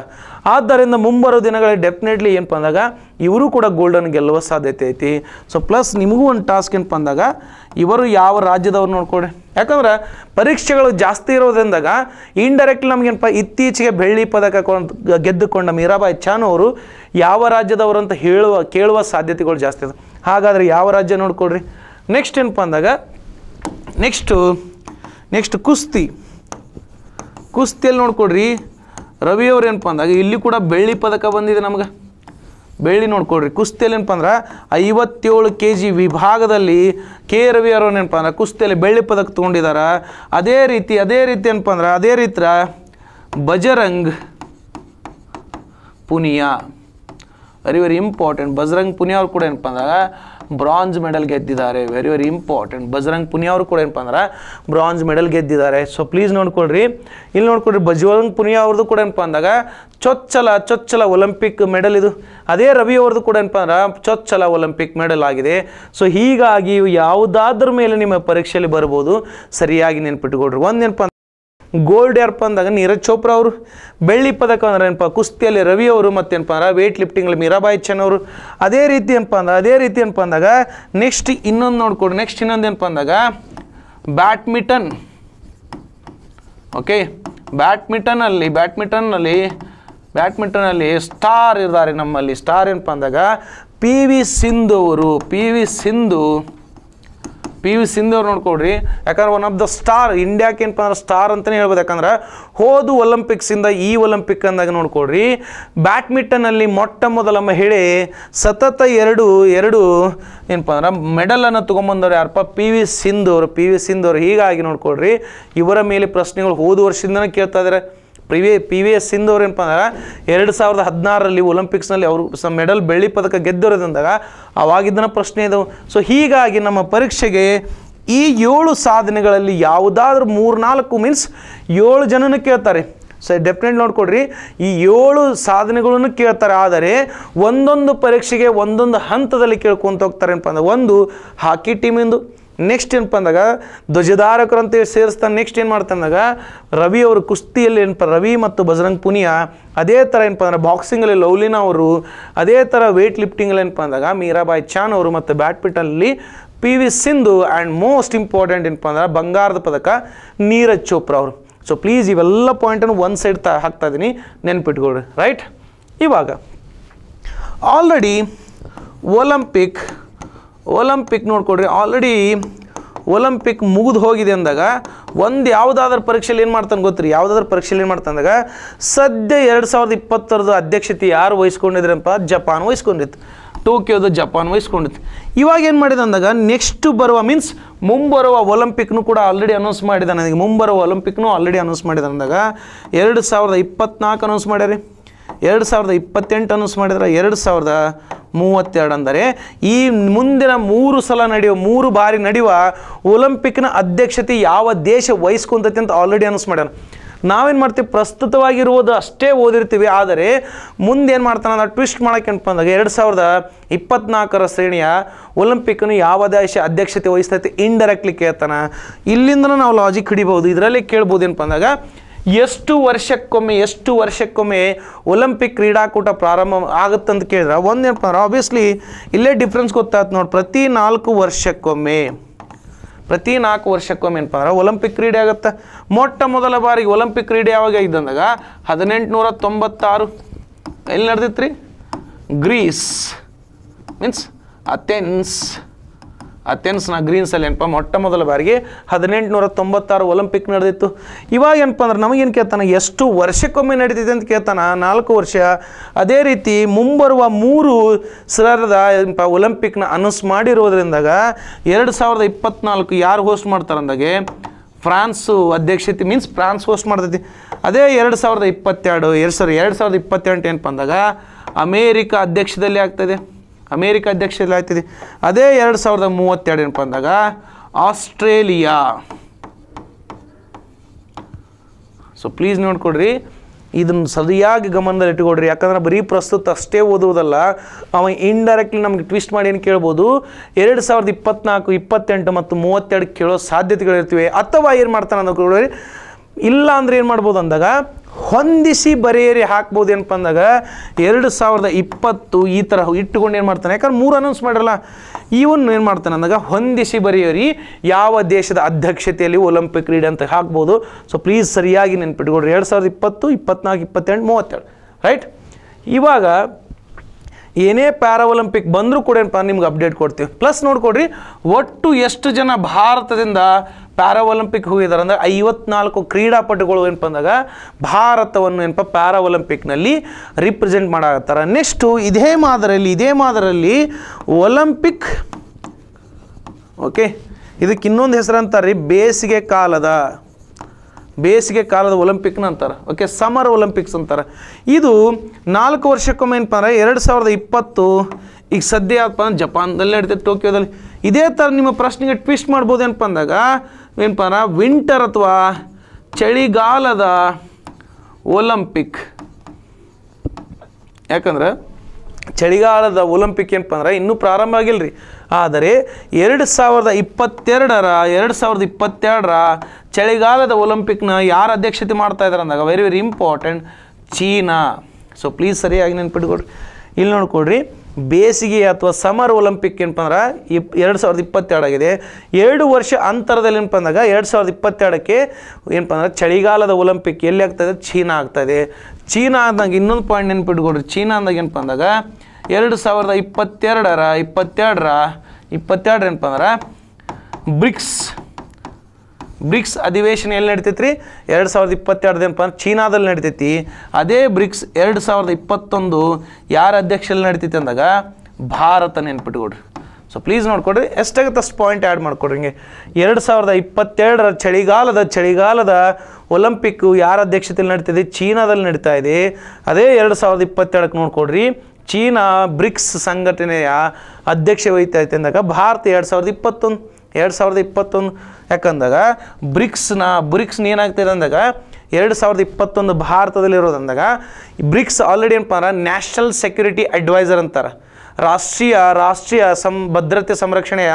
ಆದ್ದರಿಂದ ಮುಂಬರೋ ದಿನಗಳಲ್ಲಿ ಡೆಫಿನೆಟ್ಲಿ ಏನಪ್ಪ ಅಂದಾಗ ಇವರು ಕೂಡ ಗೋಲ್ಡನ್ ಗೆಲ್ಲುವ ಸಾಧ್ಯತೆ ಐತಿ ಸೊ ಪ್ಲಸ್ ನಿಮಗೂ ಒಂದು ಟಾಸ್ಕ್ ಏನಪ್ಪ ಅಂದಾಗ ಇವರು ಯಾವ ರಾಜ್ಯದವ್ರು ನೋಡ್ಕೊಡಿ ಯಾಕಂದ್ರೆ ಪರೀಕ್ಷೆಗಳು ಜಾಸ್ತಿ ಇರೋದ್ರಿಂದಾಗ ಇಂಡೈರೆಕ್ಟ್ಲಿ ನಮಗೇನಪ್ಪ ಇತ್ತೀಚೆಗೆ ಬೆಳ್ಳಿ ಪದಕ ಗೆದ್ದುಕೊಂಡ ಮೀರಾಬಾಯಿ ಚಾನು ಅವರು ಯಾವ ರಾಜ್ಯದವರು ಅಂತ ಹೇಳುವ ಕೇಳುವ ಸಾಧ್ಯತೆಗಳು ಜಾಸ್ತಿ ಇದೆ ಹಾಗಾದರೆ ಯಾವ ರಾಜ್ಯ ನೋಡ್ಕೊಳ್ರಿ ನೆಕ್ಸ್ಟ್ ಏನಪ್ಪ ಅಂದಾಗ ನೆಕ್ಸ್ಟು ನೆಕ್ಸ್ಟ್ ಕುಸ್ತಿ ಕುಸ್ತಿಯಲ್ಲಿ ನೋಡ್ಕೊಡ್ರಿ ರವಿಯವ್ರು ಏನಪ್ಪ ಅಂದಾಗ ಇಲ್ಲಿ ಕೂಡ ಬೆಳ್ಳಿ ಪದಕ ಬಂದಿದೆ ನಮ್ಗೆ ಬೆಳ್ಳಿ ನೋಡ್ಕೊಡ್ರಿ ಕುಸ್ತಿಯಲ್ಲಿ ಏನಪ್ಪ ಅಂದ್ರೆ ಐವತ್ತೇಳು ಕೆ ಜಿ ವಿಭಾಗದಲ್ಲಿ ಕೆ ರವಿ ಅವರು ಏನಪ್ಪ ಅಂದ್ರೆ ಕುಸ್ತಿಯಲ್ಲಿ ಬೆಳ್ಳಿ ಪದಕ ತೊಗೊಂಡಿದ್ದಾರೆ ಅದೇ ರೀತಿ ಅದೇ ರೀತಿ ಏನಪ್ಪ ಅಂದ್ರೆ ಅದೇ ರೀತಿ Bajrang Punia very very important Bajrang Punia ಅವ್ರು ಕೂಡ ಏನಪ್ಪ ಅಂದಾಗ ಬ್ರಾಂಜ್ ಮೆಡಲ್ ಗೆದ್ದಿದ್ದಾರೆ very very important Bajrang Punia ಕೂಡ ಏನಪ್ಪ ಅಂದ್ರೆ ಬ್ರಾಂಜ್ ಮೆಡಲ್ ಗೆದ್ದಿದ್ದಾರೆ ಸೊ ಪ್ಲೀಸ್ ನೋಡ್ಕೊಳ್ರಿ ಇಲ್ಲಿ ನೋಡ್ಕೊಳ್ರಿ ಬಜರಂಗ್ ಪುನಿಯಾ ಅವ್ರದ್ದು ಕೂಡ ಏನಪ್ಪ ಅಂದಾಗ ಚೊಚ್ಚಲ ಚೊಚ್ಚಲ ಒಲಿಂಪಿಕ್ ಮೆಡಲ್ ಇದು ಅದೇ ರವಿ ಅವ್ರದ್ದು ಕೂಡ ಏನಪ್ಪ ಅಂದ್ರೆ ಚೊಚ್ಚಲ ಒಲಿಂಪಿಕ್ ಮೆಡಲ್ ಆಗಿದೆ ಸೊ ಹೀಗಾಗಿ ಯಾವುದಾದ್ರ ಮೇಲೆ ನಿಮ್ಮ ಪರೀಕ್ಷೆಯಲ್ಲಿ ಬರ್ಬೋದು ಸರಿಯಾಗಿ ನೆನ್ಪಿಟ್ಕೊಳ್ರಿ ಒಂದು ಅಂದ್ರೆ ಗೋಲ್ಡ್ ಯಾರಪ್ಪ ಅಂದಾಗ ನೀರಜ್ ಚೋಪ್ರಾ ಅವರು ಬೆಳ್ಳಿ ಪದಕ ಅಂದ್ರೆ ಏನಪ್ಪ ಕುಸ್ತಿಯಲ್ಲಿ ರವಿ ಅವರು ಮತ್ತೇನಪ್ಪ ಅಂದ್ರೆ ವೇಟ್ ಲಿಫ್ಟಿಂಗಲ್ಲಿ ಮೀರಾಬಾಯಿ ಚನ್ ಅವರು ಅದೇ ರೀತಿ ಏನಪ್ಪ ಅಂದ್ರೆ ಅದೇ ರೀತಿ ಏನಪ್ಪ ಅಂದಾಗ ನೆಕ್ಸ್ಟ್ ಇನ್ನೊಂದು ನೋಡ್ಕೊಡು ನೆಕ್ಸ್ಟ್ ಇನ್ನೊಂದು ಏನಪ್ಪ ಅಂದಾಗ ಬ್ಯಾಟ್ಮಿಟನ್ ಓಕೆ ಬ್ಯಾಟ್ಮಿಟನಲ್ಲಿ ಬ್ಯಾಟ್ಮಿಟನ್ನಲ್ಲಿ ಬ್ಯಾಟ್ಮಿಟನಲ್ಲಿ ಸ್ಟಾರ್ ಇದ್ದಾರೆ ನಮ್ಮಲ್ಲಿ ಸ್ಟಾರ್ ಏನಪ್ಪ ಅಂದಾಗ ಪಿ ವಿ ಸಿಂಧು ಅವರು P V Sindhu P V Sindhu ಅವ್ರು ನೋಡ್ಕೊಡ್ರಿ ಯಾಕಂದ್ರೆ ಒನ್ ಆಫ್ ದ ಸ್ಟಾರ್ ಇಂಡಿಯಾಕ್ಕೆ ಏನಪ್ಪ ಅಂದ್ರೆ ಸ್ಟಾರ್ ಅಂತಲೇ ಹೇಳ್ಬೋದು ಯಾಕಂದ್ರೆ ಹೋದ ಒಲಂಪಿಕ್ಸಿಂದ ಈ ಒಲಿಂಪಿಕ್ ಅಂದಾಗ ನೋಡ್ಕೊಡ್ರಿ ಬ್ಯಾಡ್ಮಿಂಟನಲ್ಲಿ ಮೊಟ್ಟ ಮೊದಲ ಮಹಿಳೆ ಸತತ ಎರಡು ಎರಡು ಏನಪ್ಪ ಅಂದ್ರೆ ಮೆಡಲನ್ನು ತೊಗೊಂಬಂದವ್ರು ಯಾರಪ್ಪ ಪಿ ವಿ ಸಿಂಧು ಅವರು ಪಿ ವಿ ಸಿಂಧು ಅವರು ಹೀಗಾಗಿ ನೋಡ್ಕೊಡ್ರಿ ಇವರ ಮೇಲೆ ಪ್ರಶ್ನೆಗಳು ಹೋದ ವರ್ಷದಿಂದನೇ ಕೇಳ್ತಾ ಇದ್ದಾರೆ P V P V S Sindhu ಅವ್ರೇನಪ್ಪ ಅಂದ್ರೆ ಎರಡು ಸಾವಿರದ ಹದಿನಾರರಲ್ಲಿ ಒಲಿಂಪಿಕ್ಸ್ನಲ್ಲಿ ಅವರು ಸ ಮೆಡಲ್ ಬೆಳ್ಳಿ ಪದಕ ಅಂದಾಗ ಅವಾಗಿದ್ದನ ಪ್ರಶ್ನೆ ಇದು ಸೊ ಹೀಗಾಗಿ ನಮ್ಮ ಪರೀಕ್ಷೆಗೆ ಈ ಏಳು ಸಾಧನೆಗಳಲ್ಲಿ ಯಾವುದಾದ್ರೂ ನಾಲ್ಕು ಮೀನ್ಸ್ ಏಳು ಜನನ ಕೇಳ್ತಾರೆ ಸೊ ಡೆಫಿನೆಟ್ ನೋಡ್ಕೊಡ್ರಿ ಈ ಏಳು ಸಾಧನೆಗಳನ್ನು ಕೇಳ್ತಾರೆ ಆದರೆ ಒಂದೊಂದು ಪರೀಕ್ಷೆಗೆ ಒಂದೊಂದು ಹಂತದಲ್ಲಿ ಕೇಳ್ಕೊಂತ ಹೋಗ್ತಾರೆ ಏನಪ್ಪ ಅಂದ್ರೆ ಒಂದು ಹಾಕಿ ಟೀಮಿಂದು ನೆಕ್ಸ್ಟ್ ಏನಪ್ಪ ಅಂದಾಗ ಹೇಳಿ ಸೇರಿಸ್ತಾನೆ ನೆಕ್ಸ್ಟ್ ಏನು ಅಂದಾಗ ರವಿ ಅವರು ಕುಸ್ತಿಯಲ್ಲಿ ಏನಪ್ಪ ರವಿ ಮತ್ತು ಬಜರಂಗ್ ಪುನಿಯಾ ಅದೇ ಥರ ಏನಪ್ಪ ಅಂದ್ರೆ ಬಾಕ್ಸಿಂಗಲ್ಲಿ ಲವ್ಲಿನ ಅವರು ಅದೇ ಥರ ವೆಯ್ಟ್ ಲಿಫ್ಟಿಂಗಲ್ಲಿ ಏನಪ್ಪ ಅಂದಾಗ ಮೀರಾಬಾಯಿ ಚಾನ್ ಅವರು ಮತ್ತು ಬ್ಯಾಡ್ಮಿಂಟನಲ್ಲಿ P V Sindhu and most important ಏನಪ್ಪ ಅಂದ್ರೆ ಬಂಗಾರದ ಪದಕ ನೀರಜ್ ಚೋಪ್ರಾ ಅವರು ಸೊ ಪ್ಲೀಸ್ ಇವೆಲ್ಲ ಪಾಯಿಂಟನ್ನು ಒಂದು ಸೈಡ್ ತ ಹಾಕ್ತಾ ಇದ್ದೀನಿ ನೆನ್ಪಿಟ್ಕೊಳ್ರಿ ರೈಟ್ ಇವಾಗ ಆಲ್ರೆಡಿ ಒಲಂಪಿಕ್ ಒಲಂಪಿಕ್ ನೋಡಿಕೊಡ್ರಿ ಆಲ್ರೆಡಿ ಒಲಂಪಿಕ್ ಮುಗಿದು ಹೋಗಿದೆ ಅಂದಾಗ ಒಂದು ಯಾವುದಾದ್ರೂ ಪರೀಕ್ಷೆಯಲ್ಲಿ ಏನು ಮಾಡ್ತಾನೆ ಗೊತ್ತಿರಿ ಯಾವುದಾದ್ರೂ ಪರೀಕ್ಷೆಯಲ್ಲಿ ಏನು ಅಂದಾಗ ಸದ್ಯ ಎರಡು ಸಾವಿರದ ಇಪ್ಪತ್ತರದ್ದು ಅಧ್ಯಕ್ಷತೆ ಯಾರು ವಹಿಸ್ಕೊಂಡಿದ್ರಪ್ಪ ಜಪಾನ್ ವಹಿಸ್ಕೊಂಡಿತ್ತು ಟೋಕಿಯೋದ ಜಪಾನ್ ವಹಿಸ್ಕೊಂಡಿತ್ತು ಇವಾಗ ಏನು ಮಾಡಿದೆ ಅಂದಾಗ ನೆಕ್ಸ್ಟ್ ಬರುವ ಮೀನ್ಸ್ ಮುಂಬರುವ ಒಲಂಪಿಕ್ನು ಕೂಡ ಆಲ್ರೆಡಿ ಅನೌನ್ಸ್ ಮಾಡಿದ್ದಾನೆ ನನಗೆ ಮುಂಬರುವ ಒಲಂಪಿಕ್ನು ಆಲ್ರೆಡಿ ಅನೌನ್ಸ್ ಮಾಡಿದ ಅಂದಾಗ ಎರಡು ಸಾವಿರದ ಇಪ್ಪತ್ನಾಲ್ಕು ಅನೌನ್ಸ್ ಮಾಡ್ಯಾರಿ ಎರಡು ಸಾವಿರದ ಇಪ್ಪತ್ತೆಂಟು ಅನೌನ್ಸ್ ಮಾಡಿದ್ರೆ ಎರಡು ಸಾವಿರದ ಮೂವತ್ತೆರಡು ಅಂದರೆ ಈ ಮುಂದಿನ ಮೂರು ಸಲ ನಡೆಯುವ ಮೂರು ಬಾರಿ ನಡೆಯುವ ಒಲಿಂಪಿಕ್ನ ಅಧ್ಯಕ್ಷತೆ ಯಾವ ದೇಶ ವಹಿಸ್ಕೊಂತೈತಿ ಅಂತ ಆಲ್ರೆಡಿ ಅನೌನ್ಸ್ ಮಾಡ್ಯಾನ ನಾವೇನು ಮಾಡ್ತೀವಿ ಪ್ರಸ್ತುತವಾಗಿರುವುದು ಅಷ್ಟೇ ಓದಿರ್ತೀವಿ ಆದರೆ ಮುಂದೇನು ಮಾಡ್ತಾನೆ ಅಂದ್ರೆ ಟ್ವಿಸ್ಟ್ ಏನಪ್ಪ ಅಂದಾಗ ಎರಡು ಸಾವಿರದ ಇಪ್ಪತ್ನಾಲ್ಕರ ಶ್ರೇಣಿಯ ಒಲಿಂಪಿಕ್ನು ಯಾವ ದೇಶ ಅಧ್ಯಕ್ಷತೆ ವಹಿಸ್ತೈತೆ ಇಂಡೈರೆಕ್ಟ್ಲಿ ಕೇಳ್ತಾನೆ ಇಲ್ಲಿಂದ ನಾವು ಲಾಜಿಕ್ ಹಿಡಿಬೋದು ಇದರಲ್ಲಿ ಕೇಳ್ಬೋದು ಏನಪ್ಪ ಅಂದಾಗ ಎಷ್ಟು ವರ್ಷಕ್ಕೊಮ್ಮೆ ಎಷ್ಟು ವರ್ಷಕ್ಕೊಮ್ಮೆ ಒಲಿಂಪಿಕ್ ಕ್ರೀಡಾಕೂಟ ಪ್ರಾರಂಭ ಆಗುತ್ತಂತ ಕೇಳಿದ್ರೆ ಒಂದೇನಪ್ಪ ಆಬ್ವಿಯಸ್ಲಿ ಇಲ್ಲೇ ಡಿಫ್ರೆನ್ಸ್ ಗೊತ್ತಾಯ್ತು ನೋಡಿ ಪ್ರತಿ ನಾಲ್ಕು ವರ್ಷಕ್ಕೊಮ್ಮೆ ಪ್ರತಿ ನಾಲ್ಕು ವರ್ಷಕ್ಕೊಮ್ಮೆ ಏನಪ್ಪ ಅಂದ್ರೆ ಒಲಿಂಪಿಕ್ ಕ್ರೀಡೆ ಆಗುತ್ತೆ ಮೊಟ್ಟ ಮೊದಲ ಬಾರಿಗೆ ಒಲಿಂಪಿಕ್ ಕ್ರೀಡೆ ಯಾವಾಗ ಇದ್ದಂದಾಗ ಹದಿನೆಂಟುನೂರ ತೊಂಬತ್ತಾರು ಎಲ್ಲಿ ನಡೆದಿತ್ತು ರೀ ಗ್ರೀಸ್ ಮೀನ್ಸ್ ಅಥೆನ್ಸ್ ಅಥೆನ್ಸ್ನ ಗ್ರೀನ್ಸಲ್ಲಿ ಏನಪ್ಪ ಮೊಟ್ಟ ಮೊದಲ ಬಾರಿಗೆ ಹದಿನೆಂಟುನೂರ ತೊಂಬತ್ತಾರು ಒಲಿಂಪಿಕ್ ನಡೆದಿತ್ತು ಇವಾಗ ಏನಪ್ಪ ಅಂದ್ರೆ ನಮಗೇನು ಕೇಳ್ತಾನೆ ಎಷ್ಟು ವರ್ಷಕ್ಕೊಮ್ಮೆ ನಡೀತಿದೆ ಅಂತ ಕೇಳ್ತಾನೆ ನಾಲ್ಕು ವರ್ಷ ಅದೇ ರೀತಿ ಮುಂಬರುವ ಮೂರು ಸರದ ಏನಪ್ಪ ಒಲಿಂಪಿಕ್ನ ಅನೌನ್ಸ್ ಮಾಡಿರೋದ್ರಿಂದಾಗ ಎರಡು ಸಾವಿರದ ಇಪ್ಪತ್ನಾಲ್ಕು ಯಾರು ಹೋಸ್ಟ್ ಮಾಡ್ತಾರೆ ಅಂದಾಗೆ ಫ್ರಾನ್ಸು ಅಧ್ಯಕ್ಷತೆ ಮೀನ್ಸ್ ಫ್ರಾನ್ಸ್ ಹೋಸ್ಟ್ ಮಾಡ್ತೈತಿ ಅದೇ ಎರಡು ಸಾವಿರದ ಇಪ್ಪತ್ತೆರಡು ಎರಡು ಸಾವಿರ ಎರಡು ಸಾವಿರದ ಇಪ್ಪತ್ತೆಂಟು ಏನಪ್ಪ ಅಂದಾಗ ಅಮೇರಿಕಾ ಅಧ್ಯಕ್ಷದಲ್ಲಿ ಆಗ್ತದೆ ಅಮೇರಿಕ ಅಧ್ಯಕ್ಷರಲ್ಲಿ ಆಯ್ತಿದೆ ಅದೇ ಎರಡು ಸಾವಿರದ ಮೂವತ್ತೆರಡು ಏನಪ್ಪ ಅಂದಾಗ ಆಸ್ಟ್ರೇಲಿಯಾ ಸೊ ಪ್ಲೀಸ್ ನೋಡ್ಕೊಡ್ರಿ ಇದನ್ನು ಸರಿಯಾಗಿ ಗಮನದಲ್ಲಿ ಇಟ್ಕೊಡ್ರಿ ಯಾಕಂದ್ರೆ ಬರೀ ಪ್ರಸ್ತುತ ಅಷ್ಟೇ ಓದುವುದಲ್ಲ ಅವ ಇಂಡೈರೆಕ್ಟ್ಲಿ ನಮಗೆ ಟ್ವಿಸ್ಟ್ ಮಾಡಿ ಏನು ಕೇಳ್ಬೋದು ಎರಡು ಸಾವಿರದ ಇಪ್ಪತ್ನಾಲ್ಕು ಇಪ್ಪತ್ತೆಂಟು ಮತ್ತು ಮೂವತ್ತೆರಡು ಕೇಳೋ ಸಾಧ್ಯತೆಗಳಿರ್ತೀವಿ ಅಥವಾ ಏನು ಮಾಡ್ತಾನೆ ಅಂತ ಇಲ್ಲ ಅಂದ್ರೆ ಏನು ಮಾಡ್ಬೋದು ಅಂದಾಗ ಹೊಂದಿಸಿ ಬರೆಯರಿ ಹಾಕ್ಬೋದು ಏನಪ್ಪ ಅಂದಾಗ ಎರಡು ಸಾವಿರದ ಇಪ್ಪತ್ತು ಈ ಥರ ಇಟ್ಟುಕೊಂಡು ಏನು ಮಾಡ್ತಾನೆ ಯಾಕಂದ್ರೆ ಮೂರು ಅನೌನ್ಸ್ ಮಾಡಿರಲ್ಲ ಇವನ್ನು ಏನು ಮಾಡ್ತಾನೆ ಅಂದಾಗ ಹೊಂದಿಸಿ ಬರೆಯರಿ ಯಾವ ದೇಶದ ಅಧ್ಯಕ್ಷತೆಯಲ್ಲಿ ಒಲಿಂಪಿಕ್ ಕ್ರೀಡೆ ಅಂತ ಹಾಕ್ಬೋದು ಸೊ ಪ್ಲೀಸ್ ಸರಿಯಾಗಿ ನೆನ್ಪಿಟ್ಕೊಡ್ರಿ ಎರಡು ಸಾವಿರದ ಇಪ್ಪತ್ತು ಇಪ್ಪತ್ನಾಲ್ಕು ಇಪ್ಪತ್ತೆಂಟು ಮೂವತ್ತೆರಡು ರೈಟ್ ಇವಾಗ ಏನೇ ಪ್ಯಾರಾಒಲಿಂಪಿಕ್ ಬಂದರೂ ಕೂಡ ಏನಪ್ಪ ನಿಮ್ಗೆ ಅಪ್ಡೇಟ್ ಕೊಡ್ತೀವಿ ಪ್ಲಸ್ ನೋಡ್ಕೊಡ್ರಿ ಒಟ್ಟು ಎಷ್ಟು ಜನ ಭಾರತದಿಂದ ಪ್ಯಾರಾ ಒಲಿಂಪಿಕ್ ಹೋಗಿದ್ದಾರೆ ಅಂದರೆ ಐವತ್ನಾಲ್ಕು ಕ್ರೀಡಾಪಟುಗಳು ಏನಪ್ಪ ಅಂದಾಗ ಭಾರತವನ್ನು ಏನಪ್ಪ ಪ್ಯಾರಾ ಒಲಿಂಪಿಕ್ನಲ್ಲಿ ರಿಪ್ರೆಸೆಂಟ್ ಮಾಡಾಕತ್ತಾರೆ ನೆಕ್ಸ್ಟು ಇದೇ ಮಾದರಿಯಲ್ಲಿ ಇದೇ ಮಾದರಲ್ಲಿ ಒಲಂಪಿಕ್ ಓಕೆ ಇದಕ್ಕೆ ಇನ್ನೊಂದು ಹೆಸರು ಅಂತಾರೆ ರೀ ಬೇಸಿಗೆ ಕಾಲದ ಬೇಸಿಗೆ ಕಾಲದ ಒಲಿಂಪಿಕ್ನ ಅಂತಾರೆ ಓಕೆ ಸಮರ್ ಒಲಿಂಪಿಕ್ಸ್ ಅಂತಾರೆ ಇದು ನಾಲ್ಕು ವರ್ಷಕ್ಕೊಮ್ಮೆ ಏನಪ್ಪ ಅಂದರೆ ಎರಡು ಸಾವಿರದ ಇಪ್ಪತ್ತು ಈಗ ಸದ್ಯ ಆದಪ್ಪ ಅಂದ್ರೆ ಜಪಾನ್ದಲ್ಲಿ ಟೋಕಿಯೋದಲ್ಲಿ ಇದೇ ಥರ ನಿಮ್ಮ ಪ್ರಶ್ನೆಗೆ ಟ್ವಿಸ್ಟ್ ಮಾಡ್ಬೋದು ಏನಪ್ಪ ಅಂದಾಗ ಅಂದ್ರೆ ವಿಂಟರ್ ಅಥವಾ ಚಳಿಗಾಲದ ಒಲಂಪಿಕ್ ಯಾಕಂದ್ರೆ ಚಳಿಗಾಲದ ಒಲಂಪಿಕ್ ಏನಪ್ಪ ಅಂದ್ರೆ ಇನ್ನೂ ಪ್ರಾರಂಭ ಆಗಿಲ್ಲ ಆದರೆ ಎರಡು ಸಾವಿರದ ಇಪ್ಪತ್ತೆರಡರ ಎರಡು ಸಾವಿರದ ಇಪ್ಪತ್ತೆರಡರ ಚಳಿಗಾಲದ ಒಲಂಪಿಕ್ನ ಯಾರು ಅಧ್ಯಕ್ಷತೆ ಮಾಡ್ತಾ ಇದ್ದಾರೆ ಅಂದಾಗ very very important China so please ಸರಿಯಾಗಿ ನೆನ್ಪಿಟ್ಕೊಡ್ರಿ ಇಲ್ಲಿ ನೋಡ್ಕೊಡ್ರಿ ಬೇಸಿಗೆ ಅಥವಾ ಸಮರ್ ಒಲಿಂಪಿಕ್ ಏನಪ್ಪ ಅಂದ್ರೆ ಇಪ್ ಎರಡು ಸಾವಿರದ ಇಪ್ಪತ್ತೆರಡಾಗಿದೆ ಎರಡು ವರ್ಷ ಅಂತರದಲ್ಲಿ ಏನಪ್ಪ ಅಂದಾಗ ಎರಡು ಸಾವಿರದ ಇಪ್ಪತ್ತೆರಡಕ್ಕೆ ಏನಪ್ಪ ಅಂದ್ರೆ ಚಳಿಗಾಲದ ಒಲಿಂಪಿಕ್ ಎಲ್ಲಿ ಆಗ್ತದೆ ಚೀನಾ ಆಗ್ತದೆ ಚೀನಾ ಆದಾಗ ಇನ್ನೊಂದು ಪಾಯಿಂಟ್ ನೆನ್ಪಿಟ್ಕೊಡ್ರಿ ಚೀನಾ ಅಂದಾಗ ಏನಪ್ಪ ಅಂದಾಗ ಎರಡು ಸಾವಿರದ ಇಪ್ಪತ್ತೆರಡರ ಇಪ್ಪತ್ತೆರಡರ ಇಪ್ಪತ್ತೆರಡರ ಏನಪ್ಪ ಅಂದ್ರೆ ಬ್ರಿಕ್ಸ್ ಬ್ರಿಕ್ಸ್ ಅಧಿವೇಶನ ಎಲ್ಲಿ ರೀ ಎರಡು ಸಾವಿರದ ಇಪ್ಪತ್ತೆರಡು ಏನಪ್ಪ ಅಂದ್ರೆ ಚೀನಾದಲ್ಲಿ ನಡಿತೈತಿ ಅದೇ ಬ್ರಿಕ್ಸ್ ಎರಡು ಸಾವಿರದ ಇಪ್ಪತ್ತೊಂದು ಯಾರ ಅಧ್ಯಕ್ಷಲ್ಲಿ ನಡೀತೈತಿ ಅಂದಾಗ ಭಾರತ ನೆನ್ಪಿಟ್ಕೊಡ್ರಿ ಸೊ ಪ್ಲೀಸ್ ನೋಡ್ಕೊಡ್ರಿ ಎಷ್ಟಾಗುತ್ತೆ ಅಷ್ಟು ಪಾಯಿಂಟ್ ಆ್ಯಡ್ ಮಾಡ್ಕೊಡ್ರಿ ಹಿಂಗೆ ಎರಡು ಸಾವಿರದ ಇಪ್ಪತ್ತೆರಡರ ಚಳಿಗಾಲದ ಚಳಿಗಾಲದ ಒಲಿಂಪಿಕ್ಕು ಯಾರ ಅಧ್ಯಕ್ಷತೆಯಲ್ಲಿ ನಡೀತಿದೆ ಚೀನಾದಲ್ಲಿ ನಡೀತಾ ಇದೆ ಅದೇ ಎರಡು ಸಾವಿರದ ಇಪ್ಪತ್ತೆರಡಕ್ಕೆ ನೋಡ್ಕೊಡ್ರಿ ಚೀನಾ ಬ್ರಿಕ್ಸ್ ಸಂಘಟನೆಯ ಅಧ್ಯಕ್ಷ ವಹಿತಾ ಅಂದಾಗ ಭಾರತ ಎರಡು ಸಾವಿರದ ಇಪ್ಪತ್ತೊಂದು ಎರಡು ಸಾವಿರದ ಇಪ್ಪತ್ತೊಂದು ಯಾಕಂದಾಗ ಬ್ರಿಕ್ಸ್ನ ಬ್ರಿಕ್ಸ್ನ ಏನಾಗ್ತಿದೆ ಅಂದಾಗ ಎರಡು ಸಾವಿರದ ಇಪ್ಪತ್ತೊಂದು ಭಾರತದಲ್ಲಿರೋದಂದಾಗ ಬ್ರಿಕ್ಸ್ ಆಲ್ರೆಡಿ ಏನಪ್ಪ ಅಂದ್ರೆ ನ್ಯಾಷನಲ್ ಸೆಕ್ಯೂರಿಟಿ ಅಡ್ವೈಸರ್ ಅಂತಾರೆ ರಾಷ್ಟ್ರೀಯ ರಾಷ್ಟ್ರೀಯ ಸಂ ಭದ್ರತೆ ಸಂರಕ್ಷಣೆಯ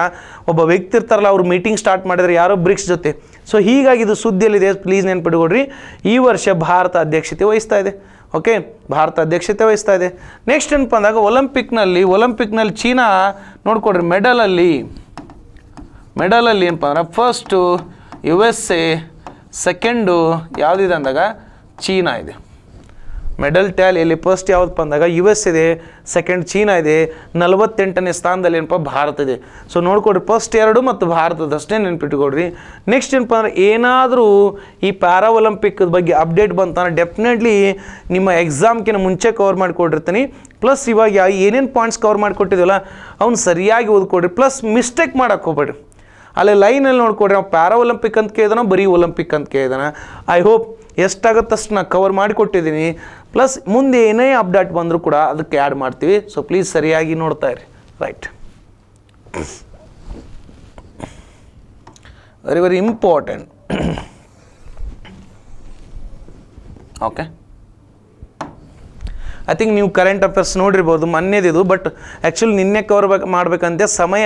ಒಬ್ಬ ವ್ಯಕ್ತಿ ಇರ್ತಾರಲ್ಲ ಅವರು ಮೀಟಿಂಗ್ ಸ್ಟಾರ್ಟ್ ಮಾಡಿದರೆ ಯಾರೋ ಬ್ರಿಕ್ಸ್ ಜೊತೆ ಸೊ ಹೀಗಾಗಿ ಇದು ಸುದ್ದಿಯಲ್ಲಿದೆ ಪ್ಲೀಸ್ ನೆನ್ಪಿಟ್ಕೊಡ್ರಿ ಈ ವರ್ಷ ಭಾರತ ಅಧ್ಯಕ್ಷತೆ ವಹಿಸ್ತಾ ಇದೆ ಓಕೆ ಭಾರತ ಅಧ್ಯಕ್ಷತೆ ವಹಿಸ್ತಾ ಇದೆ ನೆಕ್ಸ್ಟ್ ಏನಪ್ಪ ಅಂದಾಗ ಒಲಂಪಿಕ್ನಲ್ಲಿ ಒಲಂಪಿಕ್ನಲ್ಲಿ ಚೀನಾ ನೋಡ್ಕೊಡ್ರಿ ಮೆಡಲಲ್ಲಿ ಮೆಡಲಲ್ಲಿ ಏನಪ್ಪ ಅಂದ್ರೆ first U S A second ಯಾವುದಿದೆ ಅಂದಾಗ ಚೀನಾ ಇದೆ ಮೆಡಲ್ ಟ್ಯಾಲಿಯಲ್ಲಿ ಫಸ್ಟ್ ಯಾವುದಪ್ಪ ಅಂದಾಗ ಯು ಎಸ್ ಇದೆ ಸೆಕೆಂಡ್ ಚೀನಾ ಇದೆ ನಲವತ್ತೆಂಟನೇ ಸ್ಥಾನದಲ್ಲಿ ಏನಪ್ಪ ಭಾರತ ಇದೆ ಸೊ ನೋಡ್ಕೊಡ್ರಿ ಫಸ್ಟ್ ಎರಡು ಮತ್ತು ಭಾರತದಷ್ಟೇ ನೆನ್ಪಿಟ್ಕೊಡ್ರಿ ನೆಕ್ಸ್ಟ್ ಏನಪ್ಪ ಅಂದ್ರೆ ಏನಾದರೂ ಈ ಪ್ಯಾರಾ ಒಲಿಂಪಿಕ್ ಬಗ್ಗೆ ಅಪ್ಡೇಟ್ ಬಂತಂದ್ರೆ ಡೆಫಿನೆಟ್ಲಿ ನಿಮ್ಮ ಎಕ್ಸಾಮ್ಗಿನ ಮುಂಚೆ ಕವರ್ ಮಾಡಿಕೊಡಿರ್ತೀನಿ ಪ್ಲಸ್ ಇವಾಗ ಏನೇನು ಪಾಯಿಂಟ್ಸ್ ಕವರ್ ಮಾಡಿಕೊಟ್ಟಿದ್ವಲ್ಲ ಅವ್ನು ಸರಿಯಾಗಿ ಓದ್ಕೊಡ್ರಿ ಪ್ಲಸ್ ಮಿಸ್ಟೇಕ್ ಮಾಡೋಕ್ಕೆ ಹೋಗ್ಬೇಡ್ರಿ ಅಲ್ಲಿ ಲೈನಲ್ಲಿ ನೋಡ್ಕೊಡ್ರಿ ನಾವು ಪ್ಯಾರಾ ಒಲಿಂಪಿಕ್ ಅಂತ ಕೇಳಿದಾನ ಬರೀ ಒಲಿಂಪಿಕ್ ಅಂತ ಕೇಳಿದಾನ ಐ ಹೋಪ್ ಎಷ್ಟಾಗತ್ತಷ್ಟು ಅಷ್ಟು ನಾನು ಕವರ್ ಮಾಡಿಕೊಟ್ಟಿದ್ದೀನಿ ಪ್ಲಸ್ ಮುಂದೆ ಏನೇ ಅಪ್ಡೇಟ್ ಬಂದರೂ ಕೂಡ ಅದಕ್ಕೆ ಆ್ಯಡ್ ಮಾಡ್ತೀವಿ ಸೊ ಪ್ಲೀಸ್ ಸರಿಯಾಗಿ ನೋಡ್ತಾ ಇರಿ right very very important okay I think ನೀವು ಕರೆಂಟ್ ಅಫೇರ್ಸ್ ನೋಡಿರ್ಬೋದು ಮೊನ್ನೆದಿದು ಬಟ್ ಆ್ಯಕ್ಚುಲಿ ನಿನ್ನೆ ಕವರ್ ಮಾಡಬೇಕಂತೆ ಸಮಯ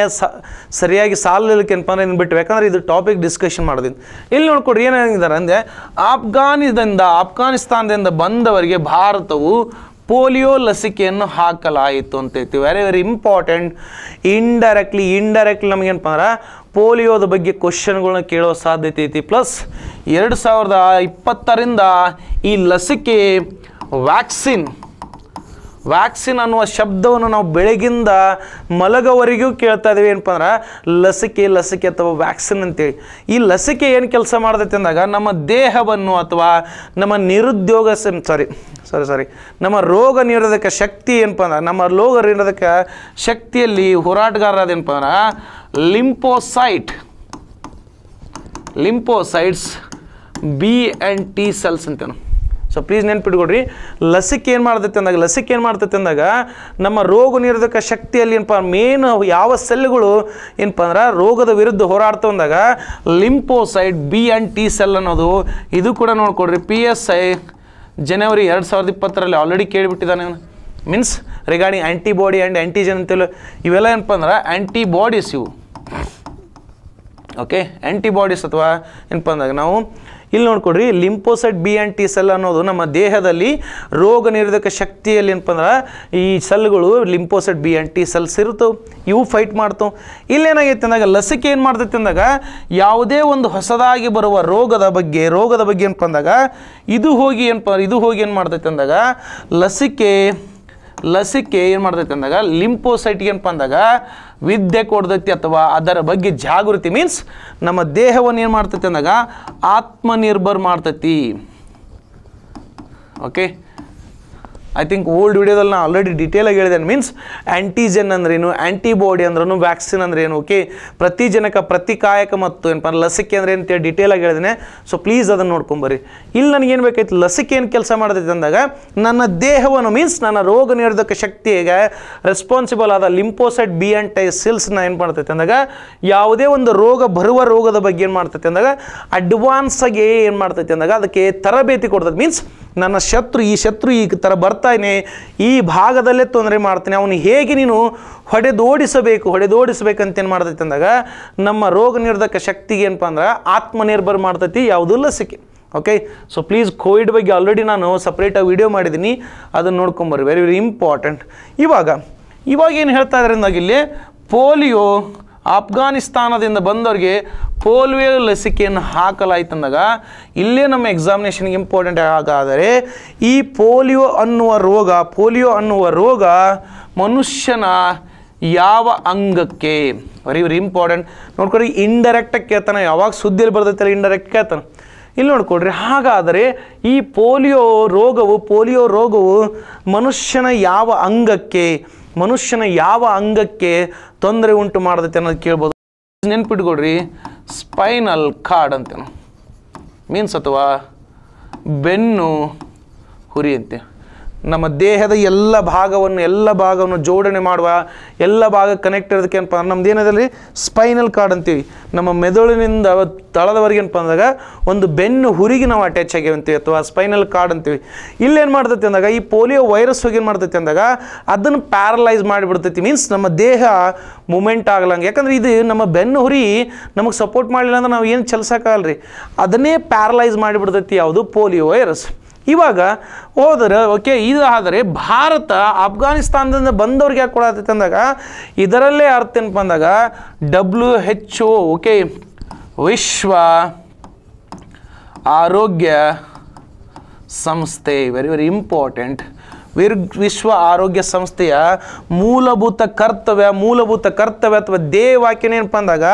ಸರಿಯಾಗಿ ಸಾಲಲಿಕ್ಕೇನಪ್ಪ ಅಂದ್ರೆ ಇನ್ನು ಬಿಟ್ಟು ಯಾಕಂದ್ರೆ ಇದು ಟಾಪಿಕ್ ಡಿಸ್ಕಷನ್ ಮಾಡಿದ್ವಿ ಇಲ್ಲಿ ನೋಡ್ಕೊಡ್ರಿ ಏನಾಗಿದ್ದಾರೆ ಅಂದರೆ ಆಫ್ಘಾನಿದಿಂದ ಆಫ್ಘಾನಿಸ್ತಾನದಿಂದ ಬಂದವರಿಗೆ ಭಾರತವು ಪೋಲಿಯೋ ಲಸಿಕೆಯನ್ನು ಹಾಕಲಾಯಿತು ಅಂತ ಹೇಳ್ತೀವಿ very very important indirectly indirectly ನಮಗೇನಪ್ಪ ಅಂದ್ರೆ ಪೋಲಿಯೋದ ಬಗ್ಗೆ ಕ್ವಶನ್ಗಳನ್ನ ಕೇಳೋ ಸಾಧ್ಯತೆ ಐತಿ ಪ್ಲಸ್ ಎರಡು ಸಾವಿರದ ಇಪ್ಪತ್ತರಿಂದ ಈ ಲಸಿಕೆ ವ್ಯಾಕ್ಸಿನ್ ವ್ಯಾಕ್ಸಿನ್ ಅನ್ನುವ ಶಬ್ದವನ್ನು ನಾವು ಬೆಳಗಿಂದ ಮಲಗವರೆಗೂ ಕೇಳ್ತಾ ಇದ್ದೀವಿ ಏನಪ್ಪ ಅಂದ್ರೆ ಲಸಿಕೆ ಲಸಿಕೆ ಅಥವಾ ವ್ಯಾಕ್ಸಿನ್ ಅಂತೇಳಿ ಈ ಲಸಿಕೆ ಏನು ಕೆಲಸ ಮಾಡ್ತೈತೆ ಅಂದಾಗ ನಮ್ಮ ದೇಹವನ್ನು ಅಥವಾ ನಮ್ಮ ನಿರುದ್ಯೋಗ ಸಾರಿ ಸಾರಿ ಸಾರಿ ನಮ್ಮ ರೋಗ ನಿರೋಧಕ ಶಕ್ತಿ ಏನಪ್ಪ ಅಂದ್ರೆ ನಮ್ಮ ರೋಗ ನಿರೋಧಕ ಶಕ್ತಿಯಲ್ಲಿ ಹೋರಾಟಗಾರ ಅದೇನಪ್ಪ ಅಂದ್ರೆ lymphocyte lymphocytes B and T cells ಅಂತೇನು ಸೊ ಪ್ಲೀಸ್ ನೆನ್ಪಿಟ್ಕೊಡ್ರಿ ಲಸಿಕೆ ಏನು ಮಾಡ್ತೈತೆ ಅಂದಾಗ ಲಸಿಕೆ ಏನು ಮಾಡ್ತೈತೆ ಅಂದಾಗ ನಮ್ಮ ರೋಗ ನಿರೋಧಕ ಶಕ್ತಿಯಲ್ಲಿ ಏನಪ್ಪ ಮೇನ್ ಯಾವ ಸೆಲ್ಗಳು ಏನಪ್ಪ ಅಂದ್ರೆ ರೋಗದ ವಿರುದ್ಧ ಹೋರಾಡ್ತಾ ಅಂದಾಗ lymphocyte B and T cell ಅನ್ನೋದು ಇದು ಕೂಡ ನೋಡ್ಕೊಡ್ರಿ ಪಿ ಎಸ್ ಐ ಜನವರಿ ಎರಡು ಸಾವಿರದ ಇಪ್ಪತ್ತರಲ್ಲಿ ಆಲ್ರೆಡಿ ಕೇಳಿಬಿಟ್ಟಿದ್ದಾನೆ means regarding antibody and antigen ಅಂತೇಳಿ ಇವೆಲ್ಲ ಏನಪ್ಪ ಅಂದ್ರೆ ಆ್ಯಂಟಿಬಾಡೀಸ್ ಇವು ಓಕೆ ಆ್ಯಂಟಿಬಾಡೀಸ್ ಅಥವಾ ಏನಪ್ಪ ಅಂದಾಗ ನಾವು ಇಲ್ಲಿ ನೋಡ್ಕೊಡ್ರಿ lymphocyte B and T cell ಅನ್ನೋದು ನಮ್ಮ ದೇಹದಲ್ಲಿ ರೋಗ ನಿರೋಧಕ ಶಕ್ತಿಯಲ್ಲಿ ಏನಪ್ಪ ಅಂದ್ರೆ ಈ ಸೆಲ್ಗಳು lymphocyte B and T cells ಇರ್ತವೆ ಇವು ಫೈಟ್ ಮಾಡ್ತವೆ ಇಲ್ಲೇನಾಗೈತೆ ಅಂದಾಗ ಲಸಿಕೆ ಏನು ಮಾಡ್ತೈತೆ ಅಂದಾಗ ಯಾವುದೇ ಒಂದು ಹೊಸದಾಗಿ ಬರುವ ರೋಗದ ಬಗ್ಗೆ ರೋಗದ ಬಗ್ಗೆ ಏನಪ್ಪ ಅಂದಾಗ ಇದು ಹೋಗಿ ಏನಪ್ಪ ಇದು ಹೋಗಿ ಏನು ಮಾಡ್ತೈತೆ ಅಂದಾಗ ಲಸಿಕೆ ಲಸಿಕೆ ಏನು ಮಾಡ್ತೈತೆ ಅಂದಾಗ ಲಿಂಪೋಸೈಟ್ಗೆ ಏನಪ್ಪ ಅಂದಾಗ ವಿದ್ಯೆ ಕೊಡ್ತೈತಿ ಅಥವಾ ಅದರ ಬಗ್ಗೆ ಜಾಗೃತಿ ಮೀನ್ಸ್ ನಮ್ಮ ದೇಹವನ್ನು ಏನು ಮಾಡ್ತೈತಿ ಅಂದಾಗ ಆತ್ಮನಿರ್ಭರ್ ಮಾಡ್ತೈತಿ ಓಕೆ ಐ ಥಿಂಕ್ ಓಲ್ಡ್ ವಿಡಿಯೋದಲ್ಲಿ ನಾನು ಆಲ್ರೆಡಿ ಆಗಿ ಹೇಳಿದ್ದೇನೆ ಮೀನ್ಸ್ ಆ್ಯಂಟಿಜೆನ್ ಅಂದ್ರೇನು ಆ್ಯಂಟಿಬಾಡಿ ಅಂದ್ರೂ ವ್ಯಾಕ್ಸಿನ್ ಅಂದ್ರೇನು ಓಕೆ ಪ್ರತಿಜನಕ ಪ್ರತಿಕಾಯಕ ಮತ್ತು ಏನಪ್ಪ ಲಸಿಕೆ ಅಂದ್ರೆ ಅಂತೇಳಿ ಹೇಳಿದೇನೆ ಹೇಳಿದ್ದೇನೆ ಸೊ ಪ್ಲೀಸ್ ಅದನ್ನು ನೋಡ್ಕೊಂಬರಿ ಇಲ್ಲಿ ನನಗೇನು ಬೇಕಾಯ್ತು ಲಸಿಕೆ ಏನು ಕೆಲಸ ಮಾಡ್ತೈತಿ ಅಂದಾಗ ನನ್ನ ದೇಹವನ್ನು ಮೀನ್ಸ್ ನನ್ನ ರೋಗ ನಿರೋಧಕ ಶಕ್ತಿಗೆ ರೆಸ್ಪಾನ್ಸಿಬಲ್ ಆದ ಲಿಂಪೋಸೈಟ್ ಬಿ ಆ್ಯಂಡ್ ಟೈ ಸೆಲ್ಸ್ನ ಏನು ಮಾಡ್ತೈತೆ ಅಂದಾಗ ಯಾವುದೇ ಒಂದು ರೋಗ ಬರುವ ರೋಗದ ಬಗ್ಗೆ ಏನು ಮಾಡ್ತೈತೆ ಅಂದಾಗ ಅಡ್ವಾನ್ಸಾಗಿ ಏನು ಮಾಡ್ತೈತೆ ಅಂದಾಗ ಅದಕ್ಕೆ ತರಬೇತಿ ಕೊಡ್ತದೆ ಮೀನ್ಸ್ ನನ್ನ ಶತ್ರು ಈ ಶತ್ರು ಈ ಥರ ಬರ್ತಾನೆ ಈ ಭಾಗದಲ್ಲೇ ತೊಂದರೆ ಮಾಡ್ತಾನೆ ಅವನು ಹೇಗೆ ನೀನು ಹೊಡೆದೋಡಿಸಬೇಕು ಹೊಡೆದೋಡಿಸಬೇಕಂತ ಏನು ಮಾಡ್ತೈತಿ ಅಂದಾಗ ನಮ್ಮ ರೋಗ ನಿರೋಧಕ ಶಕ್ತಿಗೆ ಏನಪ್ಪ ಅಂದ್ರೆ ಆತ್ಮನಿರ್ಭರ ಮಾಡ್ತೈತಿ ಯಾವುದೂ ಲಸಿಕೆ ಓಕೆ ಸೊ ಪ್ಲೀಸ್ ಕೋವಿಡ್ ಬಗ್ಗೆ ಆಲ್ರೆಡಿ ನಾನು ಸಪ್ರೇಟಾಗಿ ವಿಡಿಯೋ ಮಾಡಿದ್ದೀನಿ ಅದನ್ನು ನೋಡ್ಕೊಂಬರ್ರಿ ವೆರಿ ವೆರಿ ಇಂಪಾರ್ಟೆಂಟ್ ಇವಾಗ ಇವಾಗ ಏನು ಹೇಳ್ತಾ ಇದ್ರಿಂದ ಇಲ್ಲಿ ಪೋಲಿಯೋ ಆಫ್ಘಾನಿಸ್ತಾನದಿಂದ ಬಂದವರಿಗೆ ಪೋಲಿಯೋ ಲಸಿಕೆಯನ್ನು ಅಂದಾಗ ಇಲ್ಲೇ ನಮ್ಮ ಎಕ್ಸಾಮಿನೇಷನ್ಗೆ ಇಂಪಾರ್ಟೆಂಟ್ ಹಾಗಾದರೆ ಈ ಪೋಲಿಯೋ ಅನ್ನುವ ರೋಗ ಪೋಲಿಯೋ ಅನ್ನುವ ರೋಗ ಮನುಷ್ಯನ ಯಾವ ಅಂಗಕ್ಕೆ ವೆರಿ ವೆರಿ ಇಂಪಾರ್ಟೆಂಟ್ ನೋಡ್ಕೊಡ್ರಿ ಇಂಡೈರೆಕ್ಟಾಗಿ ಕೇಳ್ತಾನೆ ಯಾವಾಗ ಸುದ್ದಿಯಲ್ಲಿ ಬರ್ತೈತೆ ಇಂಡೈರೆಕ್ಟ್ ಕೇಳ್ತಾನೆ ಇಲ್ಲಿ ನೋಡ್ಕೊಡ್ರಿ ಹಾಗಾದರೆ ಈ ಪೋಲಿಯೋ ರೋಗವು ಪೋಲಿಯೋ ರೋಗವು ಮನುಷ್ಯನ ಯಾವ ಅಂಗಕ್ಕೆ ಮನುಷ್ಯನ ಯಾವ ಅಂಗಕ್ಕೆ ತೊಂದರೆ ಉಂಟು ಮಾಡದತ್ತೆ ಅನ್ನೋದು ಕೇಳ್ಬೋದು ನೆನ್ಪಿಟ್ಕೊಡ್ರಿ ಸ್ಪೈನಲ್ ಕಾರ್ಡ್ ಅಂತೇನು ಮೀನ್ಸ್ ಅಥವಾ ಬೆನ್ನು ಹುರಿ ಹುರಿಯಂತೆ ನಮ್ಮ ದೇಹದ ಎಲ್ಲ ಭಾಗವನ್ನು ಎಲ್ಲ ಭಾಗವನ್ನು ಜೋಡಣೆ ಮಾಡುವ ಎಲ್ಲ ಭಾಗ ಕನೆಕ್ಟ್ ಇರೋದಕ್ಕೆ ಏನಪ್ಪ ನಮ್ದು ಏನದಲ್ಲಿ ಸ್ಪೈನಲ್ ಕಾರ್ಡ್ ಅಂತೀವಿ ನಮ್ಮ ಮೆದುಳಿನಿಂದ ತಳದವರೆಗೆ ಏನಪ್ಪ ಅಂದಾಗ ಒಂದು ಬೆನ್ನು ಹುರಿಗೆ ನಾವು ಅಟ್ಯಾಚ್ ಆಗಿವೆ ಅಂತೀವಿ ಅಥವಾ ಸ್ಪೈನಲ್ ಕಾರ್ಡ್ ಅಂತೀವಿ ಇಲ್ಲೇನು ಮಾಡ್ತೈತಿ ಅಂದಾಗ ಈ ಪೋಲಿಯೋ ವೈರಸ್ ಹೋಗಿ ಏನು ಮಾಡ್ತೈತಿ ಅಂದಾಗ ಅದನ್ನು ಪ್ಯಾರಲೈಸ್ ಮಾಡಿಬಿಡ್ತೈತಿ ಮೀನ್ಸ್ ನಮ್ಮ ದೇಹ ಮೂಮೆಂಟ್ ಆಗಲಂಗೆ ಯಾಕಂದ್ರೆ ಇದು ನಮ್ಮ ಬೆನ್ನು ಹುರಿ ನಮಗೆ ಸಪೋರ್ಟ್ ಮಾಡಲಿಲ್ಲ ಅಂದ್ರೆ ನಾವು ಏನು ಚಲಿಸೋಕ್ಕಾಗಲ್ಲ ರೀ ಅದನ್ನೇ ಪ್ಯಾರಲೈಸ್ ಮಾಡಿಬಿಡ್ತೈತಿ ಯಾವುದು ಪೋಲಿಯೋ ವೈರಸ್ ಇವಾಗ ಹೋದರೆ ಓಕೆ ಆದರೆ ಭಾರತ ಅಫ್ಘಾನಿಸ್ತಾನದಿಂದ ಬಂದವ್ರಿಗೆ ಯಾಕೆ ಕೊಡತೈತೆ ಅಂದಾಗ ಇದರಲ್ಲೇ ಅರ್ಥ ಏನಪ್ಪ ಅಂದಾಗ ಡಬ್ಲ್ಯೂ ಹೆಚ್ ಓ ಓಕೆ ವಿಶ್ವ ಆರೋಗ್ಯ ಸಂಸ್ಥೆ ವೆರಿ ವೆರಿ ಇಂಪಾರ್ಟೆಂಟ್ ವಿರ್ಗ್ ವಿಶ್ವ ಆರೋಗ್ಯ ಸಂಸ್ಥೆಯ ಮೂಲಭೂತ ಕರ್ತವ್ಯ ಮೂಲಭೂತ ಕರ್ತವ್ಯ ಅಥವಾ ದೇವಾಕ್ಯನ ಏನಪ್ಪ ಅಂದಾಗ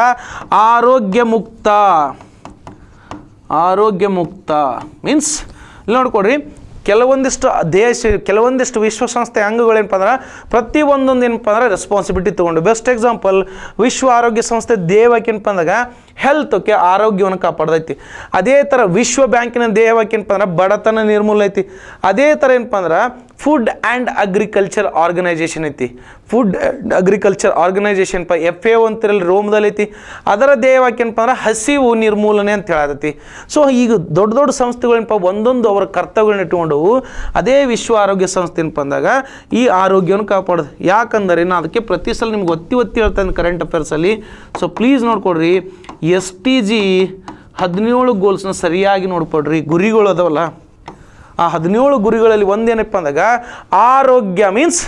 ಆರೋಗ್ಯ ಮುಕ್ತ ಆರೋಗ್ಯ ಮುಕ್ತ ಮೀನ್ಸ್ ಇಲ್ಲಿ ನೋಡ್ಕೊಡ್ರಿ ಕೆಲವೊಂದಿಷ್ಟು ದೇಶ ಕೆಲವೊಂದಿಷ್ಟು ವಿಶ್ವಸಂಸ್ಥೆ ಅಂಗಗಳೇನಪ್ಪ ಅಂದ್ರೆ ಒಂದೊಂದು ಏನಪ್ಪ ಅಂದ್ರೆ ರೆಸ್ಪಾನ್ಸಿಬಿಲಿಟಿ ತೊಗೊಂಡು ಬೆಸ್ಟ್ ಎಕ್ಸಾಂಪಲ್ ವಿಶ್ವ ಆರೋಗ್ಯ ಸಂಸ್ಥೆ ದೇಹವಾಕ್ಯನಪ್ಪ ಅಂದಾಗ ಹೆಲ್ತ್ಕ್ಕೆ ಆರೋಗ್ಯವನ್ನು ಕಾಪಾಡ್ದೈತಿ ಅದೇ ಥರ ವಿಶ್ವ ಬ್ಯಾಂಕಿನ ಏನಪ್ಪ ಅಂದ್ರೆ ಬಡತನ ನಿರ್ಮೂಲ ಐತಿ ಅದೇ ಥರ ಏನಪ್ಪ ಅಂದ್ರೆ ಫುಡ್ ಆ್ಯಂಡ್ ಅಗ್ರಿಕಲ್ಚರ್ ಆರ್ಗನೈಜೇಷನ್ ಐತಿ ಫುಡ್ ಆ್ಯಂಡ್ ಅಗ್ರಿಕಲ್ಚರ್ ಆರ್ಗನೈಜೇಷನ್ ಪ ಎಫ್ ಎ ಅಂತಿರಲ್ಲ ರೋಮ್ದಲ್ಲಿ ಐತಿ ಅದರ ಧ್ಯೇಯವಾಕ್ಯನಪ್ಪ ಅಂದ್ರೆ ಹಸಿವು ನಿರ್ಮೂಲನೆ ಅಂತ ಹೇಳತೈತಿ ಸೊ ಈಗ ದೊಡ್ಡ ದೊಡ್ಡ ಸಂಸ್ಥೆಗಳೇನಪ್ಪ ಒಂದೊಂದು ಅವರ ಕರ್ತವ್ಯಗಳನ್ನ ಇಟ್ಕೊಂಡವು ಅದೇ ವಿಶ್ವ ಆರೋಗ್ಯ ಸಂಸ್ಥೆ ಏನಪ್ಪ ಅಂದಾಗ ಈ ಆರೋಗ್ಯವನ್ನು ಕಾಪಾಡೋದು ಯಾಕಂದರೆ ನಾನು ಅದಕ್ಕೆ ಪ್ರತಿ ಸಲ ನಿಮ್ಗೆ ಒತ್ತಿ ಒತ್ತಿ ಹೇಳ್ತಾನೆ ಕರೆಂಟ್ ಅಫೇರ್ಸಲ್ಲಿ ಸೊ ಪ್ಲೀಸ್ ನೋಡ್ಕೊಡ್ರಿ ಎಸ್ ಟಿ ಜಿ ಹದಿನೇಳು ಗೋಲ್ಸ್ನ ಸರಿಯಾಗಿ ನೋಡ್ಕೊಡ್ರಿ ಗುರಿಗಳು ಅದಾವಲ್ಲ ಆ ಹದಿನೇಳು ಗುರಿಗಳಲ್ಲಿ ಒಂದೇನಪ್ಪ ಅಂದಾಗ ಆರೋಗ್ಯ ಮೀನ್ಸ್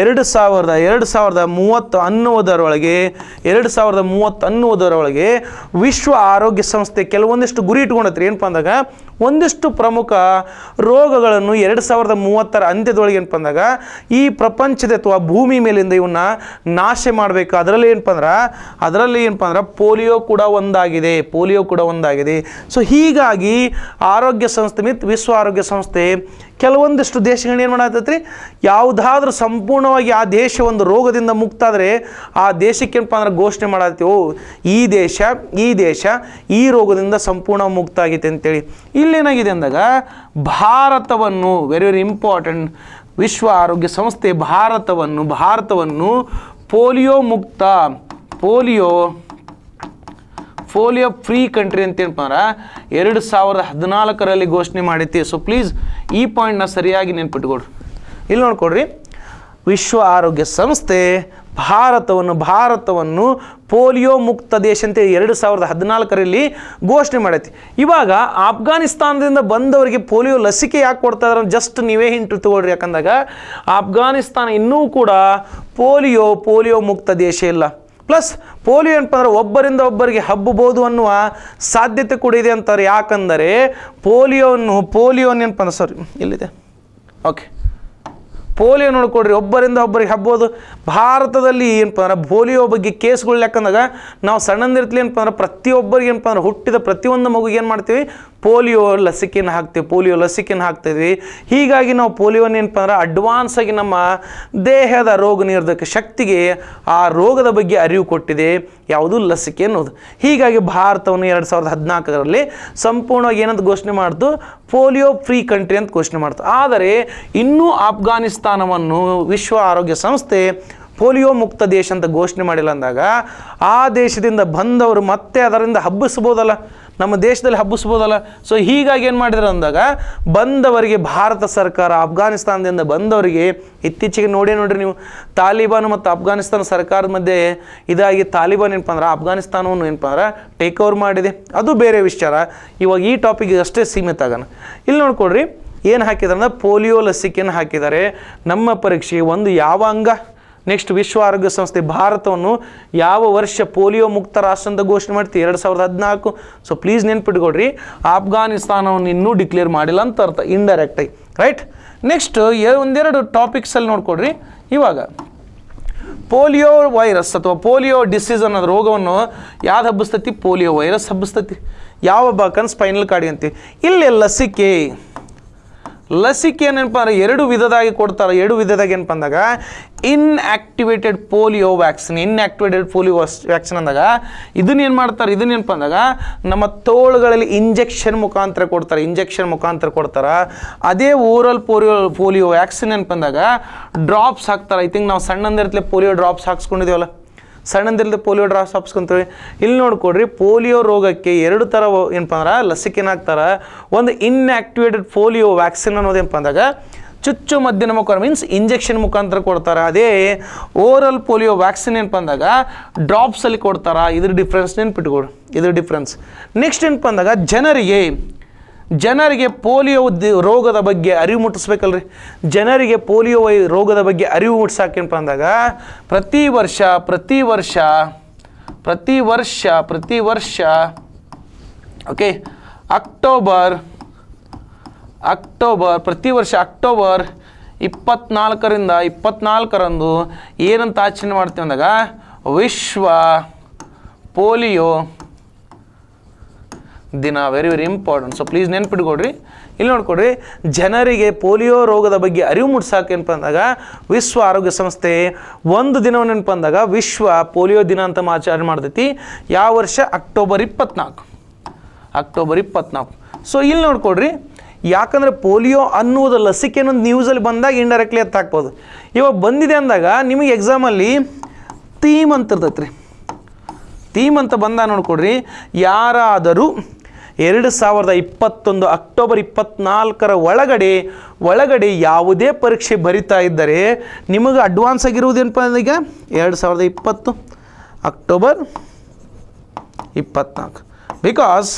ಎರಡು ಸಾವಿರದ ಎರಡು ಸಾವಿರದ ಮೂವತ್ತು ಅನ್ನುವುದರೊಳಗೆ ಎರಡು ಸಾವಿರದ ಮೂವತ್ತು ಅನ್ನುವುದರೊಳಗೆ ವಿಶ್ವ ಆರೋಗ್ಯ ಸಂಸ್ಥೆ ಕೆಲವೊಂದಿಷ್ಟು ಗುರಿ ಇಟ್ಕೊಂಡತ್ರಿ ಏನಪ್ಪ ಅಂದಾಗ ಒಂದಿಷ್ಟು ಪ್ರಮುಖ ರೋಗಗಳನ್ನು ಎರಡು ಸಾವಿರದ ಮೂವತ್ತರ ಅಂತ್ಯದೊಳಗೆ ಏನಪ್ಪ ಅಂದಾಗ ಈ ಪ್ರಪಂಚದ ಅಥವಾ ಭೂಮಿ ಮೇಲಿಂದ ಇವನ್ನ ನಾಶ ಮಾಡಬೇಕು ಅದರಲ್ಲಿ ಏನಪ್ಪ ಅಂದ್ರೆ ಅದರಲ್ಲಿ ಏನಪ್ಪ ಅಂದ್ರೆ ಪೋಲಿಯೋ ಕೂಡ ಒಂದಾಗಿದೆ ಪೋಲಿಯೋ ಕೂಡ ಒಂದಾಗಿದೆ ಸೊ ಹೀಗಾಗಿ ಆರೋಗ್ಯ ಸಂಸ್ಥೆ ಮಿತ್ ವಿಶ್ವ ಆರೋಗ್ಯ ಸಂಸ್ಥೆ ಕೆಲವೊಂದಿಷ್ಟು ದೇಶಗಳನ್ನ ಏನು ಮಾಡತ್ತೈತ್ರಿ ಯಾವುದಾದ್ರೂ ಸಂಪೂರ್ಣವಾಗಿ ಆ ದೇಶ ಒಂದು ರೋಗದಿಂದ ಮುಕ್ತ ಆದರೆ ಆ ದೇಶಕ್ಕೆ ಏನಪ್ಪ ಅಂದ್ರೆ ಘೋಷಣೆ ಮಾಡತ್ತೀವಿ ಓ ಈ ದೇಶ ಈ ದೇಶ ಈ ರೋಗದಿಂದ ಸಂಪೂರ್ಣ ಮುಕ್ತ ಆಗೈತೆ ಅಂತೇಳಿ ಇಲ್ಲೇನಾಗಿದೆ ಅಂದಾಗ ಭಾರತವನ್ನು ವೆರಿ ವೆರಿ ಇಂಪಾರ್ಟೆಂಟ್ ವಿಶ್ವ ಆರೋಗ್ಯ ಸಂಸ್ಥೆ ಭಾರತವನ್ನು ಭಾರತವನ್ನು ಪೋಲಿಯೋ ಮುಕ್ತ ಪೋಲಿಯೋ ಪೋಲಿಯೋ ಫ್ರೀ ಕಂಟ್ರಿ ಅಂತ ಏನಪ್ಪಾರ ಎರಡು ಸಾವಿರದ ಹದಿನಾಲ್ಕರಲ್ಲಿ ಘೋಷಣೆ ಮಾಡೈತಿ ಸೊ ಪ್ಲೀಸ್ ಈ ಪಾಯಿಂಟ್ನ ಸರಿಯಾಗಿ ನೆನ್ಪಿಟ್ಕೊಡ್ರಿ ಇಲ್ಲಿ ನೋಡ್ಕೊಡ್ರಿ ವಿಶ್ವ ಆರೋಗ್ಯ ಸಂಸ್ಥೆ ಭಾರತವನ್ನು ಭಾರತವನ್ನು ಪೋಲಿಯೋ ಮುಕ್ತ ದೇಶ ಅಂತೇಳಿ ಎರಡು ಸಾವಿರದ ಹದಿನಾಲ್ಕರಲ್ಲಿ ಘೋಷಣೆ ಮಾಡೈತಿ ಇವಾಗ ಆಫ್ಘಾನಿಸ್ತಾನದಿಂದ ಬಂದವರಿಗೆ ಪೋಲಿಯೋ ಲಸಿಕೆ ಯಾಕೆ ಕೊಡ್ತಾ ಇದಾರೆ ಜಸ್ಟ್ ನೀವೇ ಹಿಂಟು ತಗೊಳ್ರಿ ಯಾಕಂದಾಗ ಆಫ್ಘಾನಿಸ್ತಾನ ಇನ್ನೂ ಕೂಡ ಪೋಲಿಯೋ ಪೋಲಿಯೋ ಮುಕ್ತ ದೇಶ ಇಲ್ಲ ಪ್ಲಸ್ ಪೋಲಿಯೋ ಏನಪ್ಪ ಒಬ್ಬರಿಂದ ಒಬ್ಬರಿಗೆ ಹಬ್ಬಬಹುದು ಅನ್ನುವ ಸಾಧ್ಯತೆ ಕೂಡ ಇದೆ ಅಂತಾರೆ ಯಾಕಂದರೆ ಪೋಲಿಯೋನು ಪೋಲಿಯೋನ ಏನಪ್ಪ ಅಂದ್ರೆ ಸಾರಿ ಇಲ್ಲಿದೆ ಓಕೆ ಪೋಲಿಯೋ ನೋಡ್ಕೊಡ್ರಿ ಒಬ್ಬರಿಂದ ಒಬ್ಬರಿಗೆ ಹಬ್ಬೋದು ಭಾರತದಲ್ಲಿ ಏನಪ್ಪ ಅಂದ್ರೆ ಪೋಲಿಯೋ ಬಗ್ಗೆ ಕೇಸ್ಗಳು ಯಾಕಂದಾಗ ನಾವು ಸಣ್ಣಂದಿರ್ತಲಿ ಏನಪ್ಪ ಅಂದ್ರೆ ಪ್ರತಿಯೊಬ್ಬರಿಗೆ ಏನಪ್ಪ ಅಂದ್ರೆ ಹುಟ್ಟಿದ ಪ್ರತಿಯೊಂದು ಮಗುಗೆ ಏನು ಮಾಡ್ತೀವಿ ಪೋಲಿಯೋ ಲಸಿಕೆಯನ್ನು ಹಾಕ್ತೀವಿ ಪೋಲಿಯೋ ಲಸಿಕೆಯನ್ನು ಹಾಕ್ತಿದ್ವಿ ಹೀಗಾಗಿ ನಾವು ಪೋಲಿಯೋನ ಏನಪ್ಪ ಅಂದ್ರೆ ಅಡ್ವಾನ್ಸ್ ಆಗಿ ನಮ್ಮ ದೇಹದ ರೋಗ ನಿರೋಧಕ ಶಕ್ತಿಗೆ ಆ ರೋಗದ ಬಗ್ಗೆ ಅರಿವು ಕೊಟ್ಟಿದೆ ಯಾವುದು ಲಸಿಕೆ ಅನ್ನೋದು ಹೀಗಾಗಿ ಭಾರತವನ್ನು ಎರಡು ಸಾವಿರದ ಹದಿನಾಲ್ಕರಲ್ಲಿ ಸಂಪೂರ್ಣವಾಗಿ ಏನಂತ ಘೋಷಣೆ ಮಾಡ್ತು ಪೋಲಿಯೋ ಫ್ರೀ ಕಂಟ್ರಿ ಅಂತ ಘೋಷಣೆ ಮಾಡ್ತಾರೆ ಆದರೆ ಇನ್ನೂ ಆಫ್ಘಾನಿಸ್ತಾನವನ್ನು ವಿಶ್ವ ಆರೋಗ್ಯ ಸಂಸ್ಥೆ ಪೋಲಿಯೋ ಮುಕ್ತ ದೇಶ ಅಂತ ಘೋಷಣೆ ಮಾಡಿಲ್ಲ ಅಂದಾಗ ಆ ದೇಶದಿಂದ ಬಂದವರು ಮತ್ತೆ ಅದರಿಂದ ಹಬ್ಬಿಸ್ಬೋದಲ್ಲ ನಮ್ಮ ದೇಶದಲ್ಲಿ ಹಬ್ಬಿಸ್ಬೋದಲ್ಲ ಸೊ ಹೀಗಾಗಿ ಏನು ಮಾಡಿದ್ರು ಅಂದಾಗ ಬಂದವರಿಗೆ ಭಾರತ ಸರ್ಕಾರ ಅಫ್ಘಾನಿಸ್ತಾನದಿಂದ ಬಂದವರಿಗೆ ಇತ್ತೀಚೆಗೆ ನೋಡಿ ನೋಡ್ರಿ ನೀವು ತಾಲಿಬಾನ್ ಮತ್ತು ಅಫ್ಘಾನಿಸ್ತಾನ ಸರ್ಕಾರದ ಮಧ್ಯೆ ಇದಾಗಿ ತಾಲಿಬಾನ್ ಏನಪ್ಪ ಅಂದ್ರೆ ಅಫ್ಘಾನಿಸ್ತಾನವನ್ನು ಏನಪ್ಪ ಅಂದ್ರೆ ಟೇಕ್ ಓವರ್ ಮಾಡಿದೆ ಅದು ಬೇರೆ ವಿಚಾರ ಇವಾಗ ಈ ಟಾಪಿಕ್ ಅಷ್ಟೇ ಸೀಮಿತ ಆಗೋಣ ಇಲ್ಲಿ ನೋಡ್ಕೊಡ್ರಿ ಏನು ಹಾಕಿದಾರೆ ಅಂದರೆ ಪೋಲಿಯೋ ಲಸಿಕೆಯನ್ನು ಹಾಕಿದ್ದಾರೆ ನಮ್ಮ ಪರೀಕ್ಷೆಗೆ ಒಂದು ಯಾವ ಅಂಗ ನೆಕ್ಸ್ಟ್ ವಿಶ್ವ ಆರೋಗ್ಯ ಸಂಸ್ಥೆ ಭಾರತವನ್ನು ಯಾವ ವರ್ಷ ಪೋಲಿಯೋ ಮುಕ್ತ ರಾಷ್ಟ್ರ ಘೋಷಣೆ ಮಾಡ್ತೀವಿ ಎರಡು ಸಾವಿರದ ಹದಿನಾಲ್ಕು ಸೊ ಪ್ಲೀಸ್ ನೆನ್ಪಿಟ್ಕೊಡ್ರಿ ಆಫ್ಘಾನಿಸ್ತಾನವನ್ನು ಇನ್ನೂ ಡಿಕ್ಲೇರ್ ಮಾಡಿಲ್ಲ ಅಂತ ಅರ್ಥ ಇಂಡೈರೆಕ್ಟಾಗಿ ರೈಟ್ ನೆಕ್ಸ್ಟ್ ಒಂದೆರಡು ಟಾಪಿಕ್ಸಲ್ಲಿ ನೋಡ್ಕೊಡ್ರಿ ಇವಾಗ ಪೋಲಿಯೋ ವೈರಸ್ ಅಥವಾ ಪೋಲಿಯೋ ಡಿಸೀಸ್ ಅನ್ನೋದು ರೋಗವನ್ನು ಯಾವ್ದು ಹಬ್ಬಿಸ್ತತಿ ಪೋಲಿಯೋ ವೈರಸ್ ಹಬ್ಬಿಸ್ತತಿ ಯಾವ ಬಾಕನ್ ಸ್ಪೈನಲ್ ಕಾಡಿ ಅಂತೀವಿ ಇಲ್ಲೆಲ್ಲ ಸಿಕ್ಕಿ ಲಸಿಕೆ ಏನಪ್ಪ ಅಂದ್ರೆ ಎರಡು ವಿಧದಾಗಿ ಕೊಡ್ತಾರೆ ಎರಡು ವಿಧದಾಗ ಏನಪ್ಪ ಅಂದಾಗ inactivated polio vaccine inactivated polio vaccine ಅಂದಾಗ ಇದನ್ನೇನು ಮಾಡ್ತಾರೆ ಇದನ್ನೇನಪ್ಪ ಅಂದಾಗ ನಮ್ಮ ತೋಳುಗಳಲ್ಲಿ ಇಂಜೆಕ್ಷನ್ ಮುಖಾಂತರ ಕೊಡ್ತಾರೆ ಇಂಜೆಕ್ಷನ್ ಮುಖಾಂತರ ಕೊಡ್ತಾರೆ ಅದೇ ಓರಲ್ ಪೋಲಿಯೋ ಪೋಲಿಯೋ ವ್ಯಾಕ್ಸಿನ್ ಏನಪ್ಪ ಅಂದಾಗ ಡ್ರಾಪ್ಸ್ ಹಾಕ್ತಾರೆ ಐ ತಿಂಕ್ ನಾವು ಸಣ್ಣಂದಿರ್ತಲೇ ಪೋಲಿಯೋ ಡ್ರಾಪ್ಸ್ ಹಾಕ್ಸ್ಕೊಂಡಿದ್ದೇವಲ್ಲ ಸಣ್ಣದಿಲ್ಲದೆ ಪೋಲಿಯೋ ಡ್ರಾಪ್ಸ್ ಹಾಪ್ಸ್ಕೊಂತೀವಿ ಇಲ್ಲಿ ನೋಡ್ಕೊಡ್ರಿ ಪೋಲಿಯೋ ರೋಗಕ್ಕೆ ಎರಡು ಥರ ಏನಪ್ಪ ಅಂದ್ರೆ ಲಸಿಕೆ ಒಂದು ಇನ್ಆಕ್ಟಿವೇಟೆಡ್ ಪೋಲಿಯೋ ವ್ಯಾಕ್ಸಿನ್ ಅನ್ನೋದೇನಪ್ಪ ಅಂದಾಗ ಚುಚ್ಚು ಮದ್ದಿನ ಮುಖಾಂತರ ಮೀನ್ಸ್ ಇಂಜೆಕ್ಷನ್ ಮುಖಾಂತರ ಕೊಡ್ತಾರೆ ಅದೇ ಓರಲ್ ಪೋಲಿಯೋ ವ್ಯಾಕ್ಸಿನ್ ಏನಪ್ಪ ಅಂದಾಗ ಡ್ರಾಪ್ಸಲ್ಲಿ ಕೊಡ್ತಾರೆ ಇದ್ರ ಡಿಫ್ರೆನ್ಸ್ ನೆನ್ಪಿಟ್ಕೊಡು ಇದ್ರ ಡಿಫ್ರೆನ್ಸ್ ನೆಕ್ಸ್ಟ್ ಏನಪ್ಪ ಅಂದಾಗ ಜನರಿಗೆ ಜನರಿಗೆ ಪೋಲಿಯೋ ರೋಗದ ಬಗ್ಗೆ ಅರಿವು ಮುಟ್ಟಿಸ್ಬೇಕಲ್ರಿ ಜನರಿಗೆ ಪೋಲಿಯೋ ರೋಗದ ಬಗ್ಗೆ ಅರಿವು ಮುಟ್ಸಾಕೇನಪ್ಪ ಅಂದಾಗ ಪ್ರತಿ ವರ್ಷ ಪ್ರತಿ ವರ್ಷ ಪ್ರತಿ ವರ್ಷ ಪ್ರತಿ ವರ್ಷ ಓಕೆ ಅಕ್ಟೋಬರ್ ಅಕ್ಟೋಬರ್ ಪ್ರತಿ ವರ್ಷ ಅಕ್ಟೋಬರ್ ಇಪ್ಪತ್ನಾಲ್ಕರಿಂದ ಇಪ್ಪತ್ನಾಲ್ಕರಂದು ಏನಂತ ಆಚರಣೆ ಮಾಡ್ತೀವಿ ಅಂದಾಗ ವಿಶ್ವ ಪೋಲಿಯೋ ದಿನ very very important so please ನೆನ್ಪಿಟ್ಕೊಡ್ರಿ ಇಲ್ಲಿ ನೋಡ್ಕೊಡ್ರಿ ಜನರಿಗೆ ಪೋಲಿಯೋ ರೋಗದ ಬಗ್ಗೆ ಅರಿವು ಮೂಡಿಸೋಕೆ ಏನಪ್ಪ ಅಂದಾಗ ವಿಶ್ವ ಆರೋಗ್ಯ ಸಂಸ್ಥೆ ಒಂದು ದಿನವನ್ನು ಅಂದಾಗ ವಿಶ್ವ ಪೋಲಿಯೋ ದಿನ ಅಂತ ಆಚರಣೆ ಮಾಡ್ತೈತಿ ಯಾವ ವರ್ಷ ಅಕ್ಟೋಬರ್ ಇಪ್ಪತ್ನಾಲ್ಕು ಅಕ್ಟೋಬರ್ ಇಪ್ಪತ್ನಾಲ್ಕು ಸೊ ಇಲ್ಲಿ ನೋಡ್ಕೊಡ್ರಿ ಯಾಕಂದರೆ ಪೋಲಿಯೋ ಅನ್ನುವುದು ಲಸಿಕೆ ಅನ್ನೋದು ನ್ಯೂಸಲ್ಲಿ ಬಂದಾಗ ಇಂಡೈರೆಕ್ಟ್ಲಿ ಎತ್ತ ಹಾಕ್ಬೋದು ಇವಾಗ ಬಂದಿದೆ ಅಂದಾಗ ನಿಮಗೆ ಎಕ್ಸಾಮಲ್ಲಿ ಥೀಮ್ ಅಂತ ಇರ್ತೈತೆ ರೀ ಥೀಮ್ ಅಂತ ಬಂದಾಗ ನೋಡ್ಕೊಡ್ರಿ ಯಾರಾದರೂ ಎರಡು ಸಾವಿರದ ಇಪ್ಪತ್ತೊಂದು ಅಕ್ಟೋಬರ್ ಇಪ್ಪತ್ನಾಲ್ಕರ ಒಳಗಡೆ ಒಳಗಡೆ ಯಾವುದೇ ಪರೀಕ್ಷೆ ಬರಿತಾ ಇದ್ದರೆ ನಿಮಗೆ ಅಡ್ವಾನ್ಸ್ ಆಗಿರುವುದೇನಪ್ಪ ಈಗ ಎರಡು ಸಾವಿರದ ಇಪ್ಪತ್ತು ಅಕ್ಟೋಬರ್ ಇಪ್ಪತ್ನಾಲ್ಕು ಬಿಕಾಸ್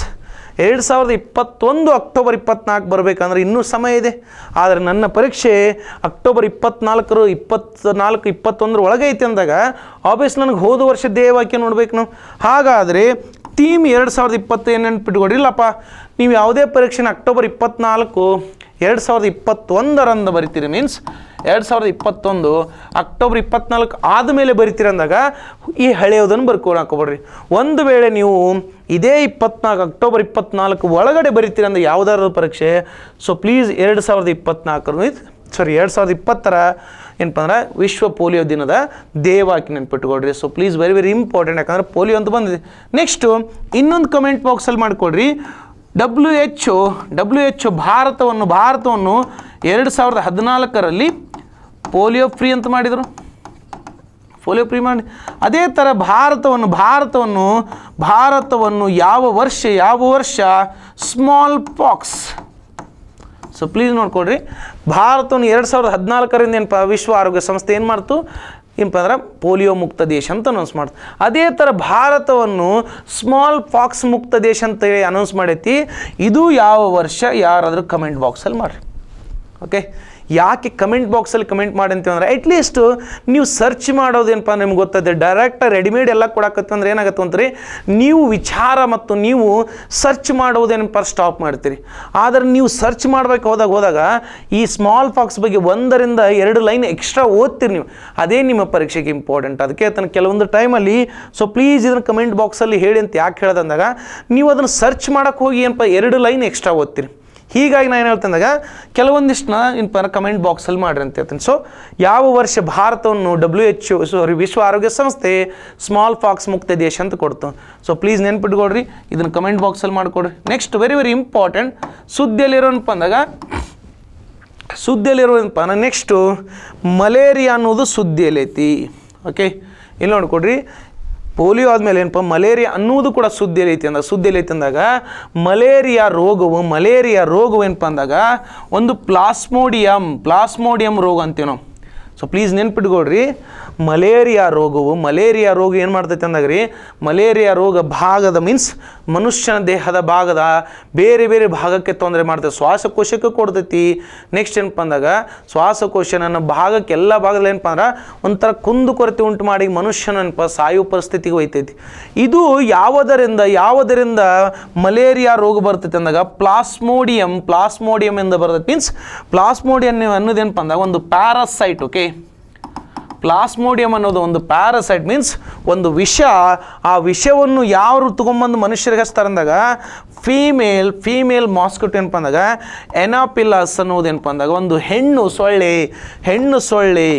ಎರಡು ಸಾವಿರದ ಇಪ್ಪತ್ತೊಂದು ಅಕ್ಟೋಬರ್ ಇಪ್ಪತ್ನಾಲ್ಕು ಬರಬೇಕಂದ್ರೆ ಇನ್ನೂ ಸಮಯ ಇದೆ ಆದರೆ ನನ್ನ ಪರೀಕ್ಷೆ ಅಕ್ಟೋಬರ್ ಇಪ್ಪತ್ನಾಲ್ಕರು ನಾಲ್ಕು ಇಪ್ಪತ್ತೊಂದರ ಒಳಗೆ ಐತೆ ಅಂದಾಗ ಆಬ್ವಿಯಸ್ ನನಗೆ ಹೋದ ವರ್ಷ ದೇವಾಕ್ಯ ನೋಡಬೇಕು ನಾವು ಹಾಗಾದರೆ ಥೀಮ್ ಎರಡು ಸಾವಿರದ ಇಪ್ಪತ್ತು ಬಿಟ್ಕೊಡಿಲ್ಲಪ್ಪ ನೀವು ಯಾವುದೇ ಪರೀಕ್ಷೆನ ಅಕ್ಟೋಬರ್ ಇಪ್ಪತ್ನಾಲ್ಕು ಎರಡು ಸಾವಿರದ ಇಪ್ಪತ್ತೊಂದರಂದು ಬರಿತೀರಿ ಮೀನ್ಸ್ ಎರಡು ಸಾವಿರದ ಇಪ್ಪತ್ತೊಂದು ಅಕ್ಟೋಬರ್ ಇಪ್ಪತ್ನಾಲ್ಕು ಆದಮೇಲೆ ಬರಿತೀರಿ ಅಂದಾಗ ಈ ಹಳೆಯೋದನ್ನು ಬರ್ಕೊಂಡು ಹಾಕೊಬೇಡ್ರಿ ಒಂದು ವೇಳೆ ನೀವು ಇದೇ ಇಪ್ಪತ್ನಾಲ್ಕು ಅಕ್ಟೋಬರ್ ಇಪ್ಪತ್ನಾಲ್ಕು ಒಳಗಡೆ ಬರಿತೀರಿ ಅಂದರೆ ಯಾವುದಾದ್ರು ಪರೀಕ್ಷೆ ಸೊ ಪ್ಲೀಸ್ ಎರಡು ಸಾವಿರದ ಇಪ್ಪತ್ನಾಲ್ಕರ ಸಾರಿ ಎರಡು ಸಾವಿರದ ಇಪ್ಪತ್ತರ ಏನಪ್ಪ ಅಂದ್ರೆ ವಿಶ್ವ ಪೋಲಿಯೋ ದಿನದ ದೇವಾಕಿ ನೆನ್ಪಿಟ್ಕೊಡ್ರಿ so please very very important ಯಾಕಂದ್ರೆ ಪೋಲಿಯೋ ಅಂತ ಬಂದಿದೆ ನೆಕ್ಸ್ಟು ಇನ್ನೊಂದು ಕಮೆಂಟ್ ಬಾಕ್ಸಲ್ಲಿ ಮಾಡಿಕೊಡ್ರಿ ಡಬ್ಲ್ಯೂ ಎಚ್ ಡಬ್ಲ್ಯೂ ಎಚ್ ಭಾರತವನ್ನು ಭಾರತವನ್ನು ಎರಡು ಸಾವಿರದ ಹದಿನಾಲ್ಕರಲ್ಲಿ ಪೋಲಿಯೋ ಫ್ರೀ ಅಂತ ಮಾಡಿದರು ಪೋಲಿಯೋ ಫ್ರೀ ಮಾಡಿ ಅದೇ ಥರ ಭಾರತವನ್ನು ಭಾರತವನ್ನು ಭಾರತವನ್ನು ಯಾವ ವರ್ಷ ಯಾವ ವರ್ಷ ಸ್ಮಾಲ್ ಪಾಕ್ಸ್ ಸೊ ಪ್ಲೀಸ್ ನೋಡ್ಕೊಳ್ರಿ ಭಾರತವನ್ನು ಎರಡು ಸಾವಿರದ ಹದಿನಾಲ್ಕರಿಂದ ಏನು ಪ ವಿಶ್ವ ಆರೋಗ್ಯ ಸಂಸ್ಥೆ ಏನು ಮಾಡ್ತು ಏನಪ್ಪ ಅಂದ್ರೆ ಪೋಲಿಯೋ ಮುಕ್ತ ದೇಶ ಅಂತ ಅನೌನ್ಸ್ ಮಾಡ್ತು ಅದೇ ಥರ ಭಾರತವನ್ನು ಸ್ಮಾಲ್ ಫಾಕ್ಸ್ ಮುಕ್ತ ದೇಶ ಅಂತ ಅನೌನ್ಸ್ ಮಾಡೈತಿ ಇದು ಯಾವ ವರ್ಷ ಯಾರಾದರೂ ಕಮೆಂಟ್ ಬಾಕ್ಸಲ್ಲಿ ಮಾಡಿರಿ ಓಕೆ ಯಾಕೆ ಕಮೆಂಟ್ ಬಾಕ್ಸಲ್ಲಿ ಕಮೆಂಟ್ ಮಾಡಿ ಅಂತೀವಂದ್ರೆ ಅಟ್ಲೀಸ್ಟ್ ನೀವು ಸರ್ಚ್ ಮಾಡೋದೇನಪ್ಪ ನಿಮ್ಗೆ ಗೊತ್ತದೆ ಡೈರೆಕ್ಟ್ ರೆಡಿಮೇಡ್ ಎಲ್ಲ ಕೊಡಕತ್ತೆ ಅಂದ್ರೆ ಏನಾಗುತ್ತೆ ಅಂತೀರಿ ನೀವು ವಿಚಾರ ಮತ್ತು ನೀವು ಸರ್ಚ್ ಮಾಡೋದೇನಪ್ಪ ಸ್ಟಾಪ್ ಮಾಡ್ತೀರಿ ಆದರೆ ನೀವು ಸರ್ಚ್ ಮಾಡ್ಬೇಕು ಹೋದಾಗ ಹೋದಾಗ ಈ ಸ್ಮಾಲ್ ಫಾಕ್ಸ್ ಬಗ್ಗೆ ಒಂದರಿಂದ ಎರಡು ಲೈನ್ ಎಕ್ಸ್ಟ್ರಾ ಓದ್ತೀರಿ ನೀವು ಅದೇ ನಿಮ್ಮ ಪರೀಕ್ಷೆಗೆ ಇಂಪಾರ್ಟೆಂಟ್ ಅದಕ್ಕೆ ಅದನ್ನು ಕೆಲವೊಂದು ಟೈಮಲ್ಲಿ ಸೊ ಪ್ಲೀಸ್ ಇದನ್ನು ಕಮೆಂಟ್ ಬಾಕ್ಸಲ್ಲಿ ಹೇಳಿ ಅಂತ ಯಾಕೆ ಹೇಳ್ದಂದಾಗ ನೀವು ಅದನ್ನು ಸರ್ಚ್ ಮಾಡೋಕ್ಕೆ ಹೋಗಿ ಏನಪ್ಪ ಎರಡು ಲೈನ್ ಎಕ್ಸ್ಟ್ರಾ ಓದ್ತೀರಿ ಹೀಗಾಗಿ ನಾನು ಏನು ಹೇಳ್ತಂದಾಗ ಕೆಲವೊಂದಿಷ್ಟನ್ನ ಪರ ಕಮೆಂಟ್ ಬಾಕ್ಸಲ್ಲಿ ಮಾಡ್ರಿ ಅಂತ ಹೇಳ್ತೀನಿ ಸೊ ಯಾವ ವರ್ಷ ಭಾರತವನ್ನು ಡಬ್ಲ್ಯೂ ಎಚ್ ಸಾರಿ ವಿಶ್ವ ಆರೋಗ್ಯ ಸಂಸ್ಥೆ ಸ್ಮಾಲ್ ಫಾಕ್ಸ್ ಮುಕ್ತ ದೇಶ ಅಂತ ಕೊಡ್ತು ಸೊ ಪ್ಲೀಸ್ ನೆನ್ಪಿಟ್ಕೊಡ್ರಿ ಇದನ್ನು ಕಮೆಂಟ್ ಬಾಕ್ಸಲ್ಲಿ ಮಾಡಿಕೊಡ್ರಿ ನೆಕ್ಸ್ಟ್ ವೆರಿ ವೆರಿ ಇಂಪಾರ್ಟೆಂಟ್ ಸುದ್ದಿಯಲ್ಲಿರೋನಪ್ಪ ಅಂದಾಗ ಸುದ್ದಿಯಲ್ಲಿರೋನಪ್ಪ ನೆಕ್ಸ್ಟು ಮಲೇರಿಯಾ ಅನ್ನೋದು ಸುದ್ದಿಯಲ್ಲೈತಿ ಓಕೆ ಇಲ್ಲಿ ನೋಡ್ಕೊಡ್ರಿ ಪೋಲಿಯೋ ಆದಮೇಲೆ ಏನಪ್ಪ ಮಲೇರಿಯಾ ಅನ್ನೋದು ಕೂಡ ಸುದ್ದಿಯಲ್ಲಿ ಐತಿ ಅಂದಾಗ ಸುದ್ದಿಯಲ್ಲಿ ಐತಿ ಅಂದಾಗ ಮಲೇರಿಯಾ ರೋಗವು ಮಲೇರಿಯಾ ರೋಗವು ಏನಪ್ಪ ಅಂದಾಗ ಒಂದು ಪ್ಲಾಸ್ಮೋಡಿಯಂ ಪ್ಲಾಸ್ಮೋಡಿಯಂ ರೋಗ ಅಂತೀವಿ ನಾವು ಸೊ ಪ್ಲೀಸ್ ನೆನ್ಪಿಟ್ಕೊಳ್ರಿ ಮಲೇರಿಯಾ ರೋಗವು ಮಲೇರಿಯಾ ರೋಗ ಏನು ಮಾಡ್ತೈತೆ ಅಂದಾಗ ರೀ ಮಲೇರಿಯಾ ರೋಗ ಭಾಗದ ಮೀನ್ಸ್ ಮನುಷ್ಯನ ದೇಹದ ಭಾಗದ ಬೇರೆ ಬೇರೆ ಭಾಗಕ್ಕೆ ತೊಂದರೆ ಮಾಡ್ತೈತೆ ಶ್ವಾಸಕೋಶಕ್ಕೆ ಕೊಡ್ತೈತಿ ನೆಕ್ಸ್ಟ್ ಏನಪ್ಪ ಅಂದಾಗ ಶ್ವಾಸಕೋಶ ನನ್ನ ಭಾಗಕ್ಕೆ ಎಲ್ಲ ಭಾಗದಲ್ಲಿ ಏನಪ್ಪ ಅಂದ್ರೆ ಒಂಥರ ಕುಂದು ಕೊರತೆ ಉಂಟು ಮಾಡಿ ಮನುಷ್ಯನಪ್ಪ ಸಾಯುವ ಪರಿಸ್ಥಿತಿಗೆ ಹೋಯ್ತೈತಿ ಇದು ಯಾವುದರಿಂದ ಯಾವುದರಿಂದ ಮಲೇರಿಯಾ ರೋಗ ಬರ್ತೈತೆ ಅಂದಾಗ ಪ್ಲಾಸ್ಮೋಡಿಯಂ ಪ್ಲಾಸ್ಮೋಡಿಯಂ ಎಂದು ಬರ್ತೈತೆ ಮೀನ್ಸ್ ಪ್ಲಾಸ್ಮೋಡಿಯಂ ಅನ್ನೋದೇನಪ್ಪ ಅಂದಾಗ ಒಂದು ಪ್ಯಾರಾಸೈಟ್ ಓಕೆ ಪ್ಲಾಸ್ಮೋಡಿಯಂ ಅನ್ನೋದು ಒಂದು ಪ್ಯಾರಸೈಟ್ ಮೀನ್ಸ್ ಒಂದು ವಿಷ ಆ ವಿಷವನ್ನು ಯಾರು ತಗೊಂಬಂದು ಮನುಷ್ಯರಿಗೆ ಹಚ್ತಾರೆ ಅಂದಾಗ ಫೀಮೇಲ್ ಫೀಮೇಲ್ ಮಾಸ್ಕಿಟೋ ಏನಪ್ಪ ಅಂದಾಗ ಎನಾಪಿಲಸ್ ಅನ್ನೋದು ಏನಪ್ಪ ಅಂದಾಗ ಒಂದು ಹೆಣ್ಣು ಸೊಳ್ಳೆ ಹೆಣ್ಣು ಸೊಳ್ಳೆ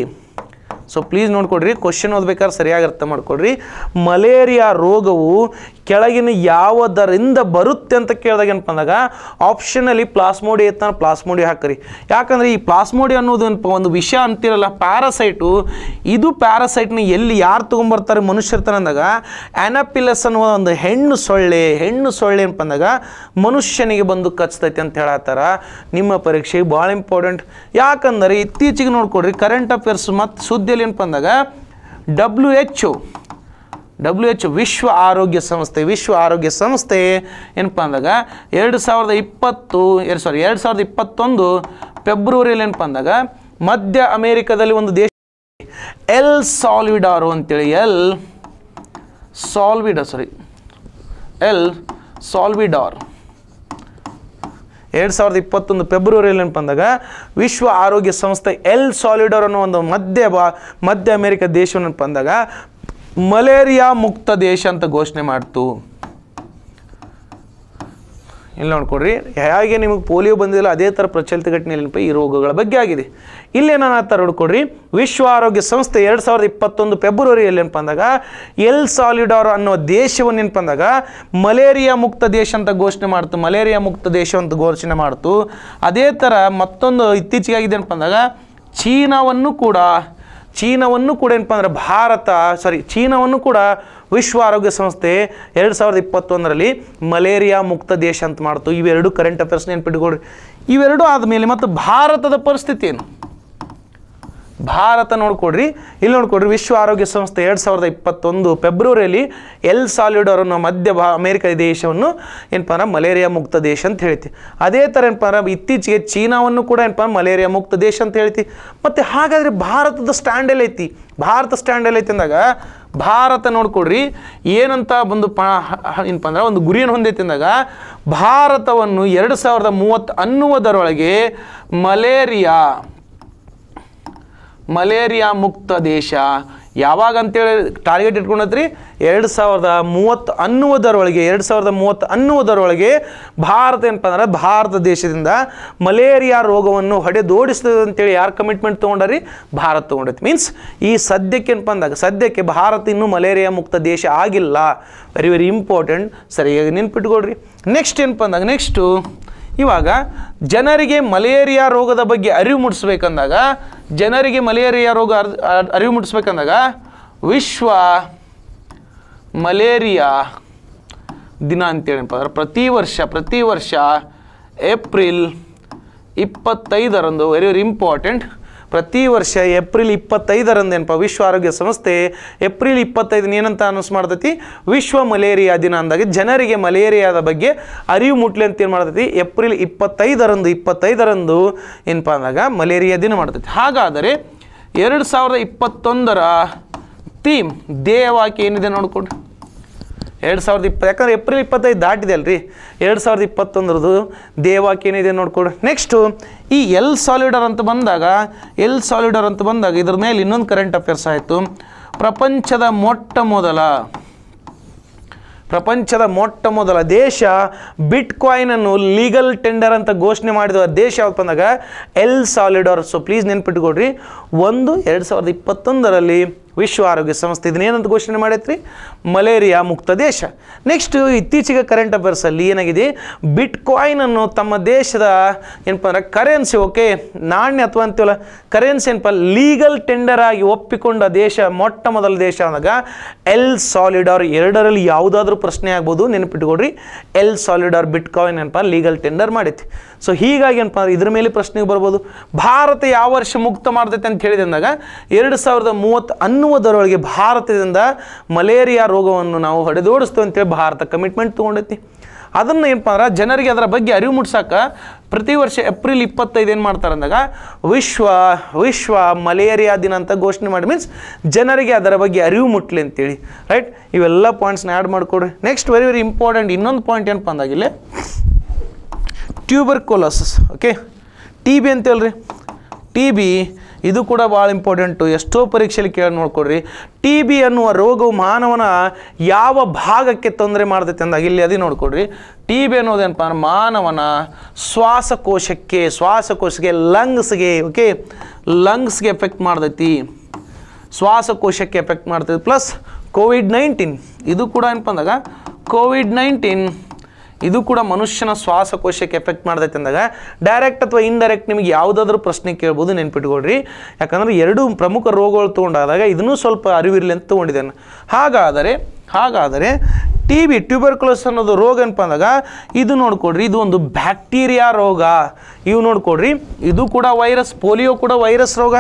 ಸೊ ಪ್ಲೀಸ್ ನೋಡ್ಕೊಡ್ರಿ ಕ್ವಶನ್ ಓದ್ಬೇಕಾದ್ರೆ ಸರಿಯಾಗಿ ಅರ್ಥ ಮಾಡ್ಕೊಡ್ರಿ ಮಲೇರಿಯಾ ರೋಗವು ಕೆಳಗಿನ ಯಾವುದರಿಂದ ಬರುತ್ತೆ ಅಂತ ಕೇಳಿದಾಗ ಏನಪ್ಪ ಅಂದಾಗ ಆಪ್ಷನಲ್ಲಿ ಪ್ಲಾಸ್ಮೋಡಿ ಎತ್ತ ಪ್ಲಾಸ್ಮೋಡಿ ಹಾಕ್ರಿ ಯಾಕಂದರೆ ಈ ಪ್ಲಾಸ್ಮೋಡಿ ಅನ್ನೋದು ಏನಪ್ಪ ಒಂದು ವಿಷ ಅಂತಿರಲ್ಲ ಪ್ಯಾರಸೈಟು ಇದು ಪ್ಯಾರಸೈಟ್ನ ಎಲ್ಲಿ ಯಾರು ತೊಗೊಂಬರ್ತಾರೆ ಅಂದಾಗ ಆ್ಯನಪಿಲಸ್ ಅನ್ನುವ ಒಂದು ಹೆಣ್ಣು ಸೊಳ್ಳೆ ಹೆಣ್ಣು ಸೊಳ್ಳೆ ಏನಪ್ಪ ಅಂದಾಗ ಮನುಷ್ಯನಿಗೆ ಬಂದು ಕಚ್ತೈತಿ ಅಂತ ಹೇಳತ್ತಾರ ನಿಮ್ಮ ಪರೀಕ್ಷೆಗೆ ಭಾಳ ಇಂಪಾರ್ಟೆಂಟ್ ಯಾಕಂದರೆ ಇತ್ತೀಚೆಗೆ ನೋಡ್ಕೊಡ್ರಿ ಕರೆಂಟ್ ಅಫೇರ್ಸ್ ಮತ್ತು ಸುದ್ದಿಯಲ್ಲಿ ಏನಪ್ಪ ಅಂದಾಗ ಡಬ್ಲ್ಯೂ ಎಚ್ ಡಬ್ಲ್ಯೂ ಎಚ್ ವಿಶ್ವ ಆರೋಗ್ಯ ಸಂಸ್ಥೆ ವಿಶ್ವ ಆರೋಗ್ಯ ಸಂಸ್ಥೆ ಏನಪ್ಪ ಅಂದಾಗ ಎರಡು ಸಾವಿರದ ಇಪ್ಪತ್ತು ಎರಡು ಸಾರಿ ಎರಡು ಸಾವಿರದ ಇಪ್ಪತ್ತೊಂದು ಫೆಬ್ರವರಿಯಲ್ಲಿ ಏನಪ್ಪ ಅಂದಾಗ ಮಧ್ಯ ಅಮೇರಿಕಾದಲ್ಲಿ ಒಂದು ದೇಶ ಎಲ್ ಸಾಲ್ವಿಡಾರು ಅಂತೇಳಿ ಎಲ್ ಸಾಲ್ವಿಡಾ ಸಾರಿ ಎಲ್ ಸಾಲ್ವಿಡಾರ್ ಎರಡು ಸಾವಿರದ ಇಪ್ಪತ್ತೊಂದು ಫೆಬ್ರವರಿಯಲ್ಲಿ ಏನಪ್ಪ ಅಂದಾಗ ವಿಶ್ವ ಆರೋಗ್ಯ ಸಂಸ್ಥೆ ಎಲ್ ಸಾಲ್ವಿಡಾರ್ ಅನ್ನೋ ಒಂದು ಮಧ್ಯ ಬಾ ಮಧ್ಯ ಅಮೇರಿಕ ದೇಶವನ್ನು ಅಂದಾಗ ಮಲೇರಿಯಾ ಮುಕ್ತ ದೇಶ ಅಂತ ಘೋಷಣೆ ಮಾಡ್ತು ಇಲ್ಲಿ ನೋಡ್ಕೊಡ್ರಿ ಹೇಗೆ ನಿಮಗೆ ಪೋಲಿಯೋ ಬಂದಿಲ್ಲ ಅದೇ ಥರ ಪ್ರಚಲಿತ ಘಟನೆಯಲ್ಲಿ ಈ ರೋಗಗಳ ಬಗ್ಗೆ ಆಗಿದೆ ಥರ ನೋಡ್ಕೊಡ್ರಿ ವಿಶ್ವ ಆರೋಗ್ಯ ಸಂಸ್ಥೆ ಎರಡು ಸಾವಿರದ ಇಪ್ಪತ್ತೊಂದು ಫೆಬ್ರವರಿಯಲ್ಲಿ ಏನಪ್ಪ ಅಂದಾಗ ಎಲ್ ಸಾಲಿಡಾರ್ ಅನ್ನೋ ದೇಶವನ್ನು ಏನಪ್ಪ ಅಂದಾಗ ಮಲೇರಿಯಾ ಮುಕ್ತ ದೇಶ ಅಂತ ಘೋಷಣೆ ಮಾಡ್ತು ಮಲೇರಿಯಾ ಮುಕ್ತ ದೇಶ ಅಂತ ಘೋಷಣೆ ಮಾಡ್ತು ಅದೇ ಥರ ಮತ್ತೊಂದು ಇತ್ತೀಚೆಗೆ ಆಗಿದೆ ಏನಪ್ಪ ಅಂದಾಗ ಚೀನಾವನ್ನು ಕೂಡ ಚೀನಾವನ್ನು ಕೂಡ ಏನಪ್ಪ ಅಂದರೆ ಭಾರತ ಸಾರಿ ಚೀನಾವನ್ನು ಕೂಡ ವಿಶ್ವ ಆರೋಗ್ಯ ಸಂಸ್ಥೆ ಎರಡು ಸಾವಿರದ ಇಪ್ಪತ್ತೊಂದರಲ್ಲಿ ಮಲೇರಿಯಾ ಮುಕ್ತ ದೇಶ ಅಂತ ಮಾಡ್ತು ಇವೆರಡು ಕರೆಂಟ್ ಅಫೇರ್ಸ್ನ ನೆನ್ಪಿಟ್ಕೊಡ್ರಿ ಇವೆರಡು ಆದಮೇಲೆ ಮತ್ತು ಭಾರತದ ಪರಿಸ್ಥಿತಿ ಏನು ಭಾರತ ನೋಡ್ಕೊಡ್ರಿ ಇಲ್ಲಿ ನೋಡ್ಕೊಡ್ರಿ ವಿಶ್ವ ಆರೋಗ್ಯ ಸಂಸ್ಥೆ ಎರಡು ಸಾವಿರದ ಇಪ್ಪತ್ತೊಂದು ಫೆಬ್ರವರಿಯಲ್ಲಿ ಎಲ್ ಸಾಲಿಡೋರ್ ಅನ್ನೋ ಮಧ್ಯ ಭಾ ಅಮೇರಿಕ ದೇಶವನ್ನು ಏನಪ್ಪ ಮಲೇರಿಯಾ ಮುಕ್ತ ದೇಶ ಅಂತ ಹೇಳ್ತಿ ಅದೇ ಥರ ಏನಪ್ಪ ಇತ್ತೀಚೆಗೆ ಚೀನಾವನ್ನು ಕೂಡ ಏನಪ್ಪ ಮಲೇರಿಯಾ ಮುಕ್ತ ದೇಶ ಅಂತ ಹೇಳ್ತಿ ಮತ್ತು ಹಾಗಾದರೆ ಭಾರತದ ಸ್ಟ್ಯಾಂಡಲ್ ಐತಿ ಭಾರತ ಸ್ಟ್ಯಾಂಡಲ್ ಐತಿ ಅಂದಾಗ ಭಾರತ ನೋಡ್ಕೊಡ್ರಿ ಏನಂತ ಒಂದು ಪ ಏನಪ್ಪ ಅಂದ್ರೆ ಒಂದು ಗುರಿಯನ್ನು ಹೊಂದೈತಿ ಅಂದಾಗ ಭಾರತವನ್ನು ಎರಡು ಸಾವಿರದ ಮೂವತ್ತು ಅನ್ನುವುದರೊಳಗೆ ಮಲೇರಿಯಾ ಮಲೇರಿಯಾ ಮುಕ್ತ ದೇಶ ಯಾವಾಗ ಅಂತೇಳಿ ಟಾರ್ಗೆಟ್ ಇಟ್ಕೊಂಡತ್ರಿ ಎರಡು ಸಾವಿರದ ಮೂವತ್ತು ಅನ್ನುವುದರೊಳಗೆ ಎರಡು ಸಾವಿರದ ಮೂವತ್ತು ಅನ್ನುವುದರೊಳಗೆ ಭಾರತ ಏನಪ್ಪ ಅಂದ್ರೆ ಭಾರತ ದೇಶದಿಂದ ಮಲೇರಿಯಾ ರೋಗವನ್ನು ಹೊಡೆದೋಡಿಸ್ತದೆ ಅಂತೇಳಿ ಯಾರು ಕಮಿಟ್ಮೆಂಟ್ ತೊಗೊಂಡ್ರಿ ಭಾರತ ತೊಗೊಂಡೈತಿ ಮೀನ್ಸ್ ಈ ಸದ್ಯಕ್ಕೆ ಏನಪ್ಪ ಅಂದಾಗ ಸದ್ಯಕ್ಕೆ ಭಾರತ ಇನ್ನೂ ಮಲೇರಿಯಾ ಮುಕ್ತ ದೇಶ ಆಗಿಲ್ಲ ವೆರಿ ವೆರಿ ಇಂಪಾರ್ಟೆಂಟ್ ಸರಿಯಾಗಿ ನೆನ್ಪಿಟ್ಕೊಳ್ರಿ ನೆಕ್ಸ್ಟ್ ಏನಪ್ಪ ಅಂದಾಗ ನೆಕ್ಸ್ಟು ಇವಾಗ ಜನರಿಗೆ ಮಲೇರಿಯಾ ರೋಗದ ಬಗ್ಗೆ ಅರಿವು ಮೂಡಿಸ್ಬೇಕಂದಾಗ ಜನರಿಗೆ ಮಲೇರಿಯಾ ರೋಗ ಅರಿವು ಮೂಡಿಸ್ಬೇಕಂದಾಗ ವಿಶ್ವ ಮಲೇರಿಯಾ ದಿನ ಅಂತೇಳಿ ಅಂದ್ರೆ ಪ್ರತಿ ವರ್ಷ ಪ್ರತಿ ವರ್ಷ ಏಪ್ರಿಲ್ ಇಪ್ಪತ್ತೈದರಂದು ವೆರಿ ವೆರಿ ಇಂಪಾರ್ಟೆಂಟ್ ಪ್ರತಿ ವರ್ಷ ಏಪ್ರಿಲ್ ಇಪ್ಪತ್ತೈದರಂದು ಏನಪ್ಪ ವಿಶ್ವ ಆರೋಗ್ಯ ಸಂಸ್ಥೆ ಏಪ್ರಿಲ್ ಇಪ್ಪತ್ತೈದನ ಏನಂತ ಅನೌನ್ಸ್ ಮಾಡ್ತೈತಿ ವಿಶ್ವ ಮಲೇರಿಯಾ ದಿನ ಅಂದಾಗ ಜನರಿಗೆ ಮಲೇರಿಯಾದ ಬಗ್ಗೆ ಅರಿವು ಮುಟ್ಲಿ ಅಂತ ಏನು ಮಾಡ್ತೈತಿ ಏಪ್ರಿಲ್ ಇಪ್ಪತ್ತೈದರಂದು ಇಪ್ಪತ್ತೈದರಂದು ಏನಪ್ಪ ಅಂದಾಗ ಮಲೇರಿಯಾ ದಿನ ಮಾಡ್ತೈತಿ ಹಾಗಾದರೆ ಎರಡು ಸಾವಿರದ ಇಪ್ಪತ್ತೊಂದರ ಥೀಮ್ ದೇಹವಾಕಿ ಏನಿದೆ ನೋಡಿಕೊಂಡು ಎರಡು ಸಾವಿರದ ಇಪ್ಪತ್ತು ಯಾಕಂದ್ರೆ ಏಪ್ರಿಲ್ ಇಪ್ಪತ್ತೈದು ದಾಟಿದೆ ಅಲ್ರಿ ಎರಡು ಸಾವಿರದ ಇಪ್ಪತ್ತೊಂದರದು ದೇವಾಕ್ ಏನಿದೆ ನೋಡ್ಕೊಡ್ರಿ ನೆಕ್ಸ್ಟು ಈ ಎಲ್ ಸಾಲಿಡರ್ ಅಂತ ಬಂದಾಗ ಎಲ್ ಸಾಲಿಡರ್ ಅಂತ ಬಂದಾಗ ಇದ್ರ ಮೇಲೆ ಇನ್ನೊಂದು ಕರೆಂಟ್ ಅಫೇರ್ಸ್ ಆಯಿತು ಪ್ರಪಂಚದ ಮೊಟ್ಟ ಮೊದಲ ಪ್ರಪಂಚದ ಮೊಟ್ಟ ಮೊದಲ ದೇಶ ಬಿಟ್ ಅನ್ನು ಲೀಗಲ್ ಟೆಂಡರ್ ಅಂತ ಘೋಷಣೆ ಮಾಡಿದ ದೇಶ ಯಾವ್ದು ಬಂದಾಗ ಎಲ್ ಸಾಲಿಡರ್ ಸೊ ಪ್ಲೀಸ್ ನೆನ್ಪಿಟ್ಕೊಡ್ರಿ ಒಂದು ಎರಡು ಸಾವಿರದ ಇಪ್ಪತ್ತೊಂದರಲ್ಲಿ ವಿಶ್ವ ಆರೋಗ್ಯ ಸಂಸ್ಥೆ ಇದನ್ನೇನಂತ ಘೋಷಣೆ ಮಾಡೈತ್ರಿ ಮಲೇರಿಯಾ ಮುಕ್ತ ದೇಶ ನೆಕ್ಸ್ಟ್ ಇತ್ತೀಚೆಗೆ ಕರೆಂಟ್ ಅಫೇರ್ಸಲ್ಲಿ ಏನಾಗಿದೆ ಅನ್ನು ತಮ್ಮ ದೇಶದ ಏನಪ್ಪ ಅಂದ್ರೆ ಕರೆನ್ಸಿ ಓಕೆ ನಾಣ್ಯ ಅಥವಾ ಅಂತೀವಲ್ಲ ಕರೆನ್ಸಿ ಏನಪ್ಪ ಲೀಗಲ್ ಟೆಂಡರ್ ಆಗಿ ಒಪ್ಪಿಕೊಂಡ ದೇಶ ಮೊಟ್ಟ ಮೊದಲ ದೇಶ ಅಂದಾಗ ಎಲ್ ಸಾಲಿಡಾರ್ ಎರಡರಲ್ಲಿ ಯಾವುದಾದ್ರೂ ಪ್ರಶ್ನೆ ಆಗ್ಬೋದು ನೆನಪಿಟ್ಕೊಡ್ರಿ ಎಲ್ ಸಾಲಿಡಾರ್ ಬಿಟ್ ಬಿಟ್ಕಾಯಿನ್ ಏನಪ್ಪ ಲೀಗಲ್ ಟೆಂಡರ್ ಮಾಡೈತಿ ಸೊ ಹೀಗಾಗಿ ಏನಪ್ಪ ಅಂದ್ರೆ ಇದ್ರ ಮೇಲೆ ಪ್ರಶ್ನೆಗೆ ಬರ್ಬೋದು ಭಾರತ ಯಾವ ವರ್ಷ ಮುಕ್ತ ಮಾಡ್ತೈತೆ ಅಂತ ಹೇಳಿದಂದಾಗ ಎರಡು ಸಾವಿರದ ಮೂವತ್ತು ಎನ್ನುವುದರೊಳಗೆ ಭಾರತದಿಂದ ಮಲೇರಿಯಾ ರೋಗವನ್ನು ನಾವು ಹೊಡೆದೋಡಿಸ್ತೇವೆ ಅಂತೇಳಿ ಭಾರತ ಕಮಿಟ್ಮೆಂಟ್ ತೊಗೊಂಡೈತಿ ಅದನ್ನು ಏನಪ್ಪ ಅಂದ್ರೆ ಜನರಿಗೆ ಅದರ ಬಗ್ಗೆ ಅರಿವು ಮುಟ್ಸೋಕೆ ಪ್ರತಿ ವರ್ಷ ಏಪ್ರಿಲ್ ಇಪ್ಪತ್ತೈದು ಏನು ಮಾಡ್ತಾರೆ ಅಂದಾಗ ವಿಶ್ವ ವಿಶ್ವ ಮಲೇರಿಯಾ ದಿನ ಅಂತ ಘೋಷಣೆ ಮಾಡಿ ಮೀನ್ಸ್ ಜನರಿಗೆ ಅದರ ಬಗ್ಗೆ ಅರಿವು ಮುಟ್ಲಿ ಅಂತೇಳಿ ರೈಟ್ ಇವೆಲ್ಲ ಪಾಯಿಂಟ್ಸ್ನ ಆ್ಯಡ್ ಮಾಡಿಕೊಡ್ರಿ ನೆಕ್ಸ್ಟ್ ವೆರಿ ವೆರಿ ಇಂಪಾರ್ಟೆಂಟ್ ಇನ್ನೊಂದು ಪಾಯಿಂಟ್ ಏನಪ್ಪ ಅಂದಾಗ ಇಲ್ಲಿ ಟ್ಯೂಬರ್ಕೋಲಸಸ್ ಓಕೆ ಟಿ ಬಿ ಅಂತೇಳ್ರಿ ಟಿ ಬಿ ಇದು ಕೂಡ ಭಾಳ ಇಂಪಾರ್ಟೆಂಟು ಎಷ್ಟೋ ಪರೀಕ್ಷೆಯಲ್ಲಿ ಕೇಳಿ ನೋಡ್ಕೊಡ್ರಿ ಟಿ ಬಿ ಅನ್ನುವ ರೋಗವು ಮಾನವನ ಯಾವ ಭಾಗಕ್ಕೆ ತೊಂದರೆ ಮಾಡ್ತೈತೆ ಅಂದಾಗ ಇಲ್ಲಿ ಅದೇ ನೋಡ್ಕೊಡ್ರಿ ಟಿ ಬಿ ಅನ್ನೋದೇನಪ್ಪ ಅಂದ್ರೆ ಮಾನವನ ಶ್ವಾಸಕೋಶಕ್ಕೆ ಶ್ವಾಸಕೋಶಕ್ಕೆ ಲಂಗ್ಸ್ಗೆ ಓಕೆ ಲಂಗ್ಸ್ಗೆ ಎಫೆಕ್ಟ್ ಮಾಡ್ತೈತಿ ಶ್ವಾಸಕೋಶಕ್ಕೆ ಎಫೆಕ್ಟ್ ಮಾಡ್ತೈತಿ ಪ್ಲಸ್ ಕೋವಿಡ್ ನೈನ್ಟೀನ್ ಇದು ಕೂಡ ಏನಪ್ಪ ಅಂದಾಗ ಕೋವಿಡ್ ನೈನ್ಟೀನ್ ಇದು ಕೂಡ ಮನುಷ್ಯನ ಶ್ವಾಸಕೋಶಕ್ಕೆ ಎಫೆಕ್ಟ್ ಮಾಡ್ತೈತೆ ಅಂದಾಗ ಡೈರೆಕ್ಟ್ ಅಥವಾ ಇಂಡೈರೆಕ್ಟ್ ನಿಮಗೆ ಯಾವುದಾದ್ರೂ ಪ್ರಶ್ನೆ ಕೇಳ್ಬೋದು ನೆನ್ಪಿಟ್ಕೊಳ್ರಿ ಯಾಕಂದರೆ ಎರಡು ಪ್ರಮುಖ ರೋಗಗಳು ತೊಗೊಂಡಾದಾಗ ಇದನ್ನೂ ಸ್ವಲ್ಪ ಅರಿವಿರಲಿ ಅಂತ ತೊಗೊಂಡಿದ್ದೇನೆ ಹಾಗಾದರೆ ಹಾಗಾದರೆ ಟಿ ಬಿ ಟ್ಯೂಬರ್ಕೋಲಸ್ ಅನ್ನೋದು ರೋಗ ಏನಪ್ಪ ಅಂದಾಗ ಇದು ನೋಡ್ಕೊಡ್ರಿ ಇದು ಒಂದು ಬ್ಯಾಕ್ಟೀರಿಯಾ ರೋಗ ಇವು ನೋಡ್ಕೊಡ್ರಿ ಇದು ಕೂಡ ವೈರಸ್ ಪೋಲಿಯೋ ಕೂಡ ವೈರಸ್ ರೋಗ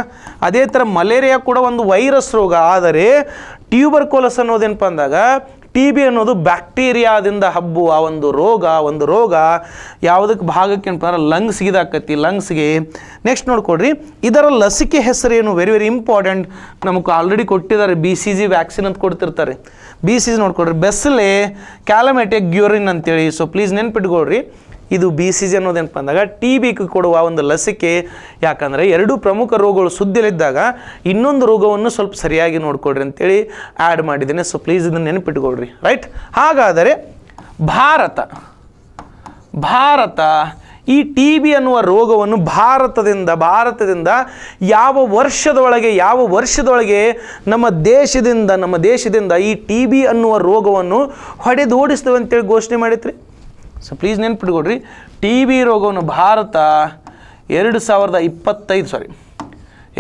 ಅದೇ ಥರ ಮಲೇರಿಯಾ ಕೂಡ ಒಂದು ವೈರಸ್ ರೋಗ ಆದರೆ ಟ್ಯೂಬರ್ಕೋಲಸ್ ಅನ್ನೋದೇನಪ್ಪ ಅಂದಾಗ ಟಿ ಬಿ ಅನ್ನೋದು ಬ್ಯಾಕ್ಟೀರಿಯಾದಿಂದ ಆ ಒಂದು ರೋಗ ಒಂದು ರೋಗ ಯಾವುದಕ್ಕೆ ಭಾಗಕ್ಕೆ ಅಂತಂದ್ರೆ ಲಂಗ್ಸ್ಗೆ ಇದಾಕತಿ ಲಂಗ್ಸ್ಗೆ ನೆಕ್ಸ್ಟ್ ನೋಡ್ಕೊಡ್ರಿ ಇದರ ಲಸಿಕೆ ಹೆಸರೇನು ವೆರಿ ವೆರಿ ಇಂಪಾರ್ಟೆಂಟ್ ನಮಗೆ ಆಲ್ರೆಡಿ ಕೊಟ್ಟಿದ್ದಾರೆ ಬಿ ಸಿ ಜಿ ವ್ಯಾಕ್ಸಿನ್ ಅಂತ ಕೊಡ್ತಿರ್ತಾರೆ ಬಿ ಸಿ ಜಿ ನೋಡ್ಕೊಡ್ರಿ ಬೆಸ್ಲೆ ಕ್ಯಾಲಮೆಟಿಕ್ ಗ್ಯೂರಿನ್ ಅಂತೇಳಿ ಸೊ ಪ್ಲೀಸ್ ನೆನ್ಪಿಟ್ಕೊಳ್ರಿ ಇದು ಬಿ ಸಿ ಜಿ ಅನ್ನೋದೇನಪ್ಪ ಅಂದಾಗ ಟಿ ಬಿ ಕೊಡುವ ಒಂದು ಲಸಿಕೆ ಯಾಕಂದರೆ ಎರಡೂ ಪ್ರಮುಖ ರೋಗಗಳು ಸುದ್ದಿಲಿದ್ದಾಗ ಇನ್ನೊಂದು ರೋಗವನ್ನು ಸ್ವಲ್ಪ ಸರಿಯಾಗಿ ನೋಡ್ಕೊಳ್ರಿ ಅಂತೇಳಿ ಆ್ಯಡ್ ಮಾಡಿದ್ದೇನೆ ಸೊ ಪ್ಲೀಸ್ ಇದನ್ನು ನೆನಪಿಟ್ಕೊಳ್ರಿ ರೈಟ್ ಹಾಗಾದರೆ ಭಾರತ ಭಾರತ ಈ ಟಿ ಬಿ ಅನ್ನುವ ರೋಗವನ್ನು ಭಾರತದಿಂದ ಭಾರತದಿಂದ ಯಾವ ವರ್ಷದೊಳಗೆ ಯಾವ ವರ್ಷದೊಳಗೆ ನಮ್ಮ ದೇಶದಿಂದ ನಮ್ಮ ದೇಶದಿಂದ ಈ ಟಿ ಬಿ ಅನ್ನುವ ರೋಗವನ್ನು ಹೊಡೆದೋಡಿಸ್ತೇವೆ ಅಂತೇಳಿ ಘೋಷಣೆ ಮಾಡಿತ್ರಿ ಸೊ ಪ್ಲೀಸ್ ನೆನ್ಪಿಟ್ಕೊಡ್ರಿ ಟಿ ಬಿ ರೋಗವನ್ನು ಭಾರತ ಎರಡು ಸಾವಿರದ ಇಪ್ಪತ್ತೈದು ಸಾರಿ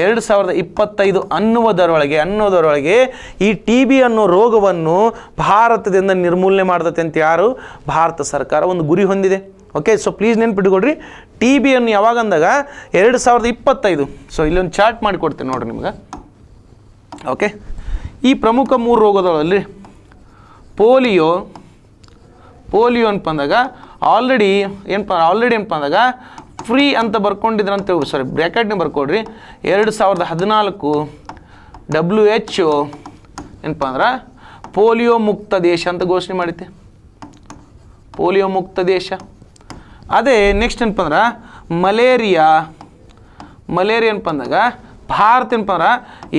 ಎರಡು ಸಾವಿರದ ಇಪ್ಪತ್ತೈದು ಅನ್ನುವುದರೊಳಗೆ ಅನ್ನೋದರೊಳಗೆ ಈ ಟಿ ಬಿ ಅನ್ನೋ ರೋಗವನ್ನು ಭಾರತದಿಂದ ನಿರ್ಮೂಲನೆ ಮಾಡ್ತತೆ ಅಂತ ಯಾರು ಭಾರತ ಸರ್ಕಾರ ಒಂದು ಗುರಿ ಹೊಂದಿದೆ ಓಕೆ ಸೊ ಪ್ಲೀಸ್ ನೆನ್ಪಿಟ್ಕೊಡ್ರಿ ಟಿ ಬಿಯನ್ನು ಯಾವಾಗ ಅಂದಾಗ ಎರಡು ಸಾವಿರದ ಇಪ್ಪತ್ತೈದು ಸೊ ಇಲ್ಲೊಂದು ಚಾರ್ಟ್ ಮಾಡಿಕೊಡ್ತೇನೆ ನೋಡಿರಿ ನಿಮ್ಗೆ ಓಕೆ ಈ ಪ್ರಮುಖ ಮೂರು ರೋಗದೊಳಲ್ಲಿ ಪೋಲಿಯೋ ಪೋಲಿಯೋ ಅಂತ ಬಂದಾಗ ಆಲ್ರೆಡಿ ಏನಪ್ಪ ಆಲ್ರೆಡಿ ಏನಪ್ಪ ಅಂದಾಗ ಫ್ರೀ ಅಂತ ಬರ್ಕೊಂಡಿದ್ರೆ ಅಂತ ಹೇಳಿ ಸಾರಿ ಬ್ರ್ಯಾಕೆಟ್ನೇ ಬರ್ಕೊಡ್ರಿ ಎರಡು ಸಾವಿರದ ಹದಿನಾಲ್ಕು ಡಬ್ಲ್ಯೂ ಎಚ್ ಏನಪ್ಪ ಅಂದ್ರೆ ಪೋಲಿಯೋ ಮುಕ್ತ ದೇಶ ಅಂತ ಘೋಷಣೆ ಮಾಡಿದ್ದೆ ಪೋಲಿಯೋ ಮುಕ್ತ ದೇಶ ಅದೇ ನೆಕ್ಸ್ಟ್ ಏನಪ್ಪ ಅಂದ್ರೆ ಮಲೇರಿಯಾ ಮಲೇರಿಯಾ ಏನಪ್ಪ ಭಾರತ ಏನಪ್ಪ ಅಂದ್ರೆ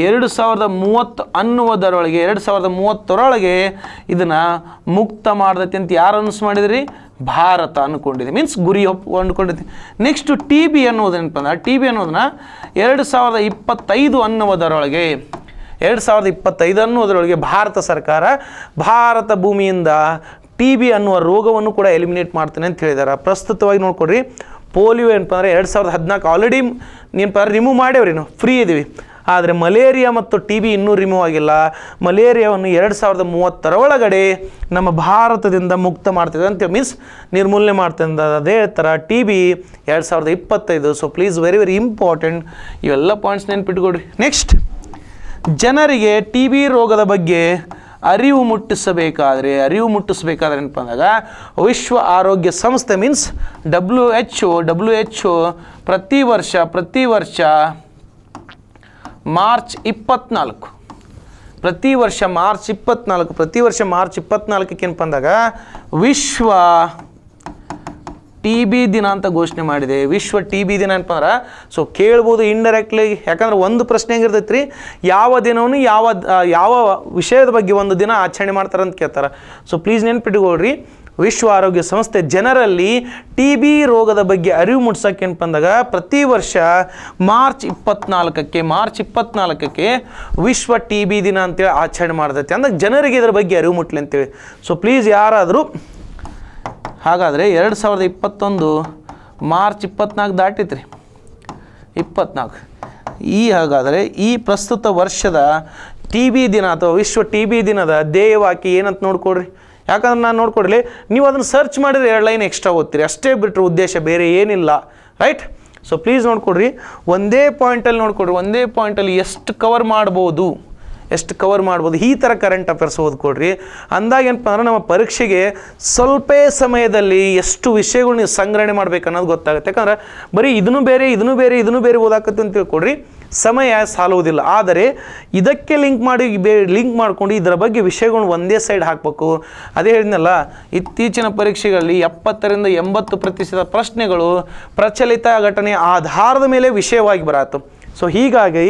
ಎರಡು ಸಾವಿರದ ಮೂವತ್ತು ಅನ್ನುವುದರೊಳಗೆ ಎರಡು ಸಾವಿರದ ಮೂವತ್ತರೊಳಗೆ ಇದನ್ನು ಮುಕ್ತ ಮಾಡ್ದೈತಿ ಅಂತ ಯಾರು ಅನೌನ್ಸ್ ಮಾಡಿದ್ರಿ ಭಾರತ ಅಂದ್ಕೊಂಡಿದೆ ಮೀನ್ಸ್ ಗುರಿ ಒಪ್ ಅಂದ್ಕೊಂಡಿದ್ದೆ ನೆಕ್ಸ್ಟು ಟಿ ಬಿ ಅನ್ನೋದೇನಪ್ಪ ಅಂದ್ರೆ ಟಿ ಬಿ ಅನ್ನೋದನ್ನ ಎರಡು ಸಾವಿರದ ಇಪ್ಪತ್ತೈದು ಅನ್ನುವುದರೊಳಗೆ ಎರಡು ಸಾವಿರದ ಇಪ್ಪತ್ತೈದು ಅನ್ನುವುದರೊಳಗೆ ಭಾರತ ಸರ್ಕಾರ ಭಾರತ ಭೂಮಿಯಿಂದ ಟಿ ಬಿ ಅನ್ನುವ ರೋಗವನ್ನು ಕೂಡ ಎಲಿಮಿನೇಟ್ ಮಾಡ್ತಾನೆ ಅಂತ ಹೇಳಿದ್ದಾರೆ ಪ್ರಸ್ತುತವಾಗಿ ನೋಡ್ಕೊಡ್ರಿ ಪೋಲಿಯೋ ಏನಪ್ಪ ಅಂದರೆ ಎರಡು ಸಾವಿರದ ಹದಿನಾಲ್ಕು ಆಲ್ರೆಡಿ ನೀನು ರಿಮೂವ್ ಮಾಡೇವ್ರಿ ನಾವು ಫ್ರೀ ಇದ್ದೀವಿ ಆದರೆ ಮಲೇರಿಯಾ ಮತ್ತು ಟಿ ಬಿ ಇನ್ನೂ ರಿಮೂವ್ ಆಗಿಲ್ಲ ಮಲೇರಿಯಾವನ್ನು ಎರಡು ಸಾವಿರದ ಮೂವತ್ತರ ಒಳಗಡೆ ನಮ್ಮ ಭಾರತದಿಂದ ಮುಕ್ತ ಮಾಡ್ತೀವಿ ಅಂತೇಳಿ ಮೀನ್ಸ್ ನಿರ್ಮೂಲನೆ ಮಾಡ್ತಿದ್ದ ಅದೇ ಥರ ಟಿ ಬಿ ಎರಡು ಸಾವಿರದ ಇಪ್ಪತ್ತೈದು so please very very important ಇವೆಲ್ಲ ಪಾಯಿಂಟ್ಸ್ ನೆನ್ಪಿಟ್ಕೊಡ್ರಿ ನೆಕ್ಸ್ಟ್ ಜನರಿಗೆ ಟಿ ಬಿ ರೋಗದ ಬಗ್ಗೆ ಅರಿವು ಮುಟ್ಟಿಸಬೇಕಾದರೆ ಅರಿವು ಮುಟ್ಟಿಸಬೇಕಾದ್ರೆ ಏನಪ್ಪ ಅಂದಾಗ ವಿಶ್ವ ಆರೋಗ್ಯ ಸಂಸ್ಥೆ means W H O W H O ಪ್ರತಿ ವರ್ಷ ಪ್ರತಿ ವರ್ಷ ಮಾರ್ಚ್ ಇಪ್ಪತ್ನಾಲ್ಕು ಪ್ರತಿ ವರ್ಷ ಮಾರ್ಚ್ ಇಪ್ಪತ್ನಾಲ್ಕು ಪ್ರತಿ ವರ್ಷ ಮಾರ್ಚ್ ಇಪ್ಪತ್ನಾಲ್ಕಕ್ಕೆ ಏನಪ್ಪ ಅಂದಾಗ ವಿಶ್ವ ಟಿ ಬಿ ದಿನ ಅಂತ ಘೋಷಣೆ ಮಾಡಿದೆ ವಿಶ್ವ ಟಿ ಬಿ ದಿನ ಅಂತಂದ್ರೆ ಸೊ ಕೇಳ್ಬೋದು ಇಂಡೈರೆಕ್ಟ್ಲಿ ಯಾಕಂದ್ರೆ ಒಂದು ಪ್ರಶ್ನೆ ಹೆಂಗಿರ್ತೈತೆ ರೀ ಯಾವ ದಿನವೂ ಯಾವ ಯಾವ ವಿಷಯದ ಬಗ್ಗೆ ಒಂದು ದಿನ ಆಚರಣೆ ಮಾಡ್ತಾರೆ ಅಂತ ಕೇಳ್ತಾರೆ ಸೊ ಪ್ಲೀಸ್ ನೆನ್ಪಿಟ್ಕೊಳ್ರಿ ವಿಶ್ವ ಆರೋಗ್ಯ ಸಂಸ್ಥೆ ಜನರಲ್ಲಿ ಟಿ ಬಿ ರೋಗದ ಬಗ್ಗೆ ಅರಿವು ಮೂಡಿಸೋಕೆ ಅಂತ ಬಂದಾಗ ಪ್ರತಿ ವರ್ಷ ಮಾರ್ಚ್ ಇಪ್ಪತ್ನಾಲ್ಕಕ್ಕೆ ಮಾರ್ಚ್ ಇಪ್ಪತ್ನಾಲ್ಕಕ್ಕೆ ವಿಶ್ವ ಟಿ ಬಿ ದಿನ ಅಂತೇಳಿ ಆಚರಣೆ ಮಾಡ್ತೈತೆ ಅಂದ್ರೆ ಜನರಿಗೆ ಇದರ ಬಗ್ಗೆ ಅರಿವು ಮುಟ್ಲಿ ಅಂತೇಳಿ ಸೊ ಪ್ಲೀಸ್ ಯಾರಾದರೂ ಹಾಗಾದರೆ ಎರಡು ಸಾವಿರದ ಇಪ್ಪತ್ತೊಂದು ಮಾರ್ಚ್ ಇಪ್ಪತ್ನಾಲ್ಕು ದಾಟಿತ್ರಿ ಇಪ್ಪತ್ನಾಲ್ಕು ಈ ಹಾಗಾದರೆ ಈ ಪ್ರಸ್ತುತ ವರ್ಷದ ಟಿ ಬಿ ದಿನ ಅಥವಾ ವಿಶ್ವ ಟಿ ಬಿ ದಿನದ ಧ್ಯೇಯವಾಕ್ಯ ಏನಂತ ನೋಡ್ಕೊಡ್ರಿ ಯಾಕಂದ್ರೆ ನಾನು ನೋಡ್ಕೊಡ್ರಿ ನೀವು ಅದನ್ನು ಸರ್ಚ್ ಮಾಡಿದರೆ ಎರಡು ಲೈನ್ ಎಕ್ಸ್ಟ್ರಾ ಓದ್ತೀರಿ ಅಷ್ಟೇ ಬಿಟ್ಟರೆ ಉದ್ದೇಶ ಬೇರೆ ಏನಿಲ್ಲ ರೈಟ್ ಸೊ ಪ್ಲೀಸ್ ನೋಡ್ಕೊಡ್ರಿ ಒಂದೇ ಪಾಯಿಂಟಲ್ಲಿ ನೋಡ್ಕೊಡ್ರಿ ಒಂದೇ ಪಾಯಿಂಟಲ್ಲಿ ಎಷ್ಟು ಕವರ್ ಮಾಡ್ಬೋದು ಎಷ್ಟು ಕವರ್ ಮಾಡ್ಬೋದು ಈ ಥರ ಕರೆಂಟ್ ಅಫೇರ್ಸ್ ಓದ್ಕೊಡ್ರಿ ಅಂದಾಗ ಏನಪ್ಪ ಅಂದ್ರೆ ನಮ್ಮ ಪರೀಕ್ಷೆಗೆ ಸ್ವಲ್ಪ ಸಮಯದಲ್ಲಿ ಎಷ್ಟು ವಿಷಯಗಳು ಸಂಗ್ರಹಣೆ ಮಾಡ್ಬೇಕು ಅನ್ನೋದು ಗೊತ್ತಾಗುತ್ತೆ ಯಾಕಂದ್ರೆ ಬರೀ ಇದನ್ನು ಬೇರೆ ಇದನ್ನು ಬೇರೆ ಇದನ್ನು ಬೇರೆ ಓದಾಕತ್ತೆ ಅಂತ ತಿಳ್ಕೊಡ್ರಿ ಸಮಯ ಸಾಲುವುದಿಲ್ಲ ಆದರೆ ಇದಕ್ಕೆ ಲಿಂಕ್ ಮಾಡಿ ಬೇ ಲಿಂಕ್ ಮಾಡಿಕೊಂಡು ಇದರ ಬಗ್ಗೆ ವಿಷಯಗಳು ಒಂದೇ ಸೈಡ್ ಹಾಕಬೇಕು ಅದೇ ಹೇಳಿದ್ನಲ್ಲ ಇತ್ತೀಚಿನ ಪರೀಕ್ಷೆಗಳಲ್ಲಿ ಎಪ್ಪತ್ತರಿಂದ ಎಂಬತ್ತು ಪ್ರತಿಶತ ಪ್ರಶ್ನೆಗಳು ಪ್ರಚಲಿತ ಘಟನೆ ಆಧಾರದ ಮೇಲೆ ವಿಷಯವಾಗಿ ಬರಾತು ಸೊ ಹೀಗಾಗಿ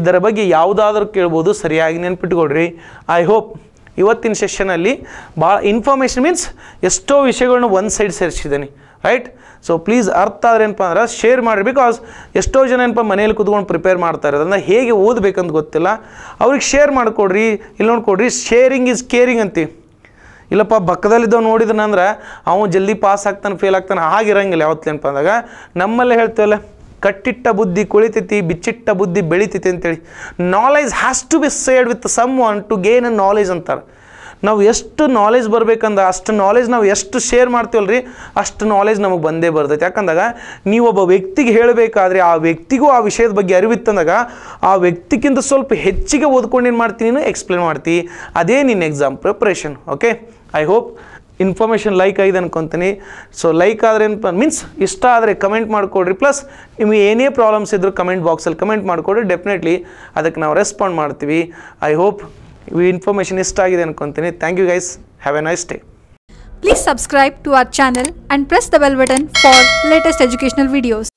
ಇದರ ಬಗ್ಗೆ ಯಾವುದಾದ್ರೂ ಕೇಳ್ಬೋದು ಸರಿಯಾಗಿ ನೆನ್ಪಿಟ್ಕೊಡ್ರಿ ಐ ಹೋಪ್ ಇವತ್ತಿನ ಸೆಷನಲ್ಲಿ ಭಾಳ ಇನ್ಫಾರ್ಮೇಷನ್ ಮೀನ್ಸ್ ಎಷ್ಟೋ ವಿಷಯಗಳನ್ನ ಒಂದು ಸೈಡ್ ಸೇರಿಸಿದ್ದೀನಿ ರೈಟ್ ಸೊ ಪ್ಲೀಸ್ ಅರ್ಥ ಆದರೆ ಏನಪ್ಪ ಅಂದ್ರೆ ಶೇರ್ ಮಾಡಿರಿ ಬಿಕಾಸ್ ಎಷ್ಟೋ ಜನ ಏನಪ್ಪ ಮನೇಲಿ ಕೂತ್ಕೊಂಡು ಪ್ರಿಪೇರ್ ಮಾಡ್ತಾರೆ ಅದನ್ನು ಹೇಗೆ ಓದಬೇಕಂತ ಗೊತ್ತಿಲ್ಲ ಅವ್ರಿಗೆ ಶೇರ್ ಮಾಡಿಕೊಡ್ರಿ ಇಲ್ಲಿ ನೋಡ್ಕೊಡ್ರಿ ಶೇರಿಂಗ್ ಈಸ್ ಕೇರಿಂಗ್ ಅಂತೀವಿ ಇಲ್ಲಪ್ಪ ಪಕ್ಕದಲ್ಲಿದ್ದವ್ ನೋಡಿದನಂದ್ರೆ ಅವನು ಜಲ್ದಿ ಪಾಸ್ ಆಗ್ತಾನೆ ಫೇಲ್ ಆಗ್ತಾನೆ ಆಗಿರಂಗಿಲ್ಲ ಯಾವತ್ತೇನಪ್ಪ ಅಂದಾಗ ನಮ್ಮಲ್ಲೇ ಹೇಳ್ತೇವಲ್ಲ ಕಟ್ಟಿಟ್ಟ ಬುದ್ಧಿ ಕುಳಿತೈತಿ ಬಿಚ್ಚಿಟ್ಟ ಬುದ್ಧಿ ಬೆಳಿತೈತಿ ಅಂತೇಳಿ knowledge has to be shared with someone to gain a knowledge ಅಂತಾರೆ ನಾವು ಎಷ್ಟು ನಾಲೆಜ್ ಬರ್ಬೇಕಂದ ಅಷ್ಟು ನಾಲೆಜ್ ನಾವು ಎಷ್ಟು ಶೇರ್ ಮಾಡ್ತೀವಲ್ಲ ರೀ ಅಷ್ಟು ನಾಲೆಜ್ ನಮಗೆ ಬಂದೇ ಬರ್ತೈತೆ ಯಾಕಂದಾಗ ನೀವೊಬ್ಬ ವ್ಯಕ್ತಿಗೆ ಹೇಳಬೇಕಾದ್ರೆ ಆ ವ್ಯಕ್ತಿಗೂ ಆ ವಿಷಯದ ಬಗ್ಗೆ ಅರಿವಿತ್ತಂದಾಗ ಆ ವ್ಯಕ್ತಿಗಿಂತ ಸ್ವಲ್ಪ ಹೆಚ್ಚಿಗೆ ಓದ್ಕೊಂಡು ಏನು ಮಾಡ್ತೀನಿ ಎಕ್ಸ್ಪ್ಲೇನ್ ಮಾಡ್ತೀನಿ ಅದೇ ನಿನ್ನ exam preparation okay I hope information like ಆಗಿದೆ ಅನ್ಕೊತೀನಿ ಸೊ ಲೈಕ್ ಆದರೆ ಮೀನ್ಸ್ ಇಷ್ಟ ಆದರೆ ಕಮೆಂಟ್ ಮಾಡಿಕೊಡ್ರಿ ಪ್ಲಸ್ ನಿಮಗೆ ಏನೇ ಪ್ರಾಬ್ಲಮ್ಸ್ ಇದ್ದರೂ ಕಮೆಂಟ್ ಬಾಕ್ಸಲ್ಲಿ ಕಮೆಂಟ್ ಮಾಡಿಕೊಡ್ರಿ ಡೆಫಿನೆಟ್ಲಿ ಅದಕ್ಕೆ ನಾವು ರೆಸ್ಪಾಂಡ್ ಮಾಡ್ತೀವಿ ಐ ಹೋಪ್ ಈ ಇನ್ಫಾರ್ಮೇಷನ್ ಇಷ್ಟ ಆಗಿದೆ ಅನ್ಕೊತೀನಿ thank you guys have a nice day please subscribe to our channel and press the bell button for latest educational videos.